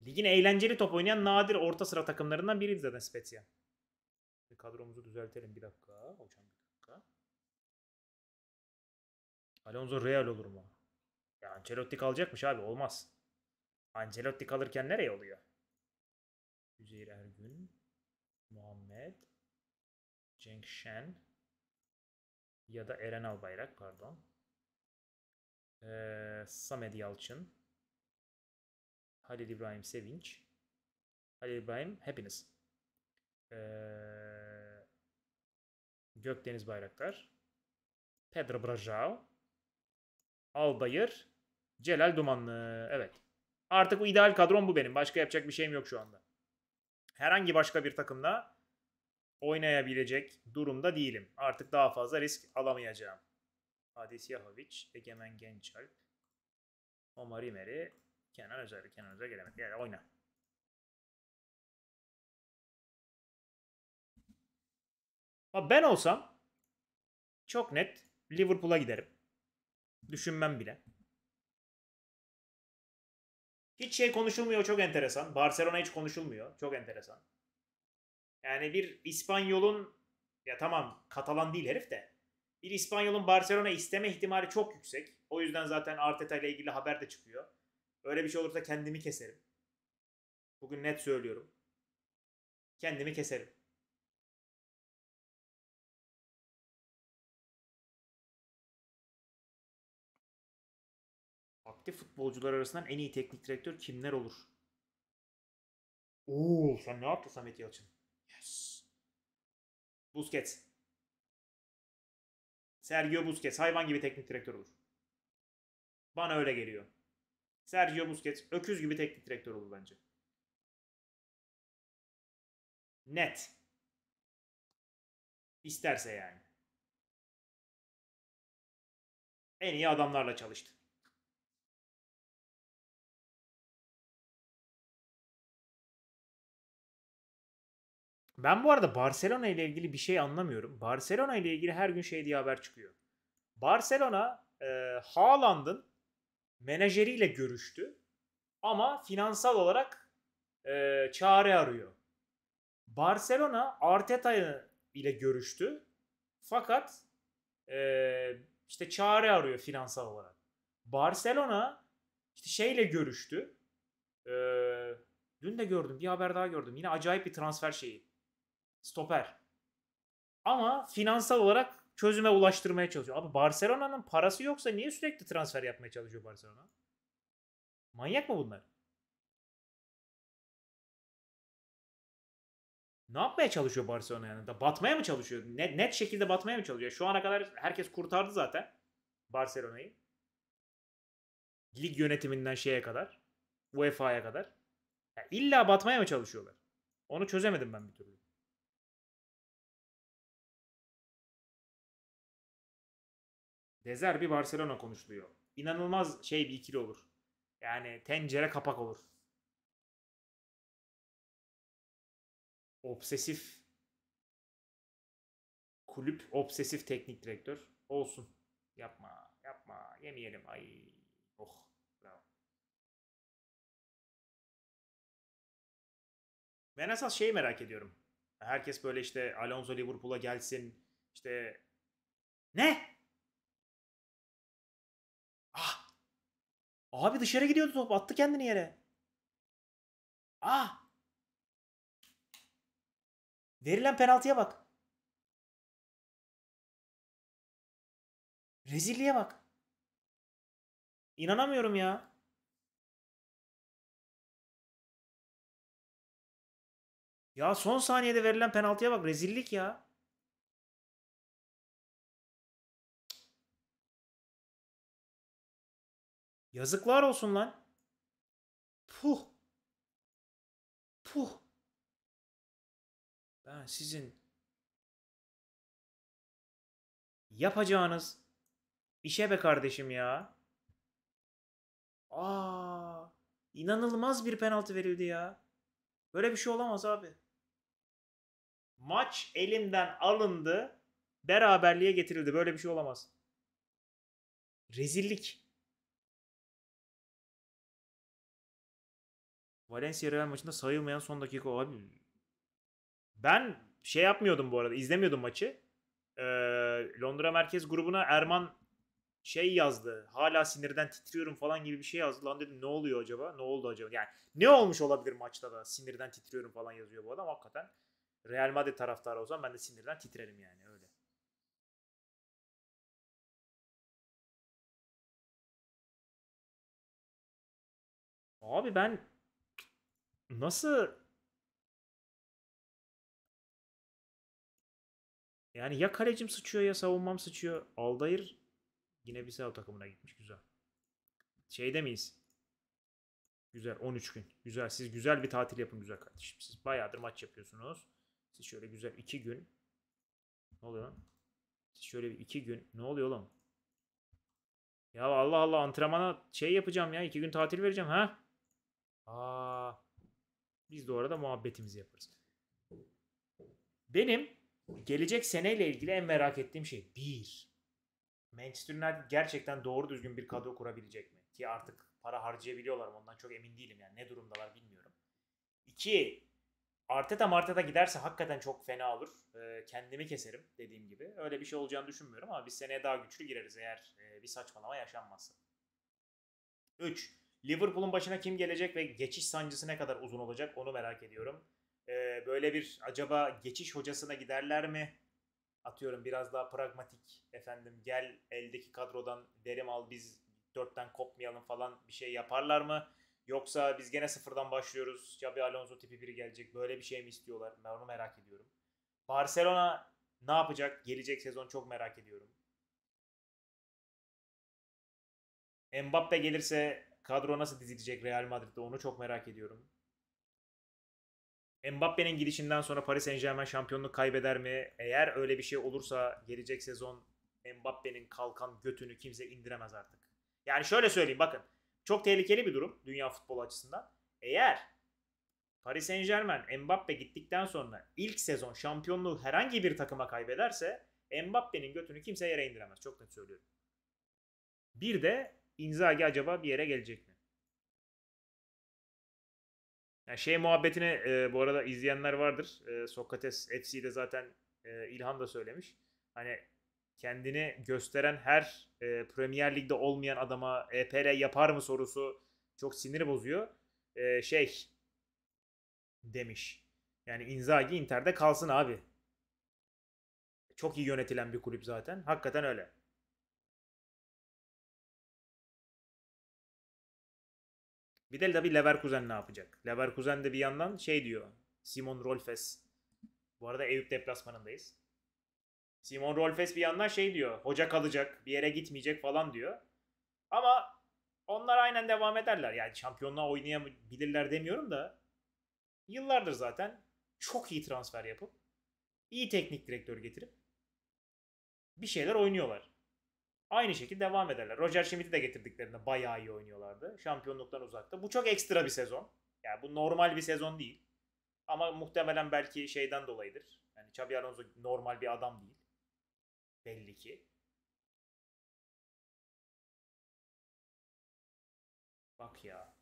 Ligin eğlenceli top oynayan nadir orta sıra takımlarından biriydi zaten Spezia. Kadromuzu düzeltelim bir dakika. Hocam bir dakika. Alonso Real olur mu? Ya Ancelotti kalacakmış abi olmaz. Ancelotti kalırken nereye oluyor? Üzeyir Ergün, Muhammed, Cenk Şen ya da Eren Albayrak pardon. Ee, Samed Yalçın, Halil İbrahim Sevinç, Halil İbrahim Happiness, ee, Gökdeniz Bayraktar, Pedro Brajao, Albayır, Celal Dumanlı. Evet. Artık ideal kadrom bu benim. Başka yapacak bir şeyim yok şu anda herhangi başka bir takımda oynayabilecek durumda değilim. Artık daha fazla risk alamayacağım. Adis Yahoviç, Egemen Gençalp, Omar Imeri, Kenan Özer. Kenan Özer gelemedi. Yani oyna. Ama ben olsam çok net Liverpool'a giderim. Düşünmem bile. Hiç şey konuşulmuyor çok enteresan. Barcelona hiç konuşulmuyor. Çok enteresan. Yani bir İspanyol'un ya tamam Katalan değil herif de bir İspanyol'un Barcelona isteme ihtimali çok yüksek. O yüzden zaten Arteta ile ilgili haber de çıkıyor. Öyle bir şey olursa kendimi keserim. Bugün net söylüyorum. Kendimi keserim. aktif futbolcular arasından en iyi teknik direktör kimler olur? Oo, sen ne yaptın Samet Yalçın? Yes. Busquets. Sergio Busquets hayvan gibi teknik direktör olur. Bana öyle geliyor. Sergio Busquets öküz gibi teknik direktör olur bence. Net. İsterse yani. En iyi adamlarla çalıştı. Ben bu arada Barcelona ile ilgili bir şey anlamıyorum. Barcelona ile ilgili her gün şey diye haber çıkıyor. Barcelona e, Haaland'ın menajeriyle görüştü ama finansal olarak e, çare arıyor. Barcelona Arteta ile görüştü fakat e, işte çare arıyor finansal olarak. Barcelona işte şeyle görüştü. E, dün de gördüm bir haber daha gördüm. Yine acayip bir transfer şeyi. Stoper. Ama finansal olarak çözüme ulaştırmaya çalışıyor. Abi Barcelona'nın parası yoksa niye sürekli transfer yapmaya çalışıyor Barcelona? Manyak mı bunlar? Ne yapmaya çalışıyor Barcelona yani? Da batmaya mı çalışıyor? Net, net şekilde batmaya mı çalışıyor? Şu ana kadar herkes kurtardı zaten Barcelona'yı. Lig yönetiminden şeye kadar. UEFA'ya kadar. Yani illa batmaya mı çalışıyorlar? Onu çözemedim ben bir türlü. De Zerbi Barcelona konuşuluyor. İnanılmaz şey bir ikili olur. Yani tencere kapak olur. Obsesif kulüp, obsesif teknik direktör. Olsun. Yapma, yapma. Yemeyelim. Ay. Oh. Bravo. Ben esas şeyi merak ediyorum. Herkes böyle işte Alonso Liverpool'a gelsin. İşte ne? Abi dışarı gidiyordu top. Attı kendini yere. Ah! Verilen penaltıya bak. Rezilliğe bak. İnanamıyorum ya. Ya son saniyede verilen penaltıya bak. Rezillik ya. Yazıklar olsun lan. Puh. Puh. Ben sizin yapacağınız işe be kardeşim ya. Aa, inanılmaz bir penaltı verildi ya. Böyle bir şey olamaz abi. Maç elimden alındı, beraberliğe getirildi. Böyle bir şey olamaz. Rezillik. Valencia Real maçında sayılmayan son dakika abi. Ben şey yapmıyordum bu arada. izlemiyordum maçı. Ee, Londra merkez grubuna Erman şey yazdı. Hala sinirden titriyorum falan gibi bir şey yazdı. Lan dedim ne oluyor acaba? Ne oldu acaba? Yani ne olmuş olabilir maçta da sinirden titriyorum falan yazıyor bu adam. Hakikaten Real Madrid taraftarı olsam ben de sinirden titrerim yani öyle. Abi ben Nasıl Yani ya kalecim sıçıyor ya savunmam sıçıyor. Aldayır yine bir sağ takımına gitmiş. Güzel. Şeyde miyiz? Güzel 13 gün. Güzel siz güzel bir tatil yapın güzel kardeşim. Siz bayağıdır maç yapıyorsunuz. Siz şöyle güzel 2 gün. Ne oluyor lan? Siz şöyle bir 2 gün. Ne oluyor lan? Ya Allah Allah antrenmana şey yapacağım ya. 2 gün tatil vereceğim ha? Aa. Biz de orada muhabbetimizi yaparız. Benim gelecek seneyle ilgili en merak ettiğim şey bir. Manchester United gerçekten doğru düzgün bir kadro kurabilecek mi? Ki artık para harcayabiliyorlar mı ondan çok emin değilim yani ne durumdalar bilmiyorum. İki, Arteta Marteta giderse hakikaten çok fena olur. Ee, kendimi keserim dediğim gibi. Öyle bir şey olacağını düşünmüyorum ama biz seneye daha güçlü gireriz eğer e, bir saçmalama yaşanmazsa. 3. Liverpool'un başına kim gelecek ve geçiş sancısı ne kadar uzun olacak onu merak ediyorum. Ee, böyle bir acaba geçiş hocasına giderler mi? Atıyorum biraz daha pragmatik efendim gel eldeki kadrodan verim al biz dörtten kopmayalım falan bir şey yaparlar mı? Yoksa biz gene sıfırdan başlıyoruz. Xabi Alonso tipi biri gelecek. Böyle bir şey mi istiyorlar? Ben onu merak ediyorum. Barcelona ne yapacak? Gelecek sezon çok merak ediyorum. Mbappe gelirse kadro nasıl dizilecek Real Madrid'de onu çok merak ediyorum. Mbappe'nin gidişinden sonra Paris Saint Germain şampiyonluğu kaybeder mi? Eğer öyle bir şey olursa gelecek sezon Mbappe'nin kalkan götünü kimse indiremez artık. Yani şöyle söyleyeyim bakın. Çok tehlikeli bir durum dünya futbolu açısından. Eğer Paris Saint Germain Mbappe gittikten sonra ilk sezon şampiyonluğu herhangi bir takıma kaybederse Mbappe'nin götünü kimse yere indiremez. Çok net söylüyorum. Bir de Inzaghi acaba bir yere gelecek mi? Yani şey muhabbetine e, bu arada izleyenler vardır. E, Sokrates FC'de zaten e, İlhan da söylemiş. Hani kendini gösteren her e, Premier Lig'de olmayan adama EPL yapar mı sorusu çok sinir bozuyor. E, şey demiş. Yani Inzaghi Inter'de kalsın abi. Çok iyi yönetilen bir kulüp zaten. Hakikaten öyle. Bir de tabii Leverkusen ne yapacak? Leverkusen de bir yandan şey diyor. Simon Rolfes. Bu arada Eyüp deplasmanındayız. Simon Rolfes bir yandan şey diyor. Hoca kalacak, bir yere gitmeyecek falan diyor. Ama onlar aynen devam ederler. Yani şampiyonluğa oynayabilirler demiyorum da yıllardır zaten çok iyi transfer yapıp iyi teknik direktör getirip bir şeyler oynuyorlar. Aynı şekilde devam ederler. Roger Schmidt'i de getirdiklerinde bayağı iyi oynuyorlardı. Şampiyonluktan uzakta. Bu çok ekstra bir sezon. Yani bu normal bir sezon değil. Ama muhtemelen belki şeyden dolayıdır. Yani Xabi Alonso normal bir adam değil. Belli ki. Bak ya.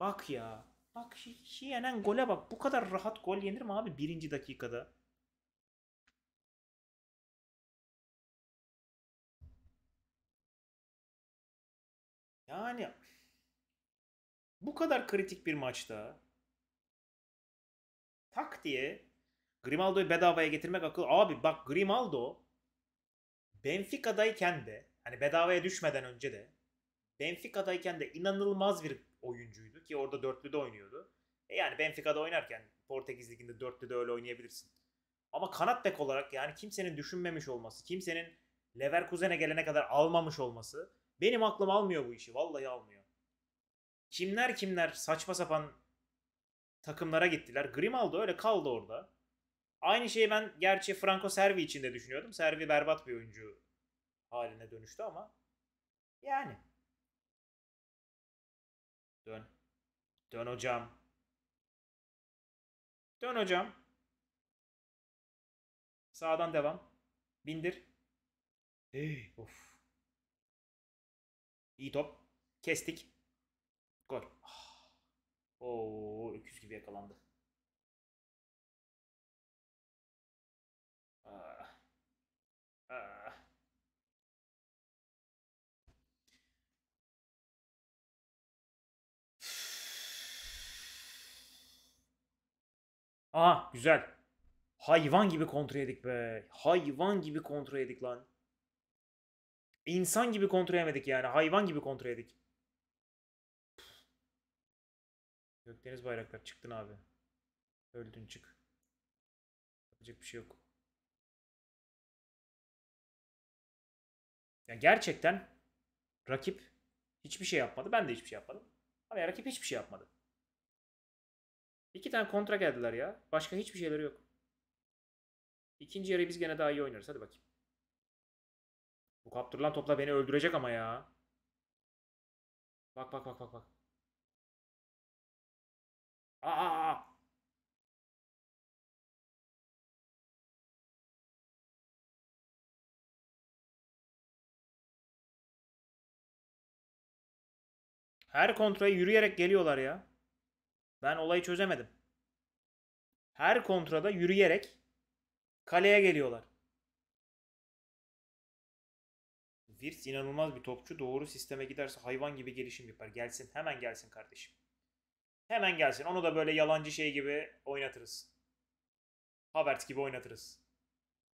Bak ya. Bak yenen gole bak. Bu kadar rahat gol yenir mi abi birinci dakikada? Yani bu kadar kritik bir maçta tak diye Grimaldo'yu bedavaya getirmek akıl. Abi bak Grimaldo Benfica'dayken de hani bedavaya düşmeden önce de Benfica'dayken de inanılmaz bir oyuncuydu ki orada dörtlü de oynuyordu. E yani Benfica'da oynarken Portekiz Ligi'nde de öyle oynayabilirsin. Ama kanat bek olarak yani kimsenin düşünmemiş olması, kimsenin Leverkusen'e gelene kadar almamış olması benim aklım almıyor bu işi. Vallahi almıyor. Kimler kimler saçma sapan takımlara gittiler. Grimaldo öyle kaldı orada. Aynı şeyi ben gerçi Franco Servi için de düşünüyordum. Servi berbat bir oyuncu haline dönüştü ama yani. Dön. Dön hocam. Dön hocam. Sağdan devam. Bindir. Hey, of. İyi top. Kestik. Gol. Ah. Oo, öküz gibi yakalandı. Ah. Aha güzel. Hayvan gibi kontrol edik be. Hayvan gibi kontrol edik lan. İnsan gibi kontrol edemedik yani. Hayvan gibi kontrol edik. Gökdeniz bayraklar çıktın abi. Öldün çık. Yapacak bir şey yok. Ya gerçekten rakip hiçbir şey yapmadı. Ben de hiçbir şey yapmadım. Ama ya rakip hiçbir şey yapmadı. İki tane kontra geldiler ya. Başka hiçbir şeyleri yok. İkinci yarı biz gene daha iyi oynarız. Hadi bakayım. Bu kaptırılan topla beni öldürecek ama ya. Bak bak bak bak bak. Aa! Her kontraya yürüyerek geliyorlar ya. Ben olayı çözemedim. Her kontrada yürüyerek kaleye geliyorlar. Wirtz inanılmaz bir topçu. Doğru sisteme giderse hayvan gibi gelişim yapar. Gelsin hemen gelsin kardeşim. Hemen gelsin. Onu da böyle yalancı şey gibi oynatırız. Havertz gibi oynatırız.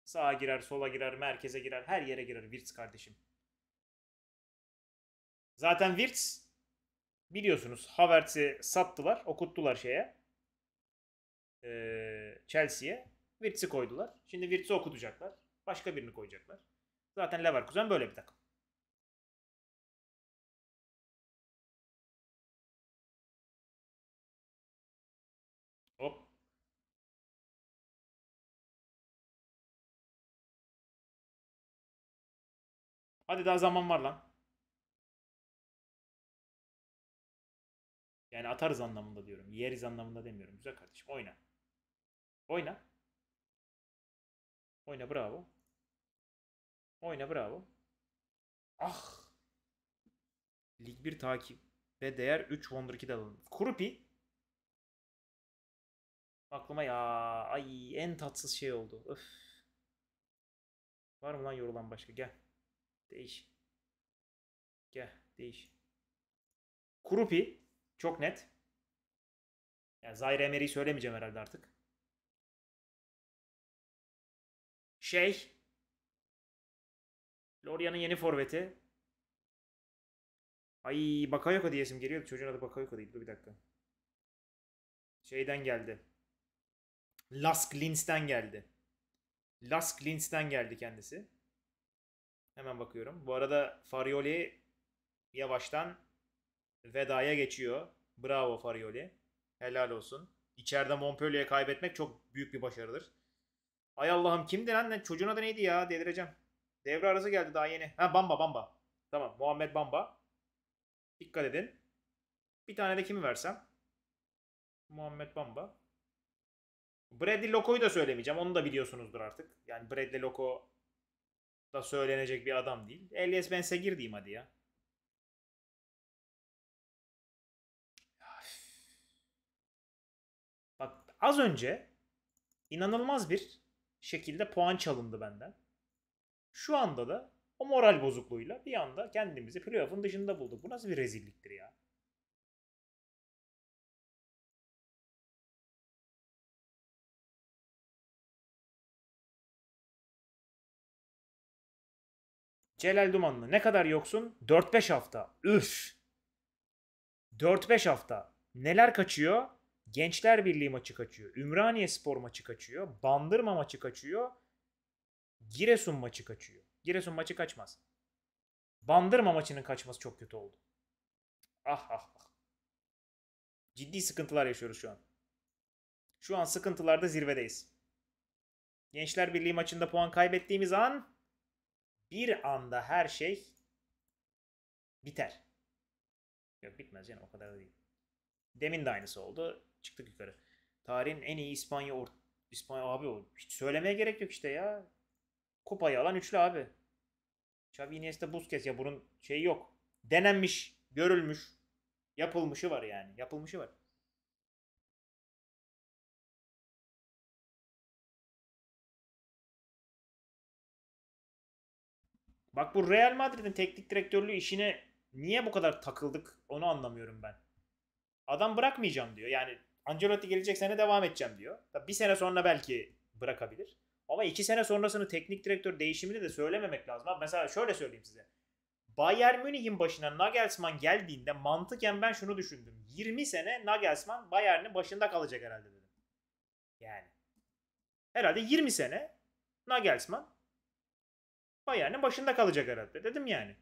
Sağa girer, sola girer, merkeze girer, her yere girer Wirtz kardeşim. Zaten Wirtz biliyorsunuz Havertz'i sattılar, okuttular şeye. Ee, Chelsea'ye. Wirtz'i koydular. Şimdi Wirtz'i okutacaklar. Başka birini koyacaklar. Zaten Leverkusen böyle bir takım. Hop. Hadi daha zaman var lan. Yani atarız anlamında diyorum. Yeriz anlamında demiyorum. Güzel kardeşim oyna. Oyna. Oyna bravo. Oyna bravo. Ah. Lig 1 takip ve değer 3 Wonder alındı. Kurupi. Aklıma ya ay en tatsız şey oldu. Öf. Var mı lan yorulan başka? Gel. Değiş. Gel değiş. Kurupi çok net. Yani Zaire Emery'i söylemeyeceğim herhalde artık. Şey Loria'nın yeni forveti. Ay Bakayoko diyesim geliyor. Çocuğun adı Bakayoko değil. Dur bir dakika. Şeyden geldi. Lask Linz'den geldi. Lask Linz'den geldi kendisi. Hemen bakıyorum. Bu arada Farioli yavaştan vedaya geçiyor. Bravo Farioli. Helal olsun. İçeride Montpellier'e kaybetmek çok büyük bir başarıdır. Ay Allah'ım kimdi lan? Çocuğun adı neydi ya? Delireceğim. Devre arası geldi daha yeni. Ha Bamba Bamba. Tamam Muhammed Bamba. Dikkat edin. Bir tane de kimi versem? Muhammed Bamba. Bradley Loco'yu da söylemeyeceğim. Onu da biliyorsunuzdur artık. Yani Bradley Loco da söylenecek bir adam değil. Elias Ben Segir diyeyim hadi ya. Bak az önce inanılmaz bir şekilde puan çalındı benden. Şu anda da o moral bozukluğuyla bir anda kendimizi playoff'un dışında bulduk. Bu nasıl bir rezilliktir ya? Celal Dumanlı ne kadar yoksun? 4-5 hafta. Üf. 4-5 hafta. Neler kaçıyor? Gençler Birliği maçı kaçıyor. Ümraniye Spor maçı kaçıyor. Bandırma maçı kaçıyor. Giresun maçı kaçıyor. Giresun maçı kaçmaz. Bandırma maçının kaçması çok kötü oldu. Ah ah ah. Ciddi sıkıntılar yaşıyoruz şu an. Şu an sıkıntılarda zirvedeyiz. Gençler Birliği maçında puan kaybettiğimiz an bir anda her şey biter. Yok bitmez yani o kadar da değil. Demin de aynısı oldu. Çıktık yukarı. Tarihin en iyi İspanya or İspanya abi o. Hiç söylemeye gerek yok işte ya. Kupayı alan üçlü abi. Xavi Iniesta Busquets ya bunun şeyi yok. Denenmiş, görülmüş, yapılmışı var yani. Yapılmışı var. Bak bu Real Madrid'in teknik direktörlüğü işine niye bu kadar takıldık onu anlamıyorum ben. Adam bırakmayacağım diyor. Yani Ancelotti gelecek sene devam edeceğim diyor. bir sene sonra belki bırakabilir. Ama iki sene sonrasını teknik direktör değişimini de söylememek lazım. Abi mesela şöyle söyleyeyim size. Bayern Münih'in başına Nagelsmann geldiğinde mantıken ben şunu düşündüm. 20 sene Nagelsmann Bayern'in başında kalacak herhalde dedim. Yani. Herhalde 20 sene Nagelsmann Bayern'in başında kalacak herhalde dedim yani.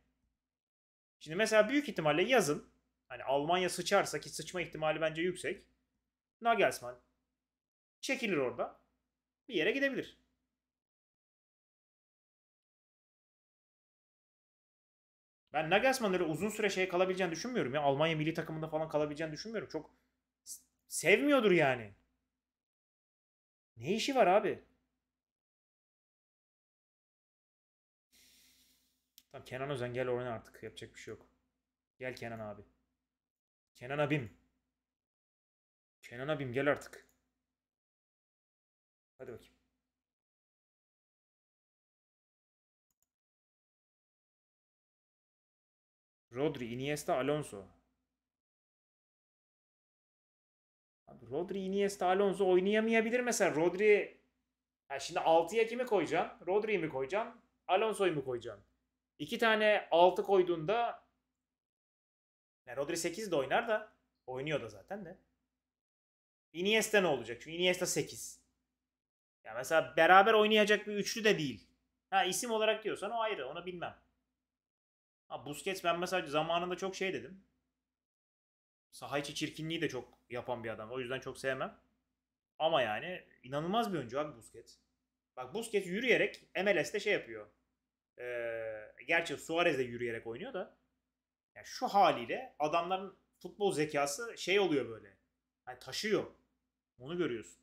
Şimdi mesela büyük ihtimalle yazın hani Almanya sıçarsa ki sıçma ihtimali bence yüksek. Nagelsmann çekilir orada. Bir yere gidebilir. Ben Nagelsmann öyle uzun süre şey kalabileceğini düşünmüyorum ya. Almanya milli takımında falan kalabileceğini düşünmüyorum. Çok sevmiyordur yani. Ne işi var abi? Tamam Kenan Özen gel oyna artık. Yapacak bir şey yok. Gel Kenan abi. Kenan abim. Kenan abim gel artık. Hadi bakayım. Rodri, Iniesta, Alonso. Abi Rodri, Iniesta, Alonso oynayamayabilir mesela. Rodri ya şimdi 6'ya kimi koyacaksın? Rodri'yi mi koyacaksın? Alonso'yu mu koyacaksın? İki tane 6 koyduğunda yani Rodri 8 de oynar da oynuyor da zaten de. Iniesta ne olacak? Çünkü Iniesta 8. Ya mesela beraber oynayacak bir üçlü de değil. Ha isim olarak diyorsan o ayrı. Onu bilmem. Ha, Busquets ben mesela zamanında çok şey dedim. Saha içi çirkinliği de çok yapan bir adam. O yüzden çok sevmem. Ama yani inanılmaz bir oyuncu abi Busquets. Bak Busquets yürüyerek MLS'te şey yapıyor. Ee, gerçi Suarez de yürüyerek oynuyor da. Yani şu haliyle adamların futbol zekası şey oluyor böyle. Yani taşıyor. Onu görüyorsun.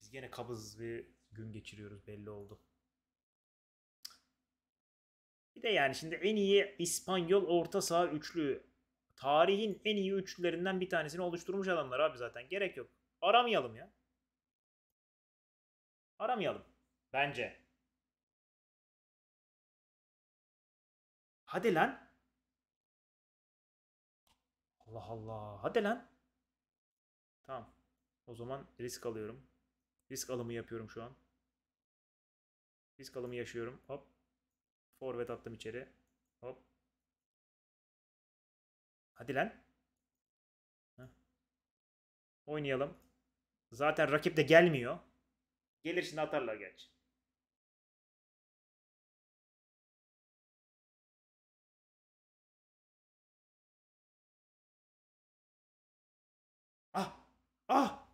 Biz gene kabız bir gün geçiriyoruz belli oldu. Bir de yani şimdi en iyi İspanyol orta saha üçlü tarihin en iyi üçlülerinden bir tanesini oluşturmuş adamlar abi zaten. Gerek yok. Aramayalım ya. Aramayalım. Bence. Hadi lan. Allah Allah. Hadi lan. Tamam. O zaman risk alıyorum. Risk alımı yapıyorum şu an. Risk alımı yaşıyorum. Hop. Forvet attım içeri. Hop. Hadi lan. Heh. Oynayalım. Zaten rakip de gelmiyor. Gelir şimdi atarlar gerçi. Ah! Ah!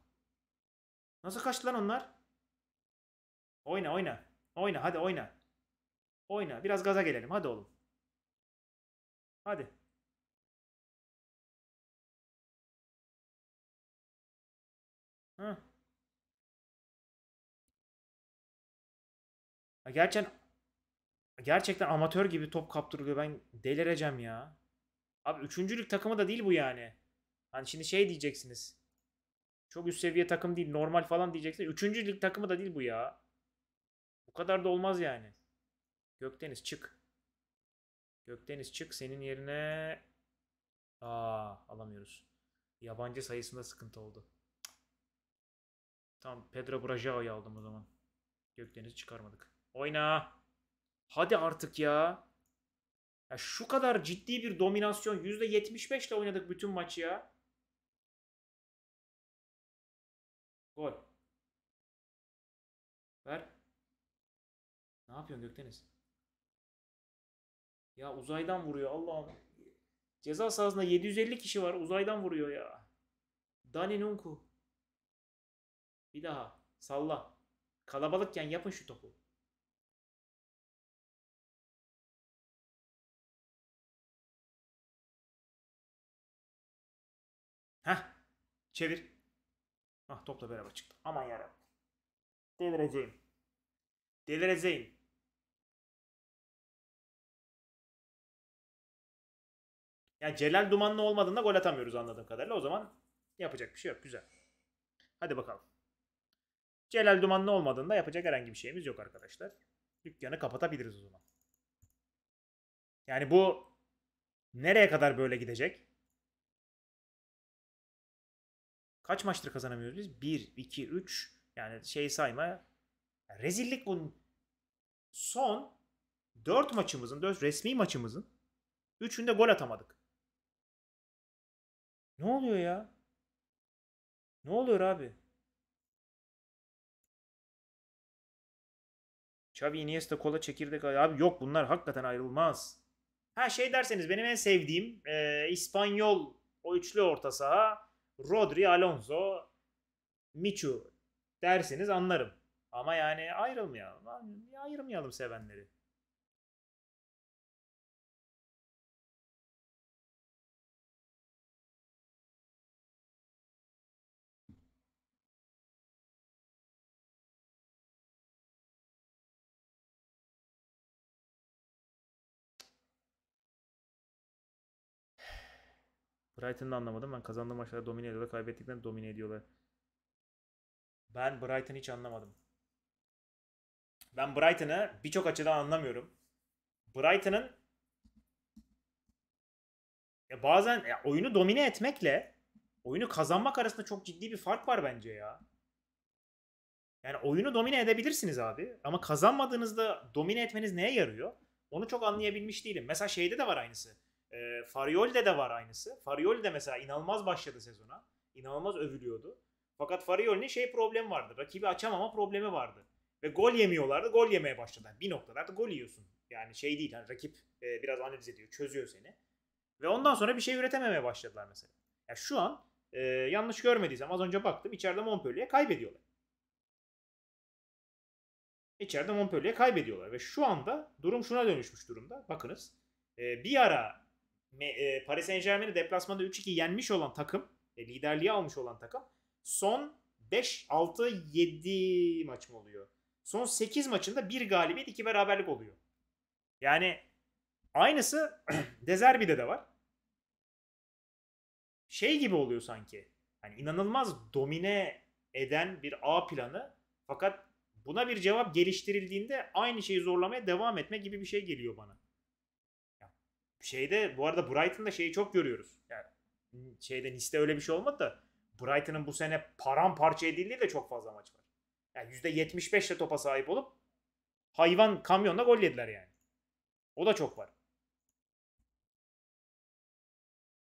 Nasıl kaçtı lan onlar? Oyna oyna. Oyna hadi oyna. Oyna. Biraz gaza gelelim. Hadi oğlum. Hadi. Hı. Gerçekten gerçekten amatör gibi top kaptırıyor. Ben delireceğim ya. Abi üçüncülük takımı da değil bu yani. Hani şimdi şey diyeceksiniz. Çok üst seviye takım değil normal falan diyeceksiniz. Üçüncülük takımı da değil bu ya. Bu kadar da olmaz yani. Gökdeniz çık. Gökdeniz çık. Senin yerine aa alamıyoruz. Yabancı sayısında sıkıntı oldu. Tam Pedro Brajao'yu aldım o zaman. Gökdeniz çıkarmadık. Oyna. Hadi artık ya. ya şu kadar ciddi bir dominasyon. %75 ile oynadık bütün maçı ya. Gol. Ver. Ne yapıyorsun Gökdeniz? Ya uzaydan vuruyor Allah'ım. Ceza sahasında 750 kişi var. Uzaydan vuruyor ya. Dani Nunku. Bir daha. Salla. Kalabalıkken yapın şu topu. Heh. Çevir. Ah topla beraber çıktı. Aman yarabbim. Delireceğim. Delireceğim. Yani Celal Dumanlı olmadığında gol atamıyoruz anladığım kadarıyla. O zaman yapacak bir şey yok. Güzel. Hadi bakalım. Celal Dumanlı olmadığında yapacak herhangi bir şeyimiz yok arkadaşlar. Dükkanı kapatabiliriz o zaman. Yani bu nereye kadar böyle gidecek? Kaç maçtır kazanamıyoruz biz? 1, 2, 3 yani şey sayma. rezillik bunun son 4 maçımızın, 4 resmi maçımızın 3'ünde gol atamadık. Ne oluyor ya? Ne oluyor abi? Xavi Iniesta kola çekirdek abi yok bunlar hakikaten ayrılmaz. Ha şey derseniz benim en sevdiğim e, İspanyol o üçlü orta saha Rodri, Alonso, Michu derseniz anlarım. Ama yani ayrılmayalım. Ayrılmayalım sevenleri. Brighton'ı da anlamadım. Ben kazandığım maçlarda domine ediyorlar. Kaybettiklerinde domine ediyorlar. Ben Brighton'ı hiç anlamadım. Ben Brighton'ı birçok açıdan anlamıyorum. Brighton'ın ya bazen ya oyunu domine etmekle oyunu kazanmak arasında çok ciddi bir fark var bence ya. Yani oyunu domine edebilirsiniz abi ama kazanmadığınızda domine etmeniz neye yarıyor? Onu çok anlayabilmiş değilim. Mesela şeyde de var aynısı. E, Fariol'de de var aynısı. Fariol de mesela inanılmaz başladı sezona. İnanılmaz övülüyordu. Fakat Fariol'in şey problemi vardı. Rakibi açamama problemi vardı. Ve gol yemiyorlardı. Gol yemeye başladı. Yani bir noktada artık gol yiyorsun. Yani şey değil. Yani rakip e, biraz analiz ediyor. Çözüyor seni. Ve ondan sonra bir şey üretememeye başladılar mesela. Ya yani şu an e, yanlış görmediysem az önce baktım. içeride Montpellier'e kaybediyorlar. İçeride Montpellier'e kaybediyorlar. Ve şu anda durum şuna dönüşmüş durumda. Bakınız. E, bir ara e, Paris Saint Germain'i deplasmanda 3-2 yenmiş olan takım, e, liderliği almış olan takım son 5, 6, 7 maç mı oluyor? Son 8 maçında bir galibiyet, iki beraberlik oluyor. Yani aynısı Dezerbi'de de var. Şey gibi oluyor sanki. Hani inanılmaz domine eden bir A planı fakat buna bir cevap geliştirildiğinde aynı şeyi zorlamaya devam etme gibi bir şey geliyor bana şeyde bu arada Brighton'da şeyi çok görüyoruz. Yani şeyde Nice'de öyle bir şey olmadı da Brighton'ın bu sene paramparça edildiği de çok fazla maç var. Yani %75 ile topa sahip olup hayvan kamyonla gol yediler yani. O da çok var.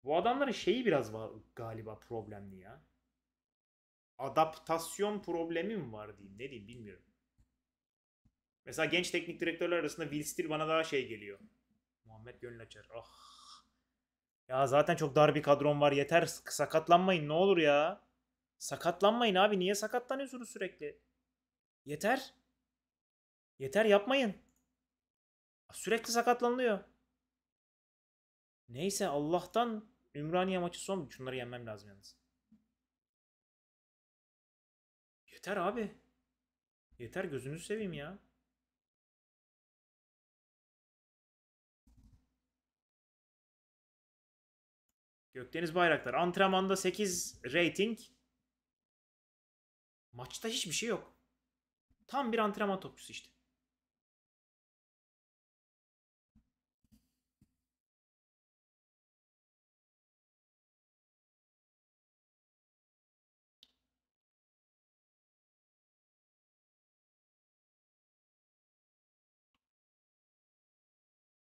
Bu adamların şeyi biraz var galiba problemli ya. Adaptasyon problemi mi var diyeyim ne diyeyim bilmiyorum. Mesela genç teknik direktörler arasında Will Steel bana daha şey geliyor. Muhammed Gönül açar. Ah. Ya zaten çok dar bir kadron var. Yeter sakatlanmayın ne olur ya. Sakatlanmayın abi. Niye sakatlanıyorsunuz sürekli? Yeter. Yeter yapmayın. Sürekli sakatlanıyor. Neyse Allah'tan Ümraniye maçı son. Şunları yenmem lazım yalnız. Yeter abi. Yeter gözünüzü seveyim ya. Gökdeniz Bayraktar. Antrenmanda 8 rating. Maçta hiçbir şey yok. Tam bir antrenman topçusu işte.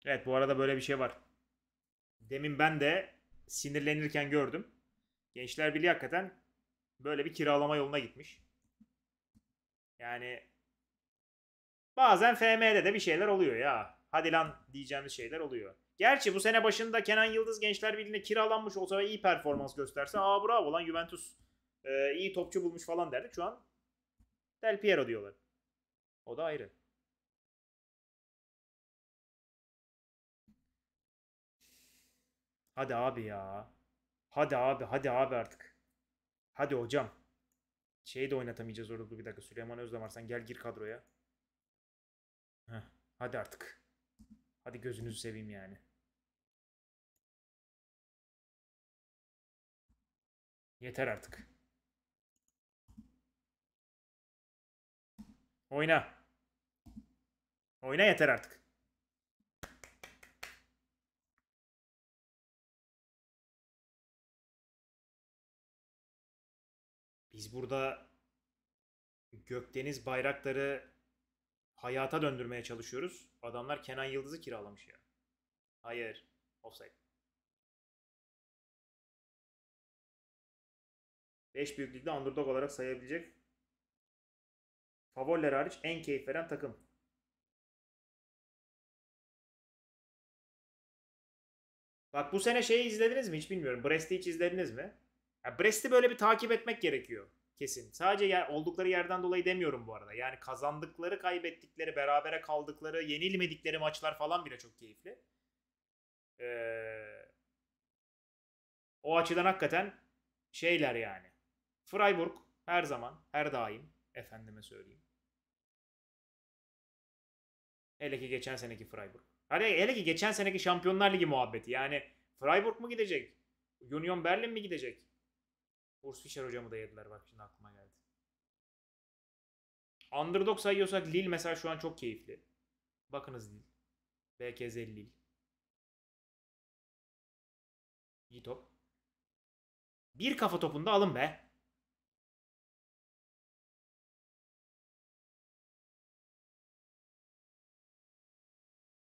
Evet bu arada böyle bir şey var. Demin ben de sinirlenirken gördüm. Gençler Birliği hakikaten böyle bir kiralama yoluna gitmiş. Yani bazen FM'de de bir şeyler oluyor ya. Hadi lan diyeceğimiz şeyler oluyor. Gerçi bu sene başında Kenan Yıldız Gençler Birliği'ne kiralanmış olsa ve iyi performans gösterse aa bravo lan Juventus e, iyi topçu bulmuş falan derdik. Şu an Del Piero diyorlar. O da ayrı. Hadi abi ya. Hadi abi hadi abi artık. Hadi hocam. Şeyi de oynatamayacağız orada bir dakika. Süleyman Özdemir sen gel gir kadroya. Heh, hadi artık. Hadi gözünüzü seveyim yani. Yeter artık. Oyna. Oyna yeter artık. Biz burada Gökdeniz bayrakları hayata döndürmeye çalışıyoruz. Adamlar Kenan Yıldız'ı kiralamış ya. Hayır. Offside. Beş büyüklükte ligde underdog olarak sayabilecek favoriler hariç en keyif veren takım. Bak bu sene şeyi izlediniz mi hiç bilmiyorum. Brest'i hiç izlediniz mi? Yani Brest'i böyle bir takip etmek gerekiyor kesin. Sadece yer, oldukları yerden dolayı demiyorum bu arada. Yani kazandıkları, kaybettikleri, berabere kaldıkları, yenilmedikleri maçlar falan bile çok keyifli. Ee, o açıdan hakikaten şeyler yani. Freiburg her zaman, her daim efendime söyleyeyim. Hele ki geçen seneki Freiburg. Hele, hele ki geçen seneki Şampiyonlar Ligi muhabbeti. Yani Freiburg mu gidecek? Union Berlin mi gidecek? Urs Fischer hocamı da yediler bak şimdi aklıma geldi. Underdog sayıyorsak Lille mesela şu an çok keyifli. Bakınız Lille. BKZ Lille. İyi top. Bir kafa topunda alın be.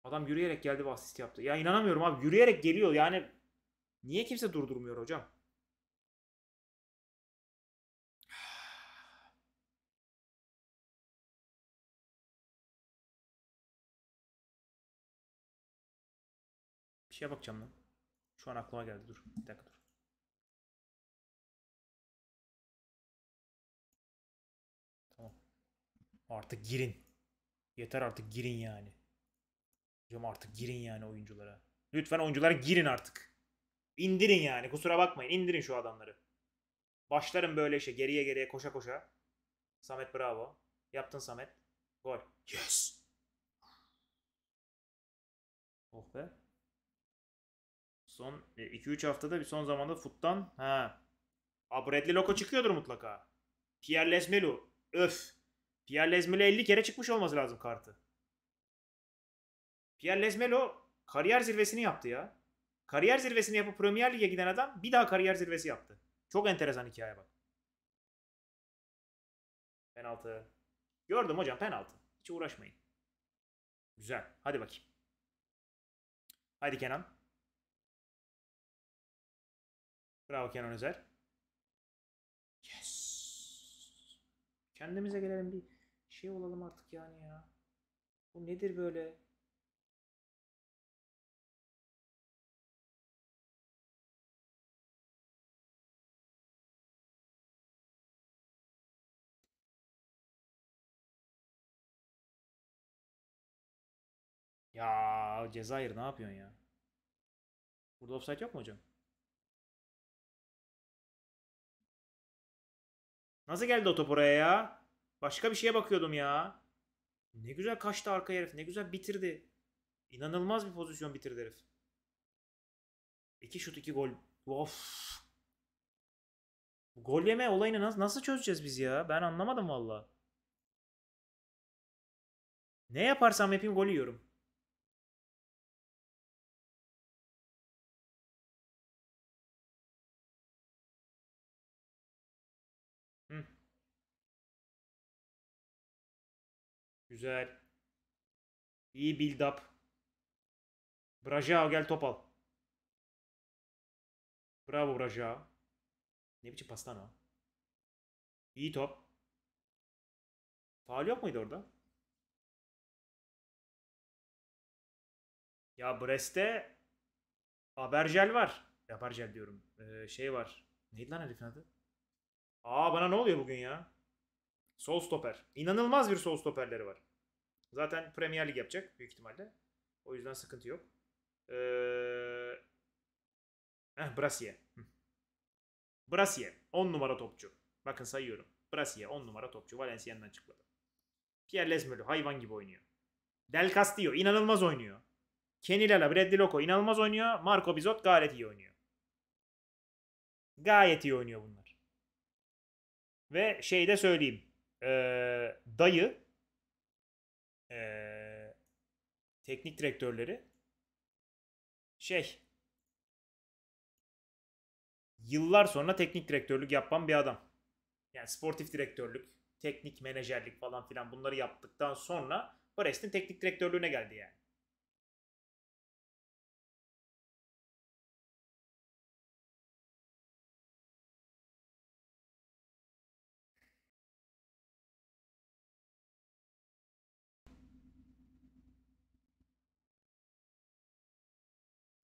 Adam yürüyerek geldi ve asist yaptı. Ya inanamıyorum abi. Yürüyerek geliyor. Yani niye kimse durdurmuyor hocam? şeye bakacağım lan. Şu an aklıma geldi dur. Bir dakika dur. Tamam. Artık girin. Yeter artık girin yani. Hocam artık girin yani oyunculara. Lütfen oyunculara girin artık. İndirin yani kusura bakmayın. İndirin şu adamları. Başlarım böyle işe geriye geriye koşa koşa. Samet bravo. Yaptın Samet. Gol. Yes. Oh be. Son 2-3 e, haftada bir son zamanda futtan ha. Aa, Bradley Loco çıkıyordur mutlaka. Pierre Lesmelu. Öf. Pierre Lesmelu 50 kere çıkmış olması lazım kartı. Pierre Lesmelo kariyer zirvesini yaptı ya. Kariyer zirvesini yapıp Premier Lig'e giden adam bir daha kariyer zirvesi yaptı. Çok enteresan hikaye bak. Penaltı. Gördüm hocam penaltı. Hiç uğraşmayın. Güzel. Hadi bakayım. Haydi Kenan. Bravo Kenan Özer. Yes. Kendimize gelelim bir şey olalım artık yani ya. Bu nedir böyle? Ya Cezayir ne yapıyorsun ya? Burada offside yok mu hocam? Nasıl geldi o top oraya ya? Başka bir şeye bakıyordum ya. Ne güzel kaçtı arka herif. Ne güzel bitirdi. İnanılmaz bir pozisyon bitirdi herif. İki şut iki gol. Of. Gol yeme olayını nasıl, nasıl çözeceğiz biz ya? Ben anlamadım valla. Ne yaparsam yapayım gol yiyorum. Güzel. İyi build up. Brajao gel top al. Bravo Brajao. Ne biçim pastan o? İyi top. Faal yok muydu orada? Ya Brest'te Abergel var. Abergel diyorum. Ee, şey var. Neydi lan herifin adı? Aa bana ne oluyor bugün ya? Sol stoper. İnanılmaz bir sol stoperleri var. Zaten Premier Lig yapacak büyük ihtimalle. O yüzden sıkıntı yok. Ee, eh, Brasier. Brasier 10 numara topçu. Bakın sayıyorum. Brasier 10 numara topçu. Valencia'dan çıkmadı. Pierre Lesmelu hayvan gibi oynuyor. Del Castillo inanılmaz oynuyor. Kenny Lala, Bradley Loco inanılmaz oynuyor. Marco Bizot gayet iyi oynuyor. Gayet iyi oynuyor bunlar. Ve şey de söyleyeyim. Ee, dayı teknik direktörleri şey yıllar sonra teknik direktörlük yapan bir adam. Yani sportif direktörlük, teknik menajerlik falan filan bunları yaptıktan sonra Forest'in teknik direktörlüğüne geldi yani.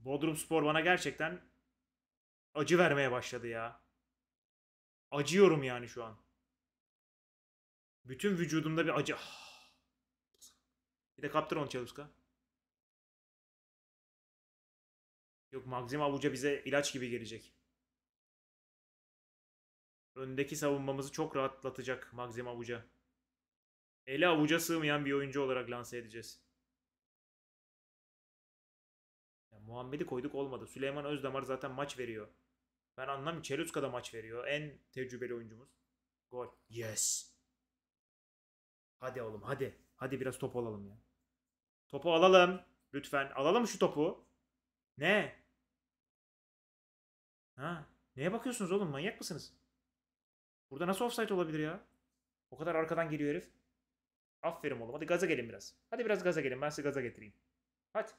Bodrum Spor bana gerçekten acı vermeye başladı ya. Acıyorum yani şu an. Bütün vücudumda bir acı. Bir de kaptır onu Çaluska. Yok Magzim avuca bize ilaç gibi gelecek. Öndeki savunmamızı çok rahatlatacak Magzim avuca. Eli avuca sığmayan bir oyuncu olarak lanse edeceğiz. Muhammed'i koyduk olmadı. Süleyman Özdamar zaten maç veriyor. Ben anlamıyorum. Çelutska da maç veriyor. En tecrübeli oyuncumuz. Gol. Yes. Hadi oğlum hadi. Hadi biraz top alalım ya. Topu alalım. Lütfen alalım şu topu. Ne? Ha? Neye bakıyorsunuz oğlum? Manyak mısınız? Burada nasıl offside olabilir ya? O kadar arkadan geliyor herif. Aferin oğlum. Hadi gaza gelin biraz. Hadi biraz gaza gelin. Ben size gaza getireyim. Hadi.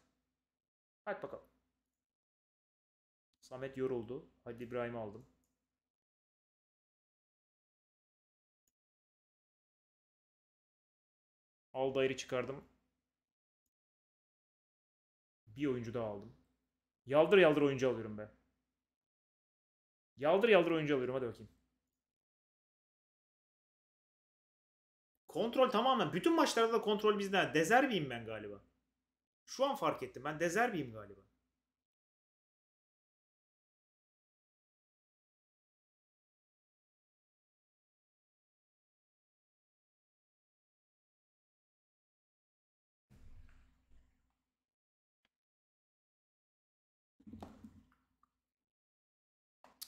Hadi bakalım. Samet yoruldu. Hadi İbrahim aldım. Aldair'i çıkardım. Bir oyuncu daha aldım. Yaldır yaldır oyuncu alıyorum ben. Yaldır yaldır oyuncu alıyorum hadi bakayım. Kontrol tamamen. Bütün maçlarda da kontrol bizden. Dezerbi'yim ben galiba. Şu an fark ettim. Ben Dezerbi'yim galiba.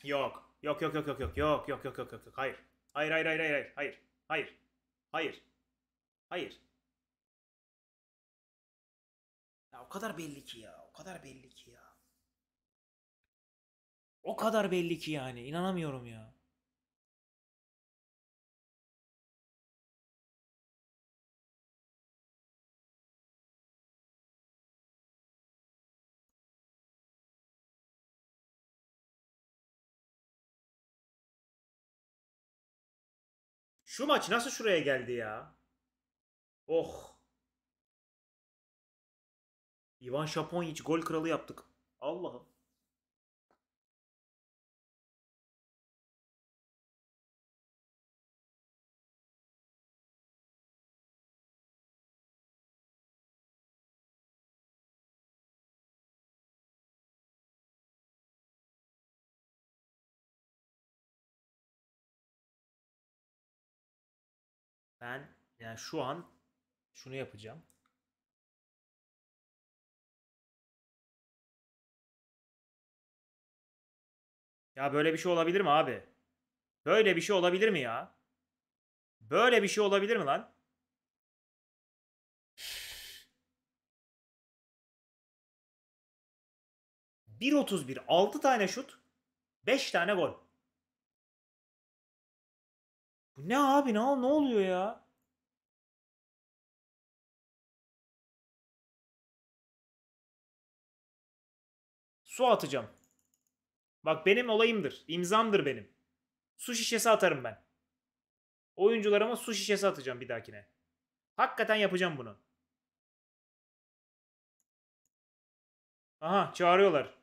Yok. Yok yok yok yok yok yok yok yok yok yok. Hayır. Hayır hayır hayır hayır hayır. Hayır. Hayır. Hayır. Hayır. kadar belli ki ya. O kadar belli ki ya. O kadar belli ki yani. inanamıyorum ya. Şu maç nasıl şuraya geldi ya? Oh. Ivan Şaponyiç gol kralı yaptık. Allah'ım. Ben yani şu an şunu yapacağım. Ya böyle bir şey olabilir mi abi? Böyle bir şey olabilir mi ya? Böyle bir şey olabilir mi lan? Bir 31 6 tane şut beş tane gol. Bu ne abi ne, ne oluyor ya? Su atacağım. Bak benim olayımdır. imzamdır benim. Su şişesi atarım ben. Oyuncularıma su şişesi atacağım bir dahakine. Hakikaten yapacağım bunu. Aha çağırıyorlar.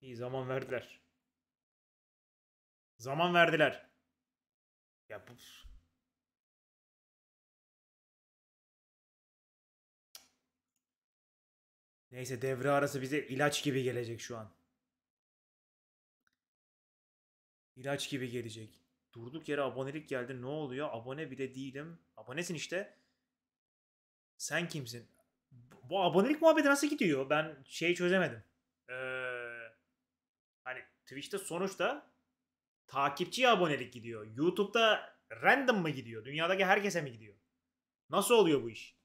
İyi zaman verdiler. Zaman verdiler. Ya bu. Neyse devre arası bize ilaç gibi gelecek şu an. İlaç gibi gelecek. Durduk yere abonelik geldi. Ne oluyor? Abone bile değilim. Abonesin işte. Sen kimsin? Bu abonelik muhabbeti nasıl gidiyor? Ben şeyi çözemedim. Ee, hani Twitch'te sonuçta Takipçi abonelik gidiyor. YouTube'da random mı gidiyor? Dünyadaki herkese mi gidiyor? Nasıl oluyor bu iş?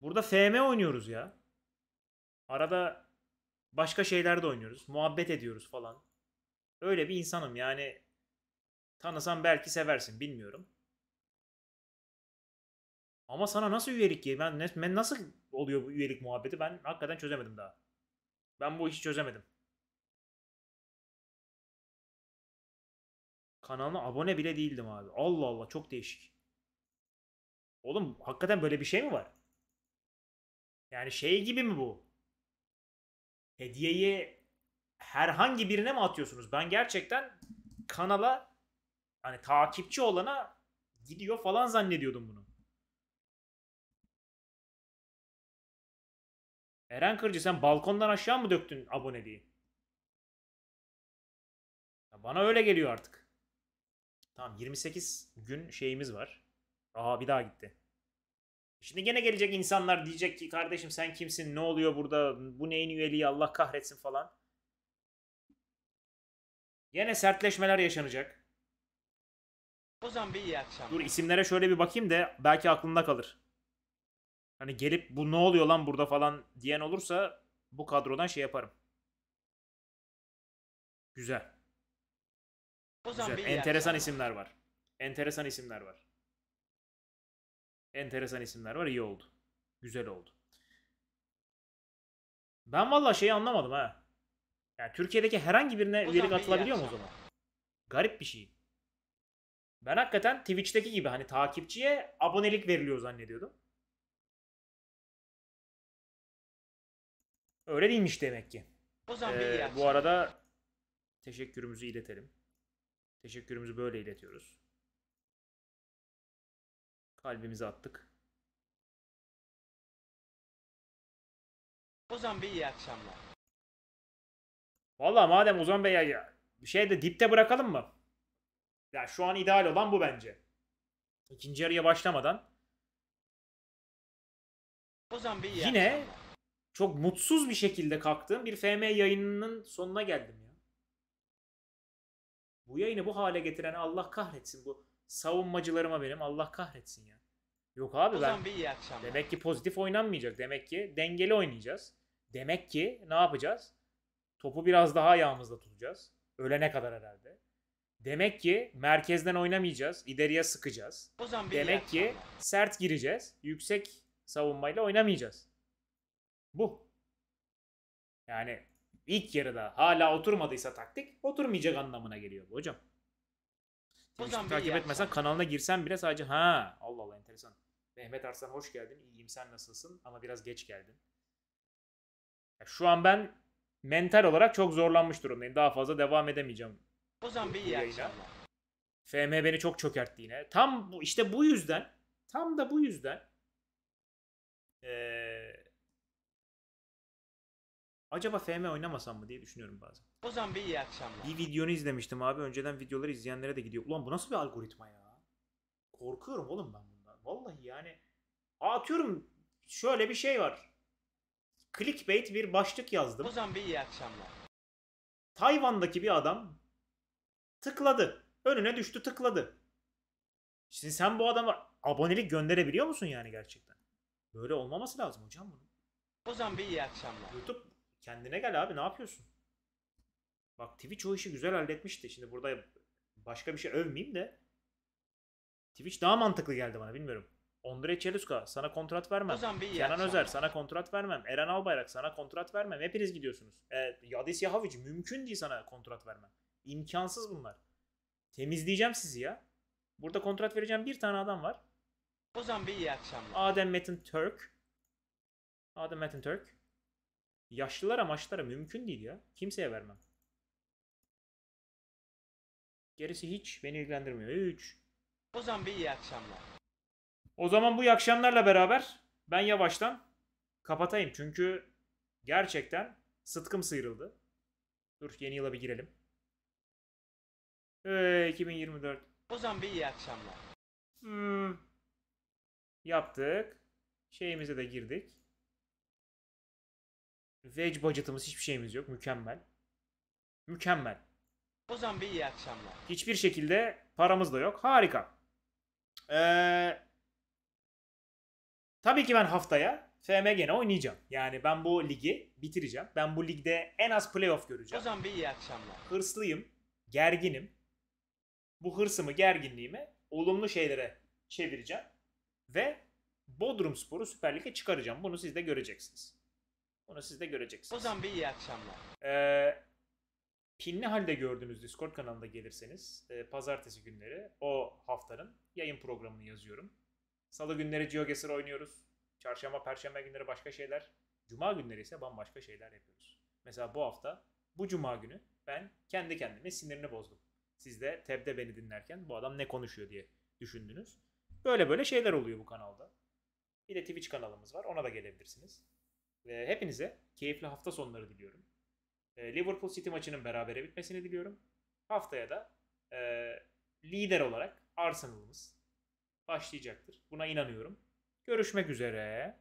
Burada FM oynuyoruz ya. Arada başka şeyler de oynuyoruz. Muhabbet ediyoruz falan. Öyle bir insanım yani. Tanısan belki seversin bilmiyorum. Ama sana nasıl üyelik ki? Ben, ben nasıl oluyor bu üyelik muhabbeti? Ben hakikaten çözemedim daha. Ben bu işi çözemedim. Kanalıma abone bile değildim abi. Allah Allah çok değişik. Oğlum hakikaten böyle bir şey mi var? Yani şey gibi mi bu? Hediyeyi herhangi birine mi atıyorsunuz? Ben gerçekten kanala hani takipçi olana gidiyor falan zannediyordum bunu. Eren Kırcı sen balkondan aşağı mı döktün aboneliği? Ya bana öyle geliyor artık. Tamam 28 gün şeyimiz var. Aha bir daha gitti. Şimdi gene gelecek insanlar diyecek ki kardeşim sen kimsin ne oluyor burada bu neyin üyeliği Allah kahretsin falan. Yine sertleşmeler yaşanacak. O zaman bir iyi akşam. Dur isimlere şöyle bir bakayım da belki aklında kalır hani gelip bu ne oluyor lan burada falan diyen olursa bu kadrodan şey yaparım. Güzel. Güzel. Enteresan isimler var. Enteresan isimler var. Enteresan isimler var. İyi oldu. Güzel oldu. Ben vallahi şeyi anlamadım ha. Yani Türkiye'deki herhangi birine üyelik atılabiliyor mu o zaman? Garip bir şey. Ben hakikaten Twitch'teki gibi hani takipçiye abonelik veriliyor zannediyordum. Öyle değilmiş demek ki. O Ozan ee, bu arada teşekkürümüzü iletelim. Teşekkürümüzü böyle iletiyoruz. Kalbimizi attık. Ozan Bey iyi akşamlar. Vallahi madem Ozan Bey ya bir şey de dipte bırakalım mı? Ya şu an ideal olan bu bence. İkinci yarıya başlamadan. Ozan Bey iyi Yine akşamlar çok mutsuz bir şekilde kalktığım bir FM yayınının sonuna geldim ya. Bu yayını bu hale getiren Allah kahretsin bu savunmacılarıma benim Allah kahretsin ya. Yok abi ben. Bir iyi akşamlar. Demek ki pozitif oynanmayacak. Demek ki dengeli oynayacağız. Demek ki ne yapacağız? Topu biraz daha ayağımızda tutacağız. Ölene kadar herhalde. Demek ki merkezden oynamayacağız. İleriye sıkacağız. Demek ki sert gireceğiz. Yüksek savunmayla oynamayacağız. Bu. Yani ilk yarıda hala oturmadıysa taktik oturmayacak anlamına geliyor bu hocam. Hocam takip etmesen kanalına girsen bile sadece ha Allah Allah enteresan. Mehmet Arslan hoş geldin. İyiyim sen nasılsın? Ama biraz geç geldin. Ya şu an ben mental olarak çok zorlanmış durumdayım. Daha fazla devam edemeyeceğim. Hocam bir iyi FM beni çok çökertti yine. Tam bu, işte bu yüzden tam da bu yüzden ee, Acaba FM oynamasam mı diye düşünüyorum bazen. Ozan bir iyi akşamlar. Bir videonu izlemiştim abi. Önceden videoları izleyenlere de gidiyor. Ulan bu nasıl bir algoritma ya? Korkuyorum oğlum ben bundan. Vallahi yani. Atıyorum şöyle bir şey var. Clickbait bir başlık yazdım. Ozan bir iyi akşamlar. Tayvan'daki bir adam tıkladı. Önüne düştü tıkladı. Şimdi sen bu adama abonelik gönderebiliyor musun yani gerçekten? Böyle olmaması lazım hocam bunun. Ozan bir iyi akşamlar. YouTube Kendine gel abi ne yapıyorsun? Bak Twitch o işi güzel halletmişti. Şimdi burada başka bir şey övmeyeyim de. Twitch daha mantıklı geldi bana bilmiyorum. Ondrej Çeluska sana kontrat vermem. Kenan Özer sana kontrat vermem. Eren Albayrak sana kontrat vermem. Hepiniz gidiyorsunuz. E, Yadis Yahavic mümkün değil sana kontrat vermem. İmkansız bunlar. Temizleyeceğim sizi ya. Burada kontrat vereceğim bir tane adam var. O zaman bir iyi akşamlar. Adem Metin Türk. Adem Metin Türk. Yaşlılara maçlara mümkün değil ya. Kimseye vermem. Gerisi hiç beni ilgilendirmiyor. Hiç. O zaman bir iyi akşamlar. O zaman bu iyi akşamlarla beraber ben yavaştan kapatayım. Çünkü gerçekten sıtkım sıyrıldı. Dur yeni yıla bir girelim. Ee, 2024. O zaman bir iyi akşamlar. Hmm. Yaptık. Şeyimize de girdik. Veg budget'ımız hiçbir şeyimiz yok. Mükemmel. Mükemmel. O zaman bir iyi akşamlar. Hiçbir şekilde paramız da yok. Harika. Ee, tabii ki ben haftaya FM gene oynayacağım. Yani ben bu ligi bitireceğim. Ben bu ligde en az playoff göreceğim. O zaman bir iyi akşamlar. Hırslıyım. Gerginim. Bu hırsımı, gerginliğimi olumlu şeylere çevireceğim. Ve Bodrum Sporu Süper Lig'e çıkaracağım. Bunu siz de göreceksiniz. Onu siz de göreceksiniz. O zaman bir iyi akşamlar. Ee, pinli halde gördüğünüz Discord kanalında gelirseniz e, pazartesi günleri o haftanın yayın programını yazıyorum. Salı günleri GeoGuessr oynuyoruz. Çarşamba, perşembe günleri başka şeyler. Cuma günleri ise bambaşka şeyler yapıyoruz. Mesela bu hafta bu cuma günü ben kendi kendime sinirini bozdum. Siz de tebde beni dinlerken bu adam ne konuşuyor diye düşündünüz. Böyle böyle şeyler oluyor bu kanalda. Bir de Twitch kanalımız var. Ona da gelebilirsiniz. Ve hepinize keyifli hafta sonları diliyorum. Ee, Liverpool City maçının berabere bitmesini diliyorum. Haftaya da e, lider olarak Arsenal'ımız başlayacaktır. Buna inanıyorum. Görüşmek üzere.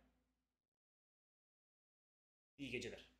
İyi geceler.